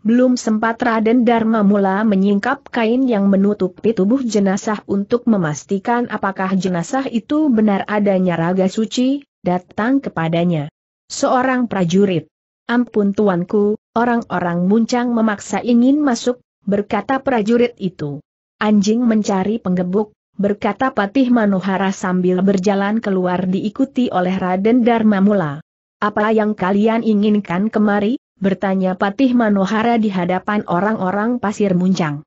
Belum sempat Raden Dharma mula menyingkap kain yang menutupi tubuh jenazah untuk memastikan apakah jenazah itu benar adanya raga suci, datang kepadanya. Seorang prajurit. Ampun tuanku, orang-orang muncang memaksa ingin masuk, berkata prajurit itu. Anjing mencari penggebuk, berkata Patih Manuhara sambil berjalan keluar diikuti oleh Raden Dharma Mula. Apa yang kalian inginkan kemari? bertanya Patih Manuhara di hadapan orang-orang pasir muncang.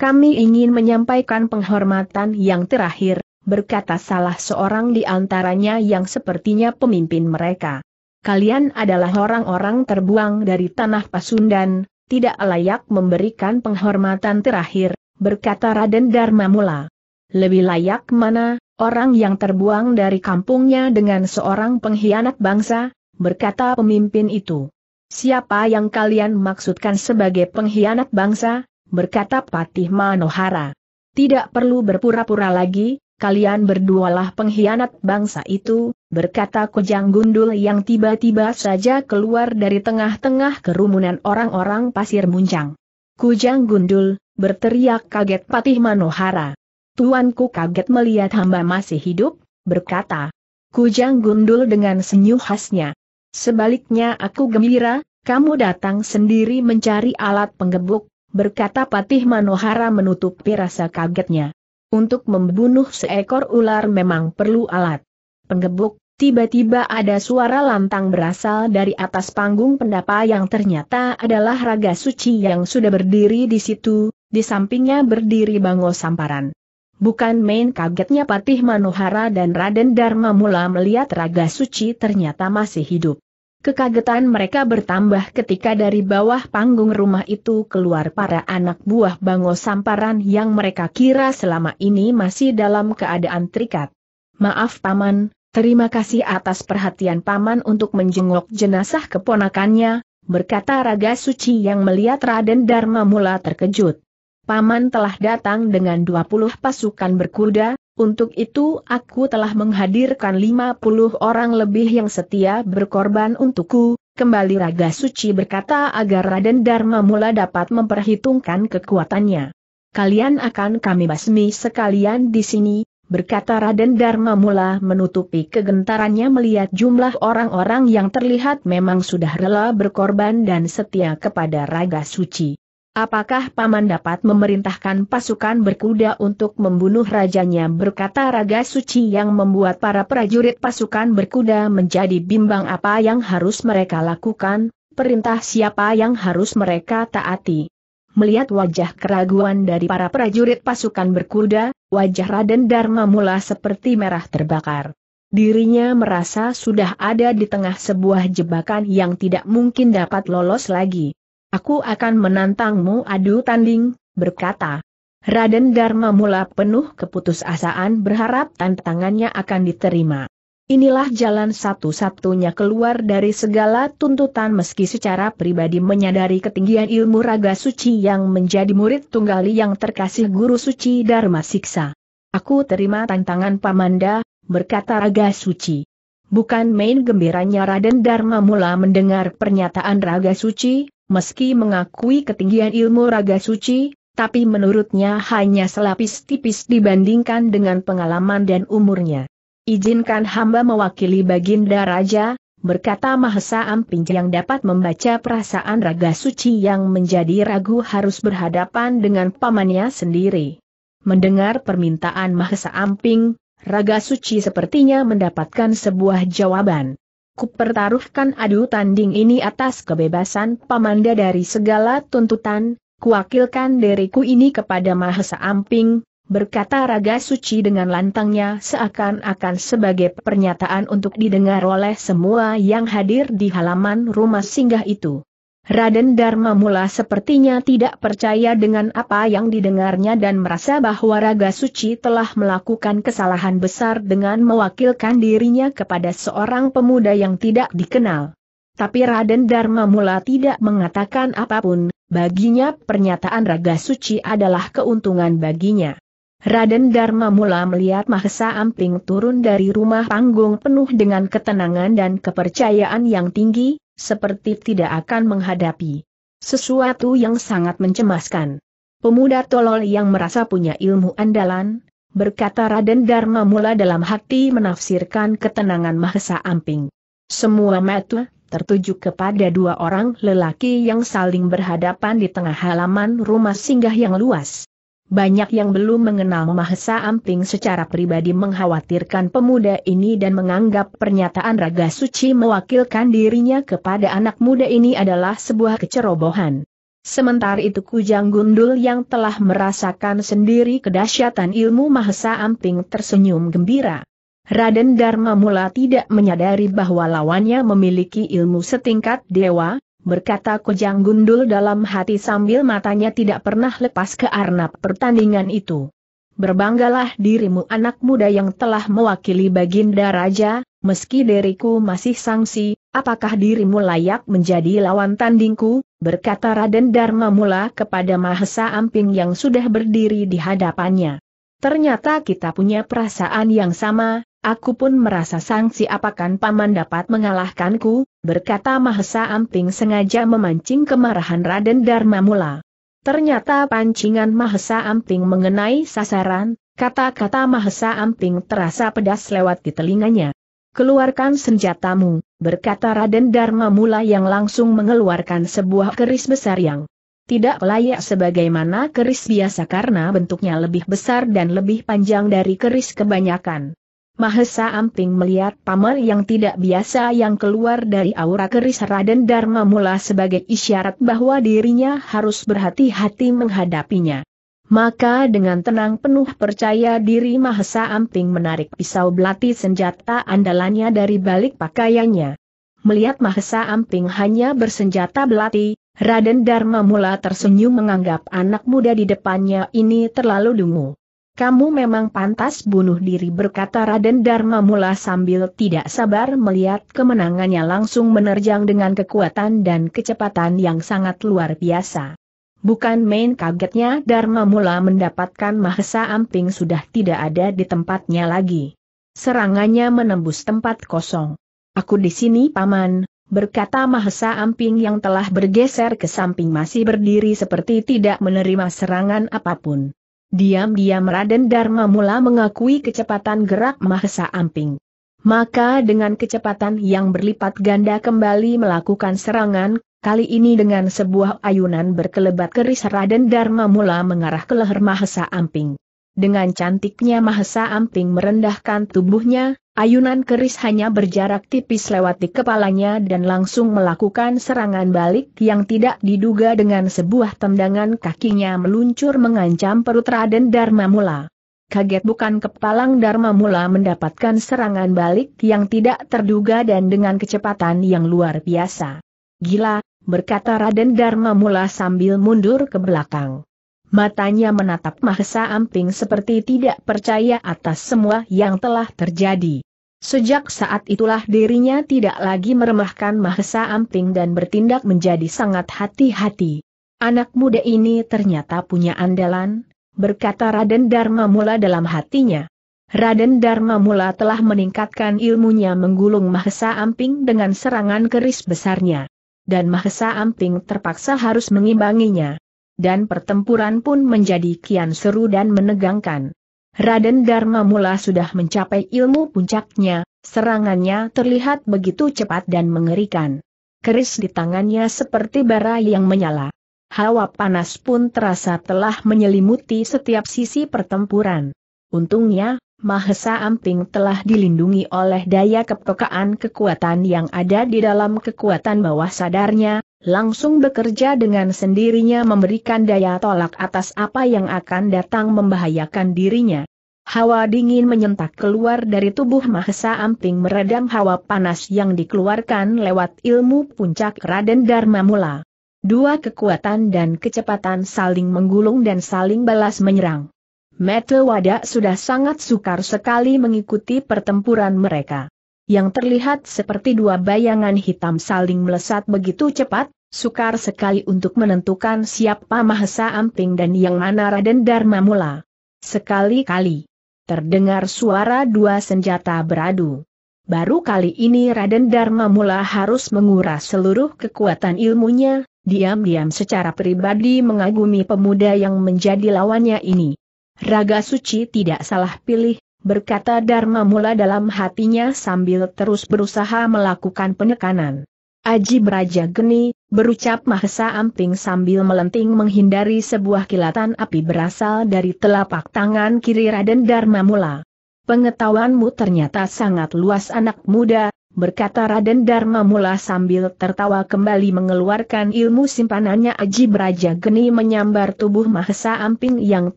Kami ingin menyampaikan penghormatan yang terakhir, berkata salah seorang di antaranya yang sepertinya pemimpin mereka. Kalian adalah orang-orang terbuang dari tanah Pasundan, tidak layak memberikan penghormatan terakhir, berkata Raden Dharma Mula. Lebih layak mana, orang yang terbuang dari kampungnya dengan seorang pengkhianat bangsa, berkata pemimpin itu. Siapa yang kalian maksudkan sebagai pengkhianat bangsa? berkata Patih Manohara. Tidak perlu berpura-pura lagi, kalian berdualah pengkhianat bangsa itu, berkata Kujang Gundul yang tiba-tiba saja keluar dari tengah-tengah kerumunan orang-orang pasir muncang. Kujang Gundul, berteriak kaget Patih Manohara tuanku kaget melihat hamba masih hidup, berkata. Kujang gundul dengan senyum khasnya. Sebaliknya aku gembira, kamu datang sendiri mencari alat penggebuk, berkata Patih Manohara menutupi rasa kagetnya. Untuk membunuh seekor ular memang perlu alat penggebuk, tiba-tiba ada suara lantang berasal dari atas panggung pendapa yang ternyata adalah Raga Suci yang sudah berdiri di situ, di sampingnya berdiri Bango Samparan. Bukan main kagetnya Patih Manuhara dan Raden Dharma mula melihat Raga Suci ternyata masih hidup. Kekagetan mereka bertambah ketika dari bawah panggung rumah itu keluar para anak buah Bango Samparan yang mereka kira selama ini masih dalam keadaan terikat. Maaf Paman, terima kasih atas perhatian Paman untuk menjenguk jenazah keponakannya, berkata Raga Suci yang melihat Raden Dharma mula terkejut. Paman telah datang dengan 20 pasukan berkuda, untuk itu aku telah menghadirkan 50 orang lebih yang setia berkorban untukku, kembali Raga Suci berkata agar Raden Dharma mula dapat memperhitungkan kekuatannya. Kalian akan kami basmi sekalian di sini, berkata Raden Dharma mula menutupi kegentarannya melihat jumlah orang-orang yang terlihat memang sudah rela berkorban dan setia kepada Raga Suci. Apakah Paman dapat memerintahkan pasukan berkuda untuk membunuh rajanya berkata Raga Suci yang membuat para prajurit pasukan berkuda menjadi bimbang apa yang harus mereka lakukan, perintah siapa yang harus mereka taati. Melihat wajah keraguan dari para prajurit pasukan berkuda, wajah Raden Dharma mula seperti merah terbakar. Dirinya merasa sudah ada di tengah sebuah jebakan yang tidak mungkin dapat lolos lagi. Aku akan menantangmu adu tanding, berkata. Raden Dharma mula penuh keputusasaan berharap tantangannya akan diterima. Inilah jalan satu-satunya keluar dari segala tuntutan meski secara pribadi menyadari ketinggian ilmu raga suci yang menjadi murid tunggali yang terkasih guru suci Dharma Siksa. Aku terima tantangan Pamanda, berkata raga suci. Bukan main gembiranya Raden Dharma mula mendengar pernyataan raga suci, meski mengakui ketinggian ilmu raga suci, tapi menurutnya hanya selapis tipis dibandingkan dengan pengalaman dan umurnya. Izinkan hamba mewakili Baginda Raja, berkata Mahesa Amping yang dapat membaca perasaan raga suci yang menjadi ragu harus berhadapan dengan pamannya sendiri. Mendengar permintaan Mahesa Amping, raga suci sepertinya mendapatkan sebuah jawaban. Kupertaruhkan adu tanding ini atas kebebasan pamanda dari segala tuntutan, Kuwakilkan diriku ini kepada Mahesa Amping, berkata Raga Suci dengan lantangnya seakan-akan sebagai pernyataan untuk didengar oleh semua yang hadir di halaman rumah singgah itu. Raden Dharma mula sepertinya tidak percaya dengan apa yang didengarnya dan merasa bahwa Raga Suci telah melakukan kesalahan besar dengan mewakilkan dirinya kepada seorang pemuda yang tidak dikenal. Tapi Raden Dharma mula tidak mengatakan apapun, baginya pernyataan Raga Suci adalah keuntungan baginya. Raden Dharma mula melihat Mahesa Amping turun dari rumah panggung penuh dengan ketenangan dan kepercayaan yang tinggi, seperti tidak akan menghadapi sesuatu yang sangat mencemaskan. Pemuda tolol yang merasa punya ilmu andalan, berkata Raden Dharma mula dalam hati menafsirkan ketenangan Mahesa Amping. Semua mata tertuju kepada dua orang lelaki yang saling berhadapan di tengah halaman rumah singgah yang luas. Banyak yang belum mengenal Mahesa Amping secara pribadi mengkhawatirkan pemuda ini dan menganggap pernyataan Raga Suci mewakilkan dirinya kepada anak muda ini adalah sebuah kecerobohan. Sementara itu Kujang Gundul yang telah merasakan sendiri kedahsyatan ilmu Mahesa Amping tersenyum gembira. Raden Dharma mula tidak menyadari bahwa lawannya memiliki ilmu setingkat dewa, berkata Kojang Gundul dalam hati sambil matanya tidak pernah lepas ke arnab pertandingan itu. Berbanggalah dirimu anak muda yang telah mewakili Baginda Raja, meski diriku masih sangsi, apakah dirimu layak menjadi lawan tandingku, berkata Raden Dharma Mula kepada Mahesa Amping yang sudah berdiri di hadapannya. Ternyata kita punya perasaan yang sama, Aku pun merasa sangsi apakah paman dapat mengalahkanku, berkata Mahesa Amping sengaja memancing kemarahan Raden Dharma Mula. Ternyata pancingan Mahesa Amping mengenai sasaran, kata-kata Mahesa Amping terasa pedas lewat di telinganya. Keluarkan senjatamu, berkata Raden Dharma Mula yang langsung mengeluarkan sebuah keris besar yang tidak layak sebagaimana keris biasa karena bentuknya lebih besar dan lebih panjang dari keris kebanyakan. Mahesa Amping melihat paman yang tidak biasa yang keluar dari aura keris Raden Dharma mula sebagai isyarat bahwa dirinya harus berhati-hati menghadapinya. Maka dengan tenang penuh percaya diri Mahesa Amping menarik pisau belati senjata andalannya dari balik pakaiannya. Melihat Mahesa Amping hanya bersenjata belati, Raden Dharma mula tersenyum menganggap anak muda di depannya ini terlalu dungu kamu memang pantas bunuh diri berkata Raden Dharma mula sambil tidak sabar melihat kemenangannya langsung menerjang dengan kekuatan dan kecepatan yang sangat luar biasa. Bukan main kagetnya Dharma mula mendapatkan Mahesa Amping sudah tidak ada di tempatnya lagi. Serangannya menembus tempat kosong. Aku di sini paman, berkata Mahesa Amping yang telah bergeser ke samping masih berdiri seperti tidak menerima serangan apapun. Diam-diam Raden Dharma mula mengakui kecepatan gerak Mahesa Amping. Maka dengan kecepatan yang berlipat ganda kembali melakukan serangan, kali ini dengan sebuah ayunan berkelebat keris Raden Dharma mula mengarah ke leher Mahesa Amping. Dengan cantiknya Mahesa Amping merendahkan tubuhnya, Ayunan keris hanya berjarak tipis lewat di kepalanya dan langsung melakukan serangan balik yang tidak diduga dengan sebuah tendangan kakinya meluncur mengancam perut Raden Dharma Mula. Kaget bukan kepalang Dharma Mula mendapatkan serangan balik yang tidak terduga dan dengan kecepatan yang luar biasa. Gila, berkata Raden Dharma Mula sambil mundur ke belakang. Matanya menatap Mahesa Amping seperti tidak percaya atas semua yang telah terjadi. Sejak saat itulah dirinya tidak lagi meremahkan Mahesa Amping dan bertindak menjadi sangat hati-hati. Anak muda ini ternyata punya andalan, berkata Raden Dharma Mula dalam hatinya. Raden Dharma Mula telah meningkatkan ilmunya menggulung Mahesa Amping dengan serangan keris besarnya. Dan Mahesa Amping terpaksa harus mengimbanginya. Dan pertempuran pun menjadi kian seru dan menegangkan. Raden Dharma mula sudah mencapai ilmu puncaknya, serangannya terlihat begitu cepat dan mengerikan. Keris di tangannya seperti bara yang menyala. Hawa panas pun terasa telah menyelimuti setiap sisi pertempuran. Untungnya, Mahesa Amping telah dilindungi oleh daya kepekaan kekuatan yang ada di dalam kekuatan bawah sadarnya, langsung bekerja dengan sendirinya memberikan daya tolak atas apa yang akan datang membahayakan dirinya. Hawa dingin menyentak keluar dari tubuh Mahesa Amping meredam hawa panas yang dikeluarkan lewat ilmu puncak Raden Dharma Mula. Dua kekuatan dan kecepatan saling menggulung dan saling balas menyerang. Mete Wadak sudah sangat sukar sekali mengikuti pertempuran mereka. Yang terlihat seperti dua bayangan hitam saling melesat begitu cepat, sukar sekali untuk menentukan siapa Mahesa Amping dan yang mana Raden Dharma Mula. Sekali-kali, terdengar suara dua senjata beradu. Baru kali ini Raden Dharma mula harus menguras seluruh kekuatan ilmunya, diam-diam secara pribadi mengagumi pemuda yang menjadi lawannya ini. Raga suci tidak salah pilih, berkata Dharma mula dalam hatinya sambil terus berusaha melakukan penekanan. Aji Beraja Geni, berucap Mahesa Amping sambil melenting menghindari sebuah kilatan api berasal dari telapak tangan kiri Raden Dharma Mula. Pengetahuanmu ternyata sangat luas anak muda, berkata Raden Dharma Mula sambil tertawa kembali mengeluarkan ilmu simpanannya Aji Beraja Geni menyambar tubuh Mahesa Amping yang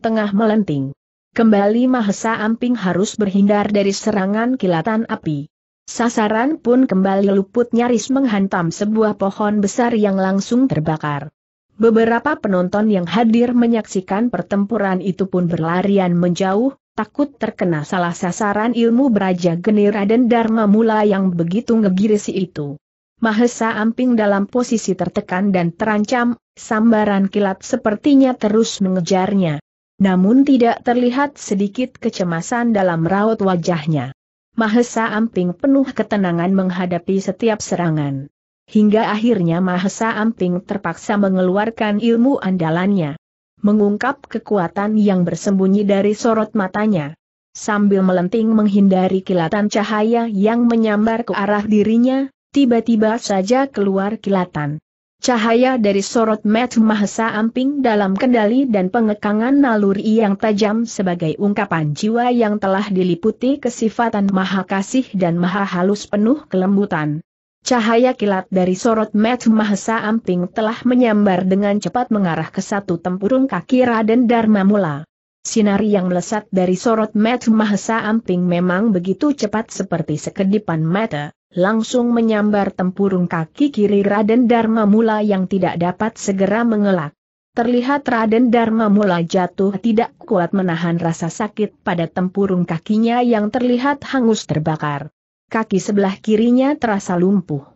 tengah melenting. Kembali Mahesa Amping harus berhindar dari serangan kilatan api. Sasaran pun kembali luput nyaris menghantam sebuah pohon besar yang langsung terbakar. Beberapa penonton yang hadir menyaksikan pertempuran itu pun berlarian menjauh, takut terkena salah sasaran ilmu beraja genira dan dharma mula yang begitu ngegirisi itu. Mahesa Amping dalam posisi tertekan dan terancam, sambaran kilat sepertinya terus mengejarnya. Namun tidak terlihat sedikit kecemasan dalam raut wajahnya. Mahesa Amping penuh ketenangan menghadapi setiap serangan. Hingga akhirnya Mahesa Amping terpaksa mengeluarkan ilmu andalannya. Mengungkap kekuatan yang bersembunyi dari sorot matanya. Sambil melenting menghindari kilatan cahaya yang menyambar ke arah dirinya, tiba-tiba saja keluar kilatan. Cahaya dari sorot Mat Mahesa Amping dalam kendali dan pengekangan naluri yang tajam sebagai ungkapan jiwa yang telah diliputi kesifatan maha kasih dan maha halus penuh kelembutan. Cahaya kilat dari sorot Mat Mahesa Amping telah menyambar dengan cepat mengarah ke satu tempurung kaki Raden Dharma Mula. Sinari yang melesat dari sorot Mat Mahesa Amping memang begitu cepat seperti sekedipan mata langsung menyambar tempurung kaki kiri Raden Dharma Mula yang tidak dapat segera mengelak. Terlihat Raden Dharma mula jatuh tidak kuat menahan rasa sakit pada tempurung kakinya yang terlihat hangus terbakar. Kaki sebelah kirinya terasa lumpuh.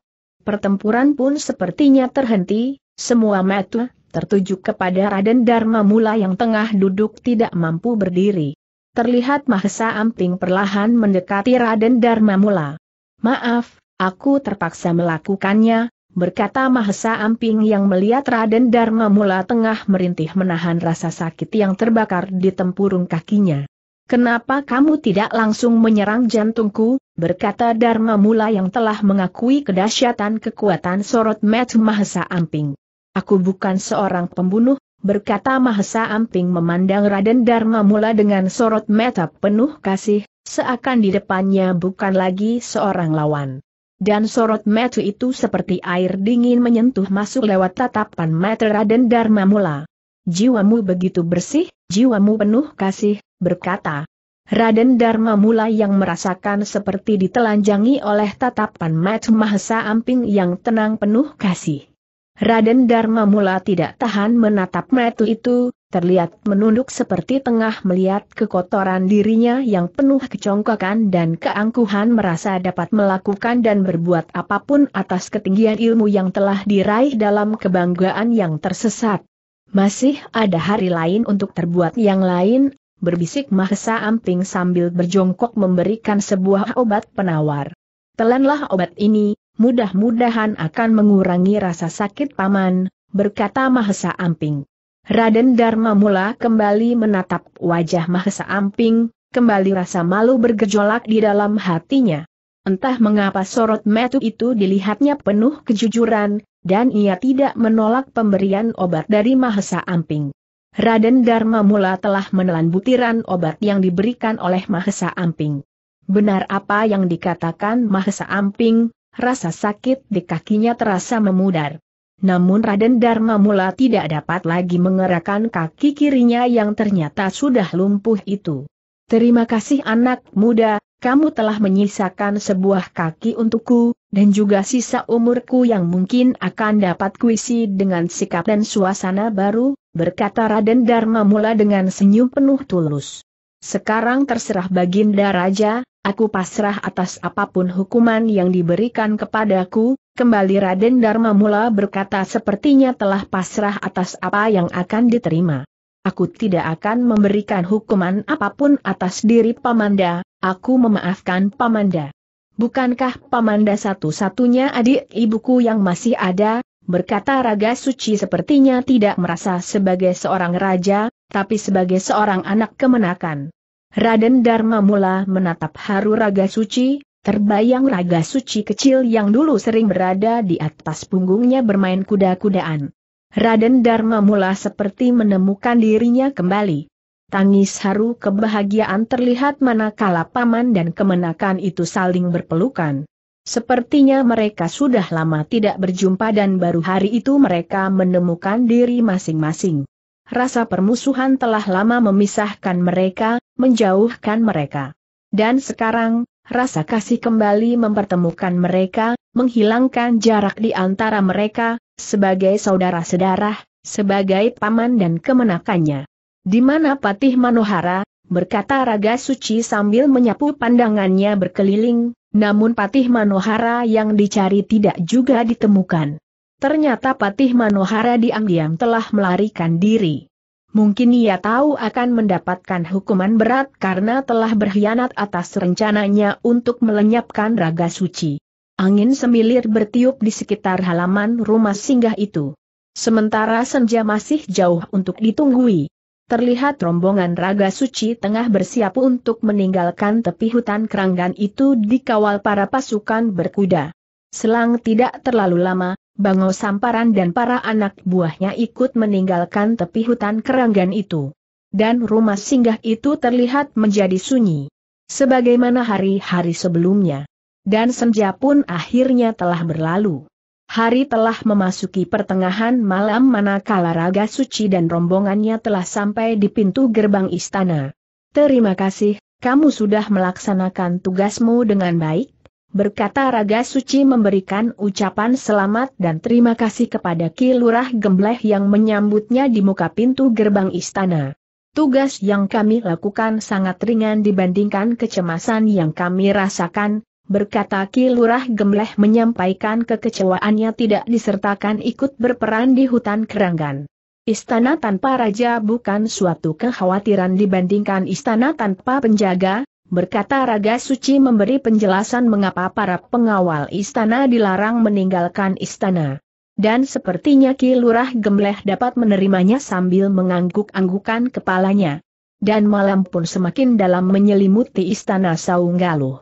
Pertempuran pun sepertinya terhenti, semua metu tertuju kepada Raden Dharma mula yang tengah duduk tidak mampu berdiri. Terlihat Mahesa Amping perlahan mendekati Raden Dharma mula. Maaf, aku terpaksa melakukannya, berkata Mahesa Amping yang melihat Raden Dharma mula tengah merintih menahan rasa sakit yang terbakar di tempurung kakinya. Kenapa kamu tidak langsung menyerang jantungku, berkata Dharma Mula yang telah mengakui kedahsyatan kekuatan sorot Met Mahesa Amping. Aku bukan seorang pembunuh, berkata Mahesa Amping memandang Raden Dharma Mula dengan sorot mata penuh kasih, seakan di depannya bukan lagi seorang lawan. Dan sorot mata itu seperti air dingin menyentuh masuk lewat tatapan mata Raden Dharma Mula. Jiwamu begitu bersih, jiwamu penuh kasih, berkata. Raden Dharma Mula yang merasakan seperti ditelanjangi oleh tatapan mata Mahesa Amping yang tenang penuh kasih. Raden Dharma Mula tidak tahan menatap mata itu, terlihat menunduk seperti tengah melihat kekotoran dirinya yang penuh kecongkakan dan keangkuhan merasa dapat melakukan dan berbuat apapun atas ketinggian ilmu yang telah diraih dalam kebanggaan yang tersesat. Masih ada hari lain untuk terbuat yang lain, berbisik Mahesa Amping sambil berjongkok memberikan sebuah obat penawar. Telanlah obat ini, mudah-mudahan akan mengurangi rasa sakit paman, berkata Mahesa Amping. Raden Dharma mula kembali menatap wajah Mahesa Amping, kembali rasa malu bergejolak di dalam hatinya. Entah mengapa sorot metu itu dilihatnya penuh kejujuran, dan ia tidak menolak pemberian obat dari Mahesa Amping. Raden Dharma mula telah menelan butiran obat yang diberikan oleh Mahesa Amping. Benar apa yang dikatakan Mahesa Amping, rasa sakit di kakinya terasa memudar. Namun Raden Dharma Mula tidak dapat lagi mengerahkan kaki kirinya yang ternyata sudah lumpuh itu. Terima kasih anak muda, kamu telah menyisakan sebuah kaki untukku, dan juga sisa umurku yang mungkin akan dapat kuisi dengan sikap dan suasana baru, berkata Raden Dharma Mula dengan senyum penuh tulus. Sekarang terserah Baginda Raja, aku pasrah atas apapun hukuman yang diberikan kepadaku, kembali Raden Dharma mula berkata sepertinya telah pasrah atas apa yang akan diterima. Aku tidak akan memberikan hukuman apapun atas diri Pamanda, aku memaafkan Pamanda. Bukankah Pamanda satu-satunya adik ibuku yang masih ada, berkata Raga Suci sepertinya tidak merasa sebagai seorang raja, tapi sebagai seorang anak kemenakan. Raden Dharma mula menatap haru raga suci, terbayang raga suci kecil yang dulu sering berada di atas punggungnya bermain kuda-kudaan. Raden Dharma mula seperti menemukan dirinya kembali. Tangis haru kebahagiaan terlihat manakala paman dan kemenakan itu saling berpelukan. Sepertinya mereka sudah lama tidak berjumpa dan baru hari itu mereka menemukan diri masing-masing. Rasa permusuhan telah lama memisahkan mereka, menjauhkan mereka. Dan sekarang, rasa kasih kembali mempertemukan mereka, menghilangkan jarak di antara mereka, sebagai saudara sedarah, sebagai paman dan kemenakannya. Di mana Patih Manohara, berkata Raga Suci sambil menyapu pandangannya berkeliling, namun Patih Manohara yang dicari tidak juga ditemukan. Ternyata Patih Manohara diam-diam telah melarikan diri. Mungkin ia tahu akan mendapatkan hukuman berat karena telah berkhianat atas rencananya untuk melenyapkan raga suci. Angin semilir bertiup di sekitar halaman rumah singgah itu. Sementara senja masih jauh untuk ditunggui. Terlihat rombongan raga suci tengah bersiap untuk meninggalkan tepi hutan keranggan itu dikawal para pasukan berkuda. Selang tidak terlalu lama, Bangau Samparan dan para anak buahnya ikut meninggalkan tepi hutan keranggan itu. Dan rumah singgah itu terlihat menjadi sunyi. Sebagaimana hari-hari sebelumnya. Dan senja pun akhirnya telah berlalu. Hari telah memasuki pertengahan malam manakala Raga Suci dan rombongannya telah sampai di pintu gerbang istana. Terima kasih, kamu sudah melaksanakan tugasmu dengan baik, berkata Raga Suci memberikan ucapan selamat dan terima kasih kepada Ki Lurah Gembleh yang menyambutnya di muka pintu gerbang istana. Tugas yang kami lakukan sangat ringan dibandingkan kecemasan yang kami rasakan, berkata Ki Lurah Gembleh menyampaikan kekecewaannya tidak disertakan ikut berperan di hutan keranggan. Istana tanpa raja bukan suatu kekhawatiran dibandingkan istana tanpa penjaga, berkata Raga Suci memberi penjelasan mengapa para pengawal istana dilarang meninggalkan istana. Dan sepertinya Ki Lurah Gembleh dapat menerimanya sambil mengangguk-anggukan kepalanya. Dan malam pun semakin dalam menyelimuti istana Saunggaluh.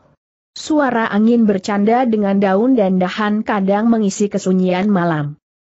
Suara angin bercanda dengan daun dan dahan kadang mengisi kesunyian malam.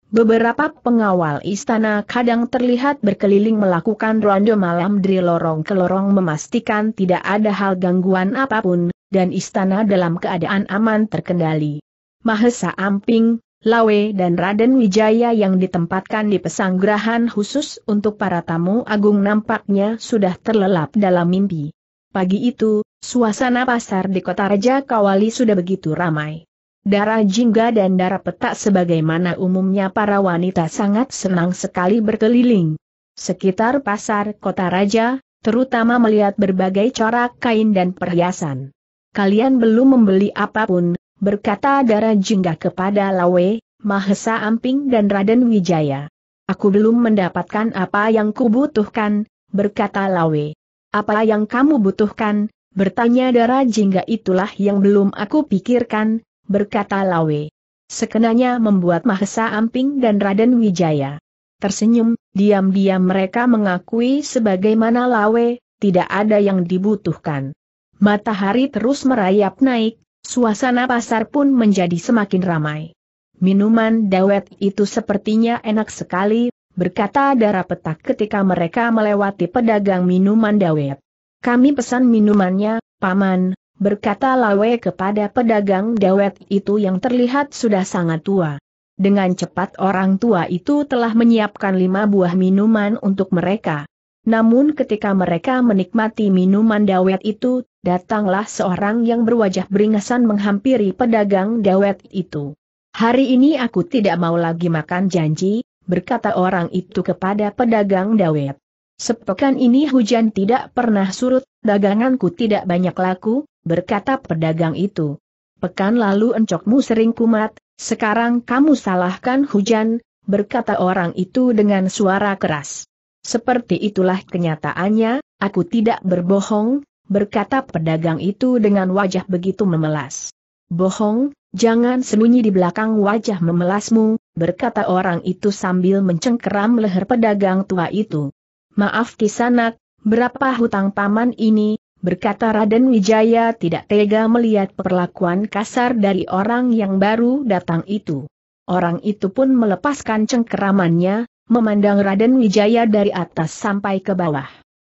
Beberapa pengawal istana kadang terlihat berkeliling melakukan ronde malam dari lorong ke lorong memastikan tidak ada hal gangguan apapun, dan istana dalam keadaan aman terkendali. Mahesa Amping, Lawe dan Raden Wijaya yang ditempatkan di pesanggrahan khusus untuk para tamu agung nampaknya sudah terlelap dalam mimpi. Pagi itu, suasana pasar di kota Raja Kawali sudah begitu ramai. Darah jingga dan darah petak sebagaimana umumnya para wanita sangat senang sekali berkeliling. Sekitar pasar kota raja, terutama melihat berbagai corak kain dan perhiasan. Kalian belum membeli apapun, berkata darah jingga kepada Lawe, Mahesa Amping dan Raden Wijaya. Aku belum mendapatkan apa yang kubutuhkan, berkata Lawe. Apa yang kamu butuhkan, bertanya darah jingga itulah yang belum aku pikirkan, berkata Lawe. Sekenanya membuat Mahesa Amping dan Raden Wijaya. Tersenyum, diam-diam mereka mengakui sebagaimana Lawe, tidak ada yang dibutuhkan. Matahari terus merayap naik, suasana pasar pun menjadi semakin ramai. Minuman dawet itu sepertinya enak sekali, berkata darah petak ketika mereka melewati pedagang minuman dawet. Kami pesan minumannya, Paman, berkata Lawe kepada pedagang dawet itu yang terlihat sudah sangat tua. Dengan cepat orang tua itu telah menyiapkan lima buah minuman untuk mereka. Namun ketika mereka menikmati minuman dawet itu, datanglah seorang yang berwajah beringasan menghampiri pedagang dawet itu. Hari ini aku tidak mau lagi makan janji, berkata orang itu kepada pedagang dawet. Sepekan ini hujan tidak pernah surut, daganganku tidak banyak laku, berkata pedagang itu. Pekan lalu encokmu sering kumat, sekarang kamu salahkan hujan, berkata orang itu dengan suara keras. Seperti itulah kenyataannya, aku tidak berbohong, berkata pedagang itu dengan wajah begitu memelas. Bohong, jangan sembunyi di belakang wajah memelasmu, berkata orang itu sambil mencengkeram leher pedagang tua itu. Maaf kisanak, berapa hutang paman ini, berkata Raden Wijaya tidak tega melihat perlakuan kasar dari orang yang baru datang itu. Orang itu pun melepaskan cengkeramannya, memandang Raden Wijaya dari atas sampai ke bawah.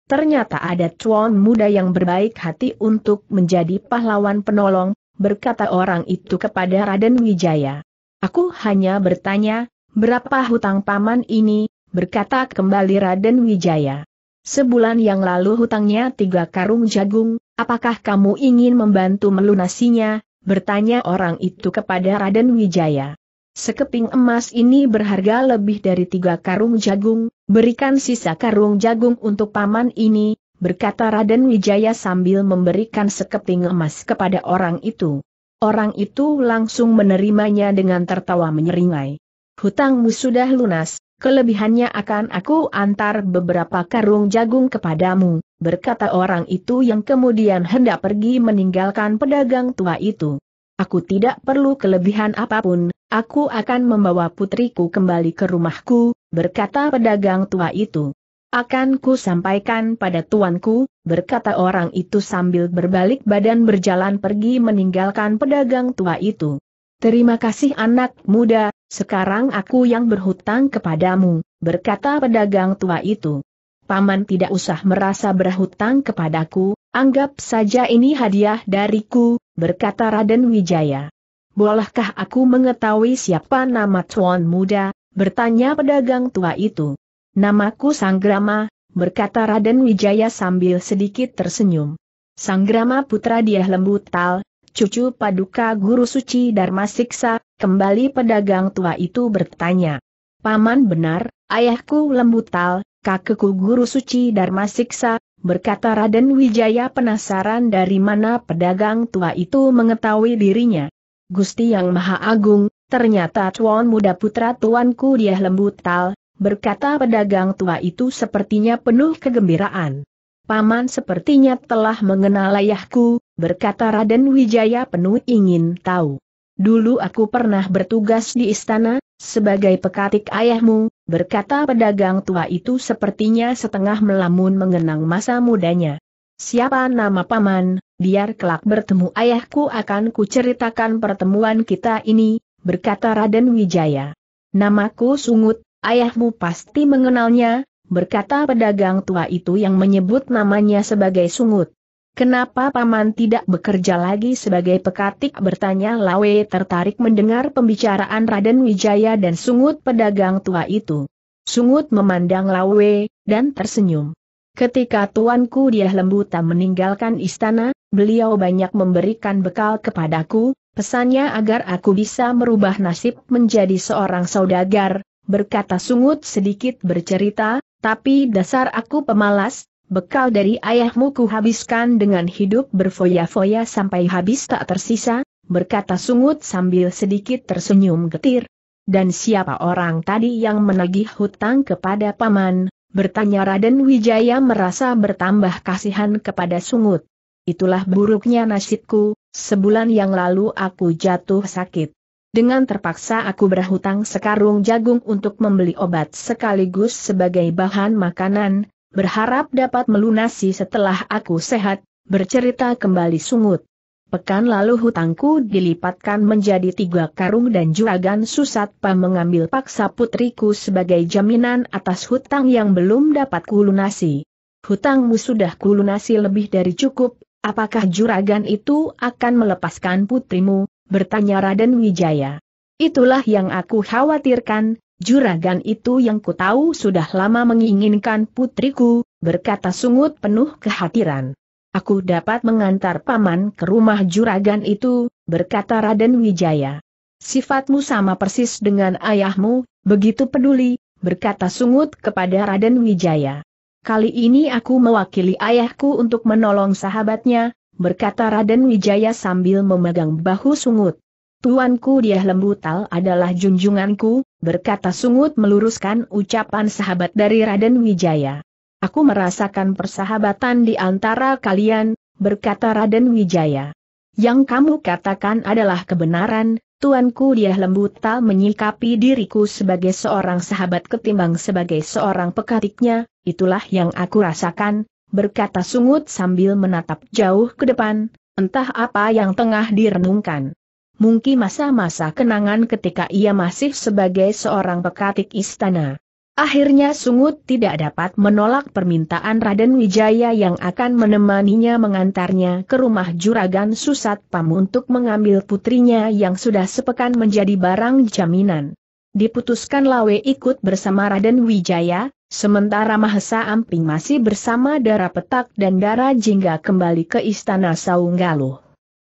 Ternyata ada tuan muda yang berbaik hati untuk menjadi pahlawan penolong, berkata orang itu kepada Raden Wijaya. Aku hanya bertanya, berapa hutang paman ini, berkata kembali Raden Wijaya. Sebulan yang lalu hutangnya tiga karung jagung, apakah kamu ingin membantu melunasinya? Bertanya orang itu kepada Raden Wijaya. Sekeping emas ini berharga lebih dari tiga karung jagung, berikan sisa karung jagung untuk paman ini, berkata Raden Wijaya sambil memberikan sekeping emas kepada orang itu. Orang itu langsung menerimanya dengan tertawa menyeringai. Hutangmu sudah lunas, Kelebihannya akan aku antar beberapa karung jagung kepadamu, berkata orang itu yang kemudian hendak pergi meninggalkan pedagang tua itu. Aku tidak perlu kelebihan apapun, aku akan membawa putriku kembali ke rumahku, berkata pedagang tua itu. Akan ku sampaikan pada tuanku, berkata orang itu sambil berbalik badan berjalan pergi meninggalkan pedagang tua itu. Terima kasih anak muda, sekarang aku yang berhutang kepadamu, berkata pedagang tua itu. Paman tidak usah merasa berhutang kepadaku, anggap saja ini hadiah dariku, berkata Raden Wijaya. Bolehkah aku mengetahui siapa nama tuan muda, bertanya pedagang tua itu. Namaku Sanggrama, berkata Raden Wijaya sambil sedikit tersenyum. Sanggrama putra dia lembut tal cucu paduka guru suci Dharma Siksa, kembali pedagang tua itu bertanya. Paman benar, ayahku lembutal, kakekku guru suci Dharma Siksa, berkata Raden Wijaya penasaran dari mana pedagang tua itu mengetahui dirinya. Gusti Yang Maha Agung, ternyata Tuan Muda Putra Tuanku dia lembutal, berkata pedagang tua itu sepertinya penuh kegembiraan. Paman sepertinya telah mengenal ayahku, berkata Raden Wijaya penuh ingin tahu. Dulu aku pernah bertugas di istana, sebagai pekatik ayahmu, berkata pedagang tua itu sepertinya setengah melamun mengenang masa mudanya. Siapa nama paman, biar kelak bertemu ayahku akan kuceritakan pertemuan kita ini, berkata Raden Wijaya. Namaku Sungut, ayahmu pasti mengenalnya, berkata pedagang tua itu yang menyebut namanya sebagai sungut. Kenapa paman tidak bekerja lagi sebagai pekatik bertanya Lawe tertarik mendengar pembicaraan Raden Wijaya dan sungut pedagang tua itu. Sungut memandang Lawe, dan tersenyum. Ketika tuanku dia lembuta meninggalkan istana, beliau banyak memberikan bekal kepadaku, pesannya agar aku bisa merubah nasib menjadi seorang saudagar, berkata sungut sedikit bercerita, tapi dasar aku pemalas, bekal dari ayahmu kuhabiskan dengan hidup berfoya-foya sampai habis tak tersisa, berkata sungut sambil sedikit tersenyum getir. Dan siapa orang tadi yang menagih hutang kepada paman? Bertanya Raden Wijaya merasa bertambah kasihan kepada Sungut. Itulah buruknya nasibku, sebulan yang lalu aku jatuh sakit. Dengan terpaksa aku berhutang sekarung jagung untuk membeli obat sekaligus sebagai bahan makanan, berharap dapat melunasi setelah aku sehat, bercerita kembali sungut. Pekan lalu hutangku dilipatkan menjadi tiga karung dan juragan Susatpa mengambil paksa putriku sebagai jaminan atas hutang yang belum dapat kulunasi. Hutangmu sudah kulunasi lebih dari cukup, apakah juragan itu akan melepaskan putrimu? bertanya Raden Wijaya. Itulah yang aku khawatirkan, juragan itu yang ku tahu sudah lama menginginkan putriku, berkata sungut penuh kehatiran. Aku dapat mengantar paman ke rumah juragan itu, berkata Raden Wijaya. Sifatmu sama persis dengan ayahmu, begitu peduli, berkata sungut kepada Raden Wijaya. Kali ini aku mewakili ayahku untuk menolong sahabatnya, berkata Raden Wijaya sambil memegang bahu sungut. Tuanku dia Lembutal adalah junjunganku, berkata sungut meluruskan ucapan sahabat dari Raden Wijaya. Aku merasakan persahabatan di antara kalian, berkata Raden Wijaya. Yang kamu katakan adalah kebenaran, Tuanku dia Lembutal menyikapi diriku sebagai seorang sahabat ketimbang sebagai seorang pekatiknya, itulah yang aku rasakan, berkata sungut sambil menatap jauh ke depan, entah apa yang tengah direnungkan. Mungkin masa-masa kenangan ketika ia masih sebagai seorang pekatik istana. Akhirnya Sungut tidak dapat menolak permintaan Raden Wijaya yang akan menemaninya mengantarnya ke rumah juragan Susat Pam untuk mengambil putrinya yang sudah sepekan menjadi barang jaminan. Diputuskan Lawe ikut bersama Raden Wijaya, Sementara Mahesa Amping masih bersama darah Petak dan darah Jingga kembali ke Istana Saunggaluh.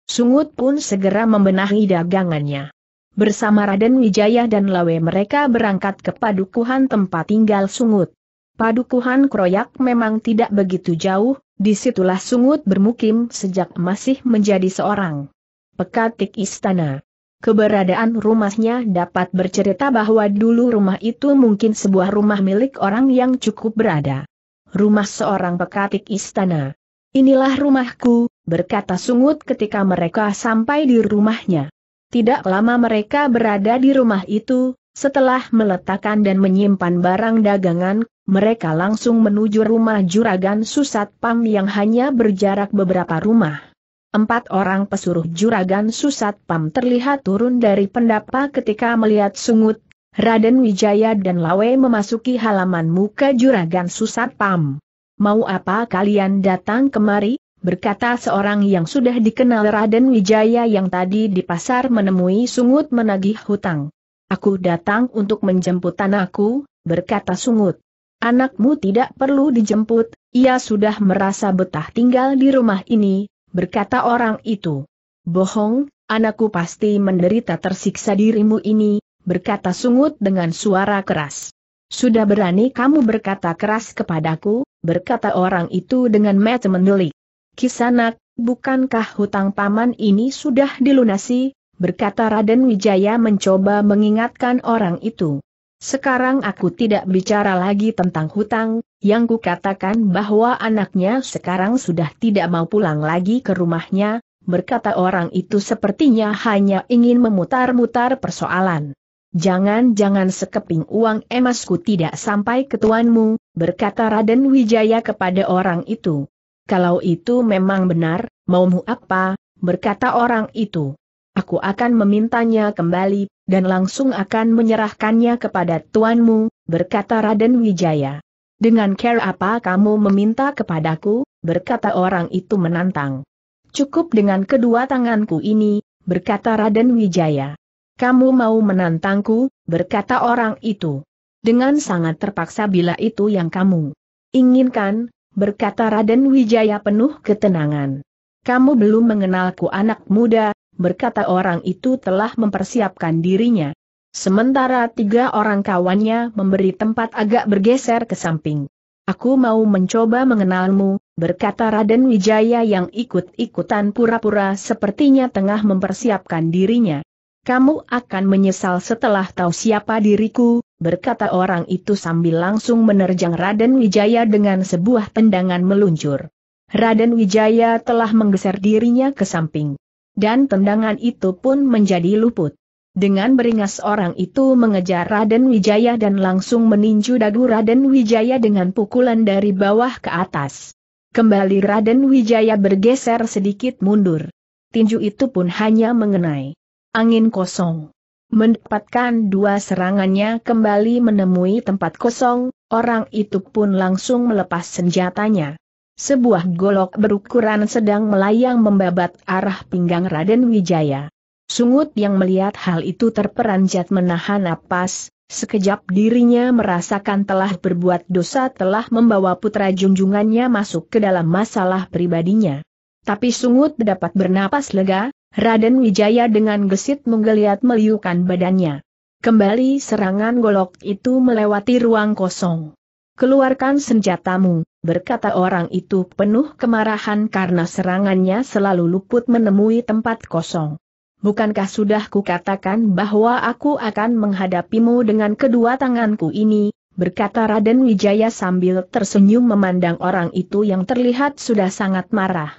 Sungut pun segera membenahi dagangannya. Bersama Raden Wijaya dan Lawe mereka berangkat ke padukuhan tempat tinggal Sungut. Padukuhan Kroyak memang tidak begitu jauh, disitulah Sungut bermukim sejak masih menjadi seorang pekatik istana. Keberadaan rumahnya dapat bercerita bahwa dulu rumah itu mungkin sebuah rumah milik orang yang cukup berada. Rumah seorang pekatik istana. Inilah rumahku, berkata Sungut ketika mereka sampai di rumahnya. Tidak lama mereka berada di rumah itu, setelah meletakkan dan menyimpan barang dagangan, mereka langsung menuju rumah juragan Susat Pam yang hanya berjarak beberapa rumah. Empat orang pesuruh juragan Susat Pam terlihat turun dari pendapa ketika melihat sungut, Raden Wijaya dan Lawe memasuki halaman muka juragan Susat Pam. Mau apa kalian datang kemari? berkata seorang yang sudah dikenal Raden Wijaya yang tadi di pasar menemui Sungut menagih hutang. Aku datang untuk menjemput anakku, berkata Sungut. Anakmu tidak perlu dijemput, ia sudah merasa betah tinggal di rumah ini, berkata orang itu. Bohong, anakku pasti menderita tersiksa dirimu ini, berkata sungut dengan suara keras. Sudah berani kamu berkata keras kepadaku, berkata orang itu dengan mata mendelik. Kisanak, bukankah hutang paman ini sudah dilunasi, berkata Raden Wijaya mencoba mengingatkan orang itu. Sekarang aku tidak bicara lagi tentang hutang, yang kukatakan bahwa anaknya sekarang sudah tidak mau pulang lagi ke rumahnya, berkata orang itu sepertinya hanya ingin memutar-mutar persoalan. Jangan-jangan sekeping uang emasku tidak sampai ke tuanmu, berkata Raden Wijaya kepada orang itu. Kalau itu memang benar, maumu apa, berkata orang itu aku akan memintanya kembali, dan langsung akan menyerahkannya kepada tuanmu, berkata Raden Wijaya. Dengan care apa kamu meminta kepadaku, berkata orang itu menantang. Cukup dengan kedua tanganku ini, berkata Raden Wijaya. Kamu mau menantangku, berkata orang itu. Dengan sangat terpaksa bila itu yang kamu inginkan, berkata Raden Wijaya penuh ketenangan. Kamu belum mengenalku anak muda, berkata orang itu telah mempersiapkan dirinya. Sementara tiga orang kawannya memberi tempat agak bergeser ke samping. Aku mau mencoba mengenalmu, berkata Raden Wijaya yang ikut-ikutan pura-pura sepertinya tengah mempersiapkan dirinya. Kamu akan menyesal setelah tahu siapa diriku, berkata orang itu sambil langsung menerjang Raden Wijaya dengan sebuah tendangan meluncur. Raden Wijaya telah menggeser dirinya ke samping dan tendangan itu pun menjadi luput. Dengan beringas orang itu mengejar Raden Wijaya dan langsung meninju dagu Raden Wijaya dengan pukulan dari bawah ke atas. Kembali Raden Wijaya bergeser sedikit mundur. Tinju itu pun hanya mengenai angin kosong. Mendapatkan dua serangannya kembali menemui tempat kosong, orang itu pun langsung melepas senjatanya. Sebuah golok berukuran sedang melayang membabat arah pinggang Raden Wijaya. Sungut yang melihat hal itu terperanjat menahan napas, sekejap dirinya merasakan telah berbuat dosa telah membawa putra junjungannya masuk ke dalam masalah pribadinya. Tapi Sungut dapat bernapas lega, Raden Wijaya dengan gesit menggeliat meliukan badannya. Kembali serangan golok itu melewati ruang kosong. Keluarkan senjatamu, berkata orang itu penuh kemarahan karena serangannya selalu luput menemui tempat kosong. Bukankah sudah kukatakan bahwa aku akan menghadapimu dengan kedua tanganku ini, berkata Raden Wijaya sambil tersenyum memandang orang itu yang terlihat sudah sangat marah.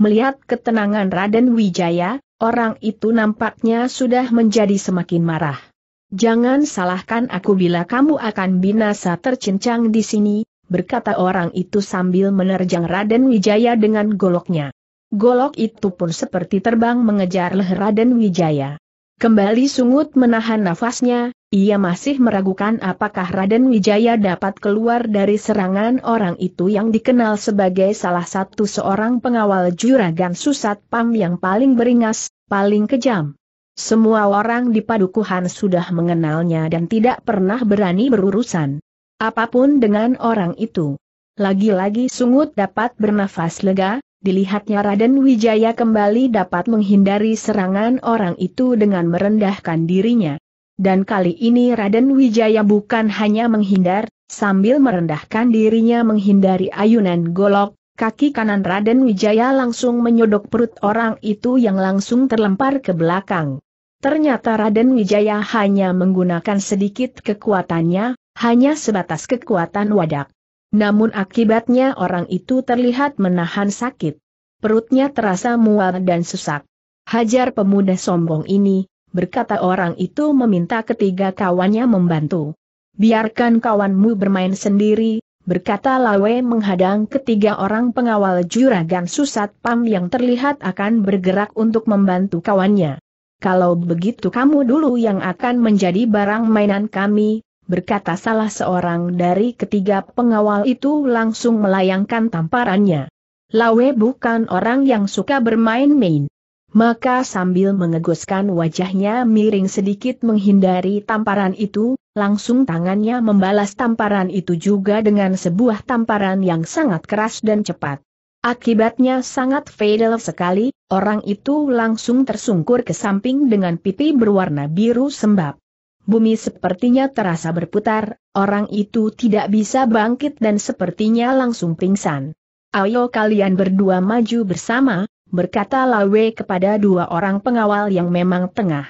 Melihat ketenangan Raden Wijaya, orang itu nampaknya sudah menjadi semakin marah. Jangan salahkan aku bila kamu akan binasa tercincang di sini, berkata orang itu sambil menerjang Raden Wijaya dengan goloknya. Golok itu pun seperti terbang mengejar leher Raden Wijaya. Kembali sungut menahan nafasnya, ia masih meragukan apakah Raden Wijaya dapat keluar dari serangan orang itu yang dikenal sebagai salah satu seorang pengawal juragan Susat Pam yang paling beringas, paling kejam. Semua orang di padukuhan sudah mengenalnya dan tidak pernah berani berurusan. Apapun dengan orang itu. Lagi-lagi sungut dapat bernafas lega, dilihatnya Raden Wijaya kembali dapat menghindari serangan orang itu dengan merendahkan dirinya. Dan kali ini Raden Wijaya bukan hanya menghindar, sambil merendahkan dirinya menghindari ayunan golok, kaki kanan Raden Wijaya langsung menyodok perut orang itu yang langsung terlempar ke belakang. Ternyata Raden Wijaya hanya menggunakan sedikit kekuatannya, hanya sebatas kekuatan wadak. Namun akibatnya orang itu terlihat menahan sakit. Perutnya terasa mual dan sesak. Hajar pemuda sombong ini, berkata orang itu meminta ketiga kawannya membantu. Biarkan kawanmu bermain sendiri, berkata Lawe menghadang ketiga orang pengawal juragan Susat Pam yang terlihat akan bergerak untuk membantu kawannya kalau begitu kamu dulu yang akan menjadi barang mainan kami, berkata salah seorang dari ketiga pengawal itu langsung melayangkan tamparannya. Lawe bukan orang yang suka bermain-main. Maka sambil mengeguskan wajahnya miring sedikit menghindari tamparan itu, langsung tangannya membalas tamparan itu juga dengan sebuah tamparan yang sangat keras dan cepat. Akibatnya sangat fatal sekali, orang itu langsung tersungkur ke samping dengan pipi berwarna biru sembab. Bumi sepertinya terasa berputar, orang itu tidak bisa bangkit dan sepertinya langsung pingsan. Ayo kalian berdua maju bersama, berkata Lawe kepada dua orang pengawal yang memang tengah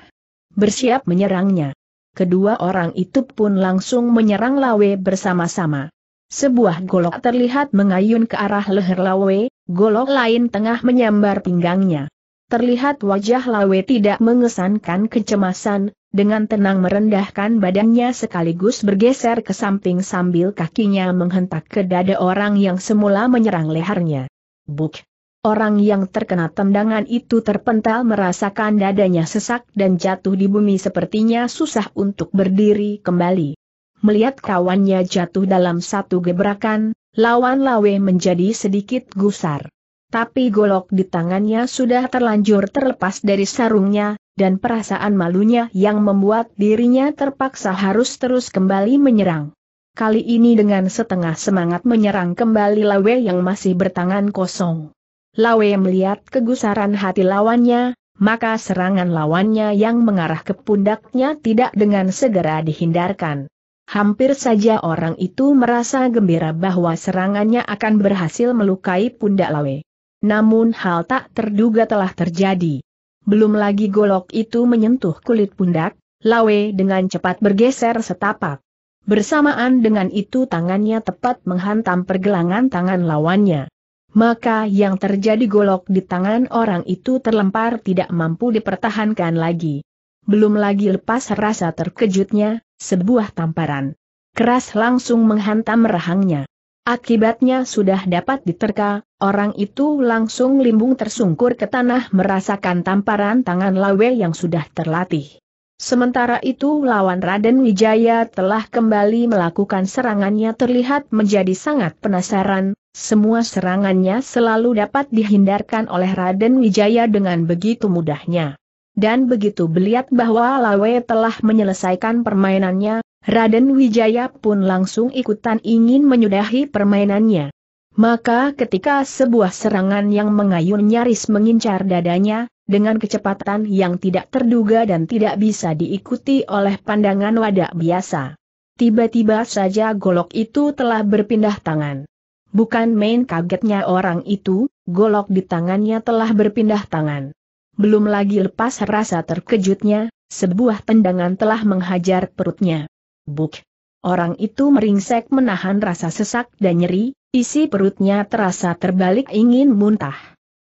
bersiap menyerangnya. Kedua orang itu pun langsung menyerang Lawe bersama-sama. Sebuah golok terlihat mengayun ke arah leher Lawe, golok lain tengah menyambar pinggangnya. Terlihat wajah Lawe tidak mengesankan kecemasan, dengan tenang merendahkan badannya sekaligus bergeser ke samping sambil kakinya menghentak ke dada orang yang semula menyerang lehernya. Buk! Orang yang terkena tendangan itu terpental merasakan dadanya sesak dan jatuh di bumi sepertinya susah untuk berdiri kembali. Melihat kawannya jatuh dalam satu gebrakan, lawan lawe menjadi sedikit gusar. Tapi golok di tangannya sudah terlanjur terlepas dari sarungnya, dan perasaan malunya yang membuat dirinya terpaksa harus terus kembali menyerang. Kali ini dengan setengah semangat menyerang kembali Lawe yang masih bertangan kosong. Lawe melihat kegusaran hati lawannya, maka serangan lawannya yang mengarah ke pundaknya tidak dengan segera dihindarkan. Hampir saja orang itu merasa gembira bahwa serangannya akan berhasil melukai pundak Lawe. Namun hal tak terduga telah terjadi. Belum lagi golok itu menyentuh kulit pundak, Lawe dengan cepat bergeser setapak. Bersamaan dengan itu tangannya tepat menghantam pergelangan tangan lawannya. Maka yang terjadi golok di tangan orang itu terlempar tidak mampu dipertahankan lagi. Belum lagi lepas rasa terkejutnya, sebuah tamparan. Keras langsung menghantam rahangnya. Akibatnya sudah dapat diterka, orang itu langsung limbung tersungkur ke tanah merasakan tamparan tangan lawe yang sudah terlatih. Sementara itu lawan Raden Wijaya telah kembali melakukan serangannya terlihat menjadi sangat penasaran, semua serangannya selalu dapat dihindarkan oleh Raden Wijaya dengan begitu mudahnya dan begitu beliat bahwa Lawe telah menyelesaikan permainannya, Raden Wijaya pun langsung ikutan ingin menyudahi permainannya. Maka ketika sebuah serangan yang mengayun nyaris mengincar dadanya, dengan kecepatan yang tidak terduga dan tidak bisa diikuti oleh pandangan wadah biasa. Tiba-tiba saja golok itu telah berpindah tangan. Bukan main kagetnya orang itu, golok di tangannya telah berpindah tangan belum lagi lepas rasa terkejutnya, sebuah tendangan telah menghajar perutnya. Buk! Orang itu meringsek menahan rasa sesak dan nyeri, isi perutnya terasa terbalik ingin muntah.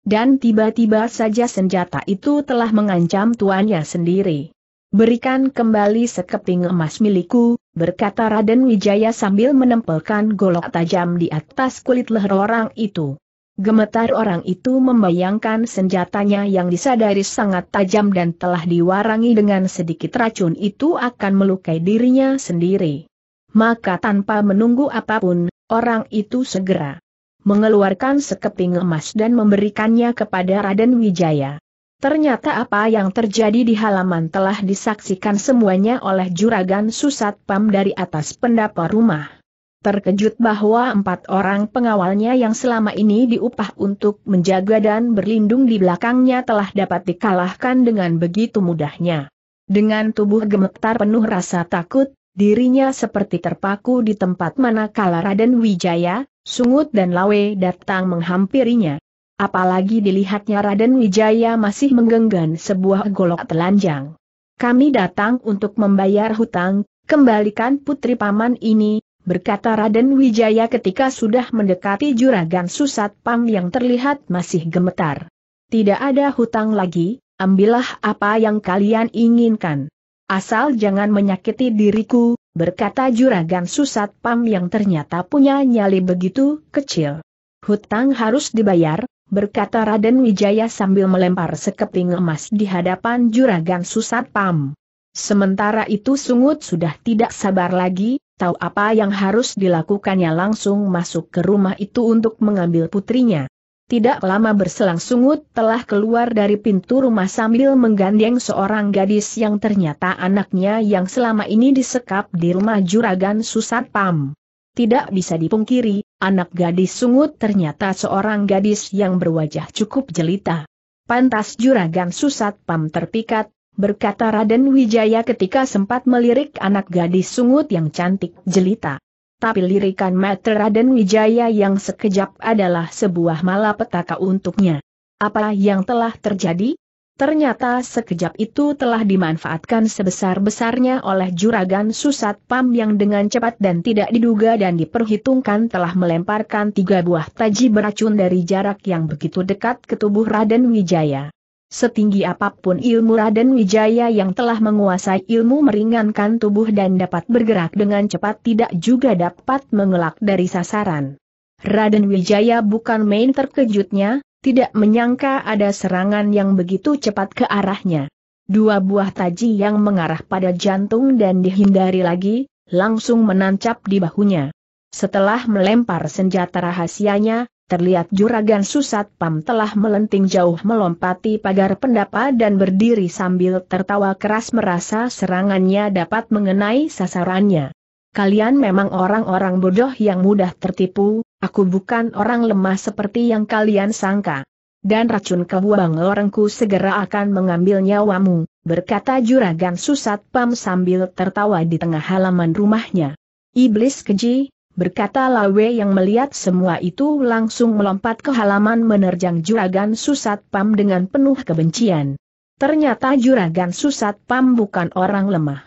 Dan tiba-tiba saja senjata itu telah mengancam tuannya sendiri. Berikan kembali sekeping emas milikku, berkata Raden Wijaya sambil menempelkan golok tajam di atas kulit leher orang itu. Gemetar orang itu membayangkan senjatanya yang disadari sangat tajam dan telah diwarangi dengan sedikit racun itu akan melukai dirinya sendiri. Maka tanpa menunggu apapun, orang itu segera mengeluarkan sekeping emas dan memberikannya kepada Raden Wijaya. Ternyata apa yang terjadi di halaman telah disaksikan semuanya oleh Juragan Susat Pam dari atas pendapa rumah. Terkejut bahwa empat orang pengawalnya yang selama ini diupah untuk menjaga dan berlindung di belakangnya telah dapat dikalahkan dengan begitu mudahnya. Dengan tubuh gemetar penuh rasa takut, dirinya seperti terpaku di tempat mana manakala Raden Wijaya, Sungut dan Lawe datang menghampirinya. Apalagi dilihatnya Raden Wijaya masih menggenggam sebuah golok telanjang. Kami datang untuk membayar hutang, kembalikan putri paman ini, berkata Raden Wijaya ketika sudah mendekati juragan Susat Pam yang terlihat masih gemetar. Tidak ada hutang lagi, ambillah apa yang kalian inginkan. Asal jangan menyakiti diriku, berkata juragan Susat Pam yang ternyata punya nyali begitu kecil. Hutang harus dibayar, berkata Raden Wijaya sambil melempar sekeping emas di hadapan juragan Susat Pam. Sementara itu Sungut sudah tidak sabar lagi, tahu apa yang harus dilakukannya langsung masuk ke rumah itu untuk mengambil putrinya. Tidak lama berselang Sungut telah keluar dari pintu rumah sambil menggandeng seorang gadis yang ternyata anaknya yang selama ini disekap di rumah juragan Susat Pam. Tidak bisa dipungkiri, anak gadis Sungut ternyata seorang gadis yang berwajah cukup jelita. Pantas juragan Susat Pam terpikat, berkata Raden Wijaya ketika sempat melirik anak gadis sungut yang cantik jelita. Tapi lirikan mata Raden Wijaya yang sekejap adalah sebuah malapetaka untuknya. Apa yang telah terjadi? Ternyata sekejap itu telah dimanfaatkan sebesar-besarnya oleh juragan Susat Pam yang dengan cepat dan tidak diduga dan diperhitungkan telah melemparkan tiga buah taji beracun dari jarak yang begitu dekat ke tubuh Raden Wijaya. Setinggi apapun ilmu Raden Wijaya yang telah menguasai ilmu meringankan tubuh dan dapat bergerak dengan cepat tidak juga dapat mengelak dari sasaran. Raden Wijaya bukan main terkejutnya, tidak menyangka ada serangan yang begitu cepat ke arahnya. Dua buah taji yang mengarah pada jantung dan dihindari lagi, langsung menancap di bahunya. Setelah melempar senjata rahasianya, Terlihat juragan Susat Pam telah melenting jauh melompati pagar pendapa dan berdiri sambil tertawa keras merasa serangannya dapat mengenai sasarannya. Kalian memang orang-orang bodoh yang mudah tertipu, aku bukan orang lemah seperti yang kalian sangka. Dan racun kebuang orangku segera akan mengambil nyawamu, berkata juragan Susat Pam sambil tertawa di tengah halaman rumahnya. Iblis keji, berkata Lawe yang melihat semua itu langsung melompat ke halaman menerjang Juragan Susat Pam dengan penuh kebencian. Ternyata Juragan Susat Pam bukan orang lemah.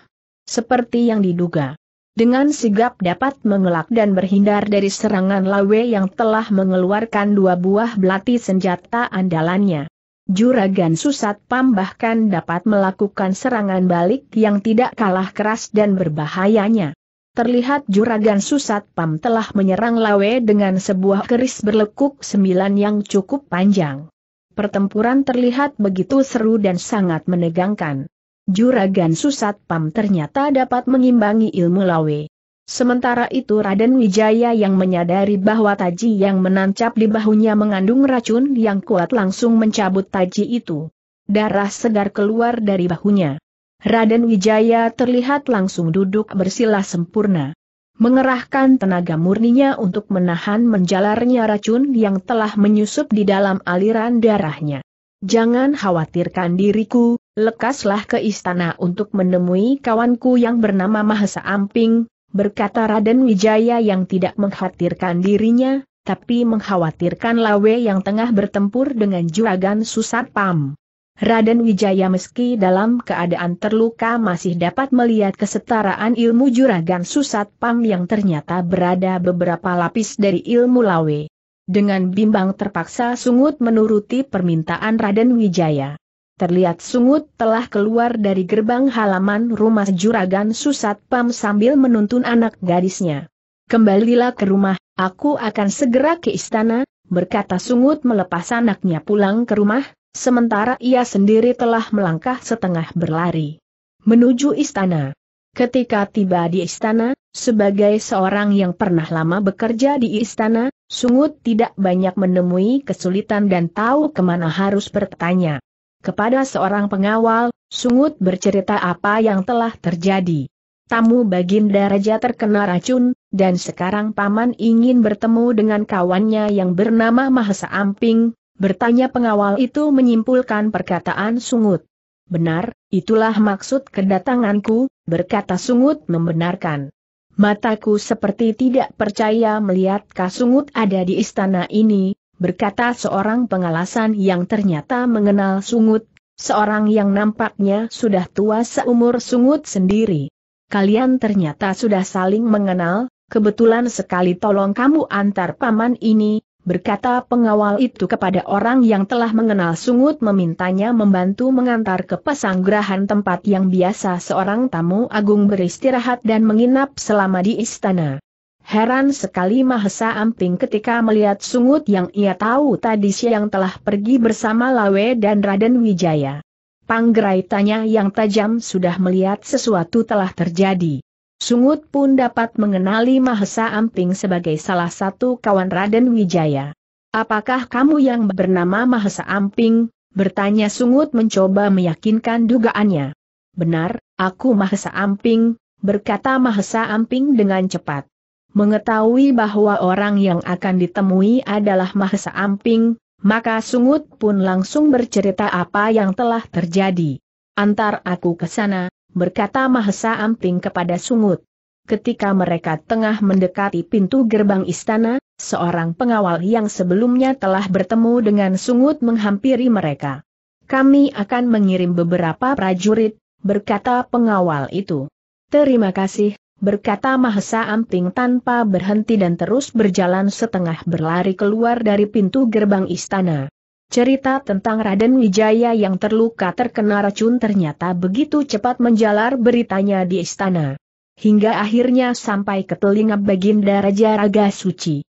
Seperti yang diduga. Dengan sigap dapat mengelak dan berhindar dari serangan Lawe yang telah mengeluarkan dua buah belati senjata andalannya. Juragan Susat Pam bahkan dapat melakukan serangan balik yang tidak kalah keras dan berbahayanya terlihat Juragan Susat Pam telah menyerang Lawe dengan sebuah keris berlekuk sembilan yang cukup panjang. Pertempuran terlihat begitu seru dan sangat menegangkan. Juragan Susat Pam ternyata dapat mengimbangi ilmu Lawe. Sementara itu Raden Wijaya yang menyadari bahwa taji yang menancap di bahunya mengandung racun yang kuat langsung mencabut taji itu. Darah segar keluar dari bahunya. Raden Wijaya terlihat langsung duduk bersila sempurna. Mengerahkan tenaga murninya untuk menahan menjalarnya racun yang telah menyusup di dalam aliran darahnya. Jangan khawatirkan diriku, lekaslah ke istana untuk menemui kawanku yang bernama Mahesa Amping, berkata Raden Wijaya yang tidak mengkhawatirkan dirinya, tapi mengkhawatirkan Lawe yang tengah bertempur dengan Juragan Susat Pam. Raden Wijaya meski dalam keadaan terluka masih dapat melihat kesetaraan ilmu juragan Susat Pam yang ternyata berada beberapa lapis dari ilmu lawe. Dengan bimbang terpaksa Sungut menuruti permintaan Raden Wijaya. Terlihat Sungut telah keluar dari gerbang halaman rumah juragan Susat Pam sambil menuntun anak gadisnya. Kembalilah ke rumah, aku akan segera ke istana, berkata Sungut melepas anaknya pulang ke rumah, Sementara ia sendiri telah melangkah setengah berlari menuju istana. Ketika tiba di istana, sebagai seorang yang pernah lama bekerja di istana, Sungut tidak banyak menemui kesulitan dan tahu kemana harus bertanya. Kepada seorang pengawal, Sungut bercerita apa yang telah terjadi. Tamu Baginda Raja terkena racun, dan sekarang Paman ingin bertemu dengan kawannya yang bernama Mahasa Amping, Bertanya pengawal itu menyimpulkan perkataan Sungut. Benar, itulah maksud kedatanganku, berkata Sungut membenarkan. Mataku seperti tidak percaya melihat Kasungut ada di istana ini, berkata seorang pengalasan yang ternyata mengenal Sungut, seorang yang nampaknya sudah tua seumur Sungut sendiri. Kalian ternyata sudah saling mengenal, kebetulan sekali tolong kamu antar paman ini, berkata pengawal itu kepada orang yang telah mengenal sungut memintanya membantu mengantar ke pesanggrahan tempat yang biasa seorang tamu agung beristirahat dan menginap selama di istana. Heran sekali Mahesa Amping ketika melihat sungut yang ia tahu tadi siang telah pergi bersama Lawe dan Raden Wijaya. Panggerai tanya yang tajam sudah melihat sesuatu telah terjadi. Sungut pun dapat mengenali Mahesa Amping sebagai salah satu kawan Raden Wijaya. Apakah kamu yang bernama Mahesa Amping? Bertanya Sungut mencoba meyakinkan dugaannya. Benar, aku Mahesa Amping, berkata Mahesa Amping dengan cepat. Mengetahui bahwa orang yang akan ditemui adalah Mahesa Amping, maka Sungut pun langsung bercerita apa yang telah terjadi. Antar aku ke sana, berkata Mahesa Amping kepada Sungut. Ketika mereka tengah mendekati pintu gerbang istana, seorang pengawal yang sebelumnya telah bertemu dengan Sungut menghampiri mereka. Kami akan mengirim beberapa prajurit, berkata pengawal itu. Terima kasih, berkata Mahesa Amping tanpa berhenti dan terus berjalan setengah berlari keluar dari pintu gerbang istana. Cerita tentang Raden Wijaya yang terluka terkena racun ternyata begitu cepat menjalar beritanya di istana. Hingga akhirnya sampai ke telinga Baginda Raja Raga Suci.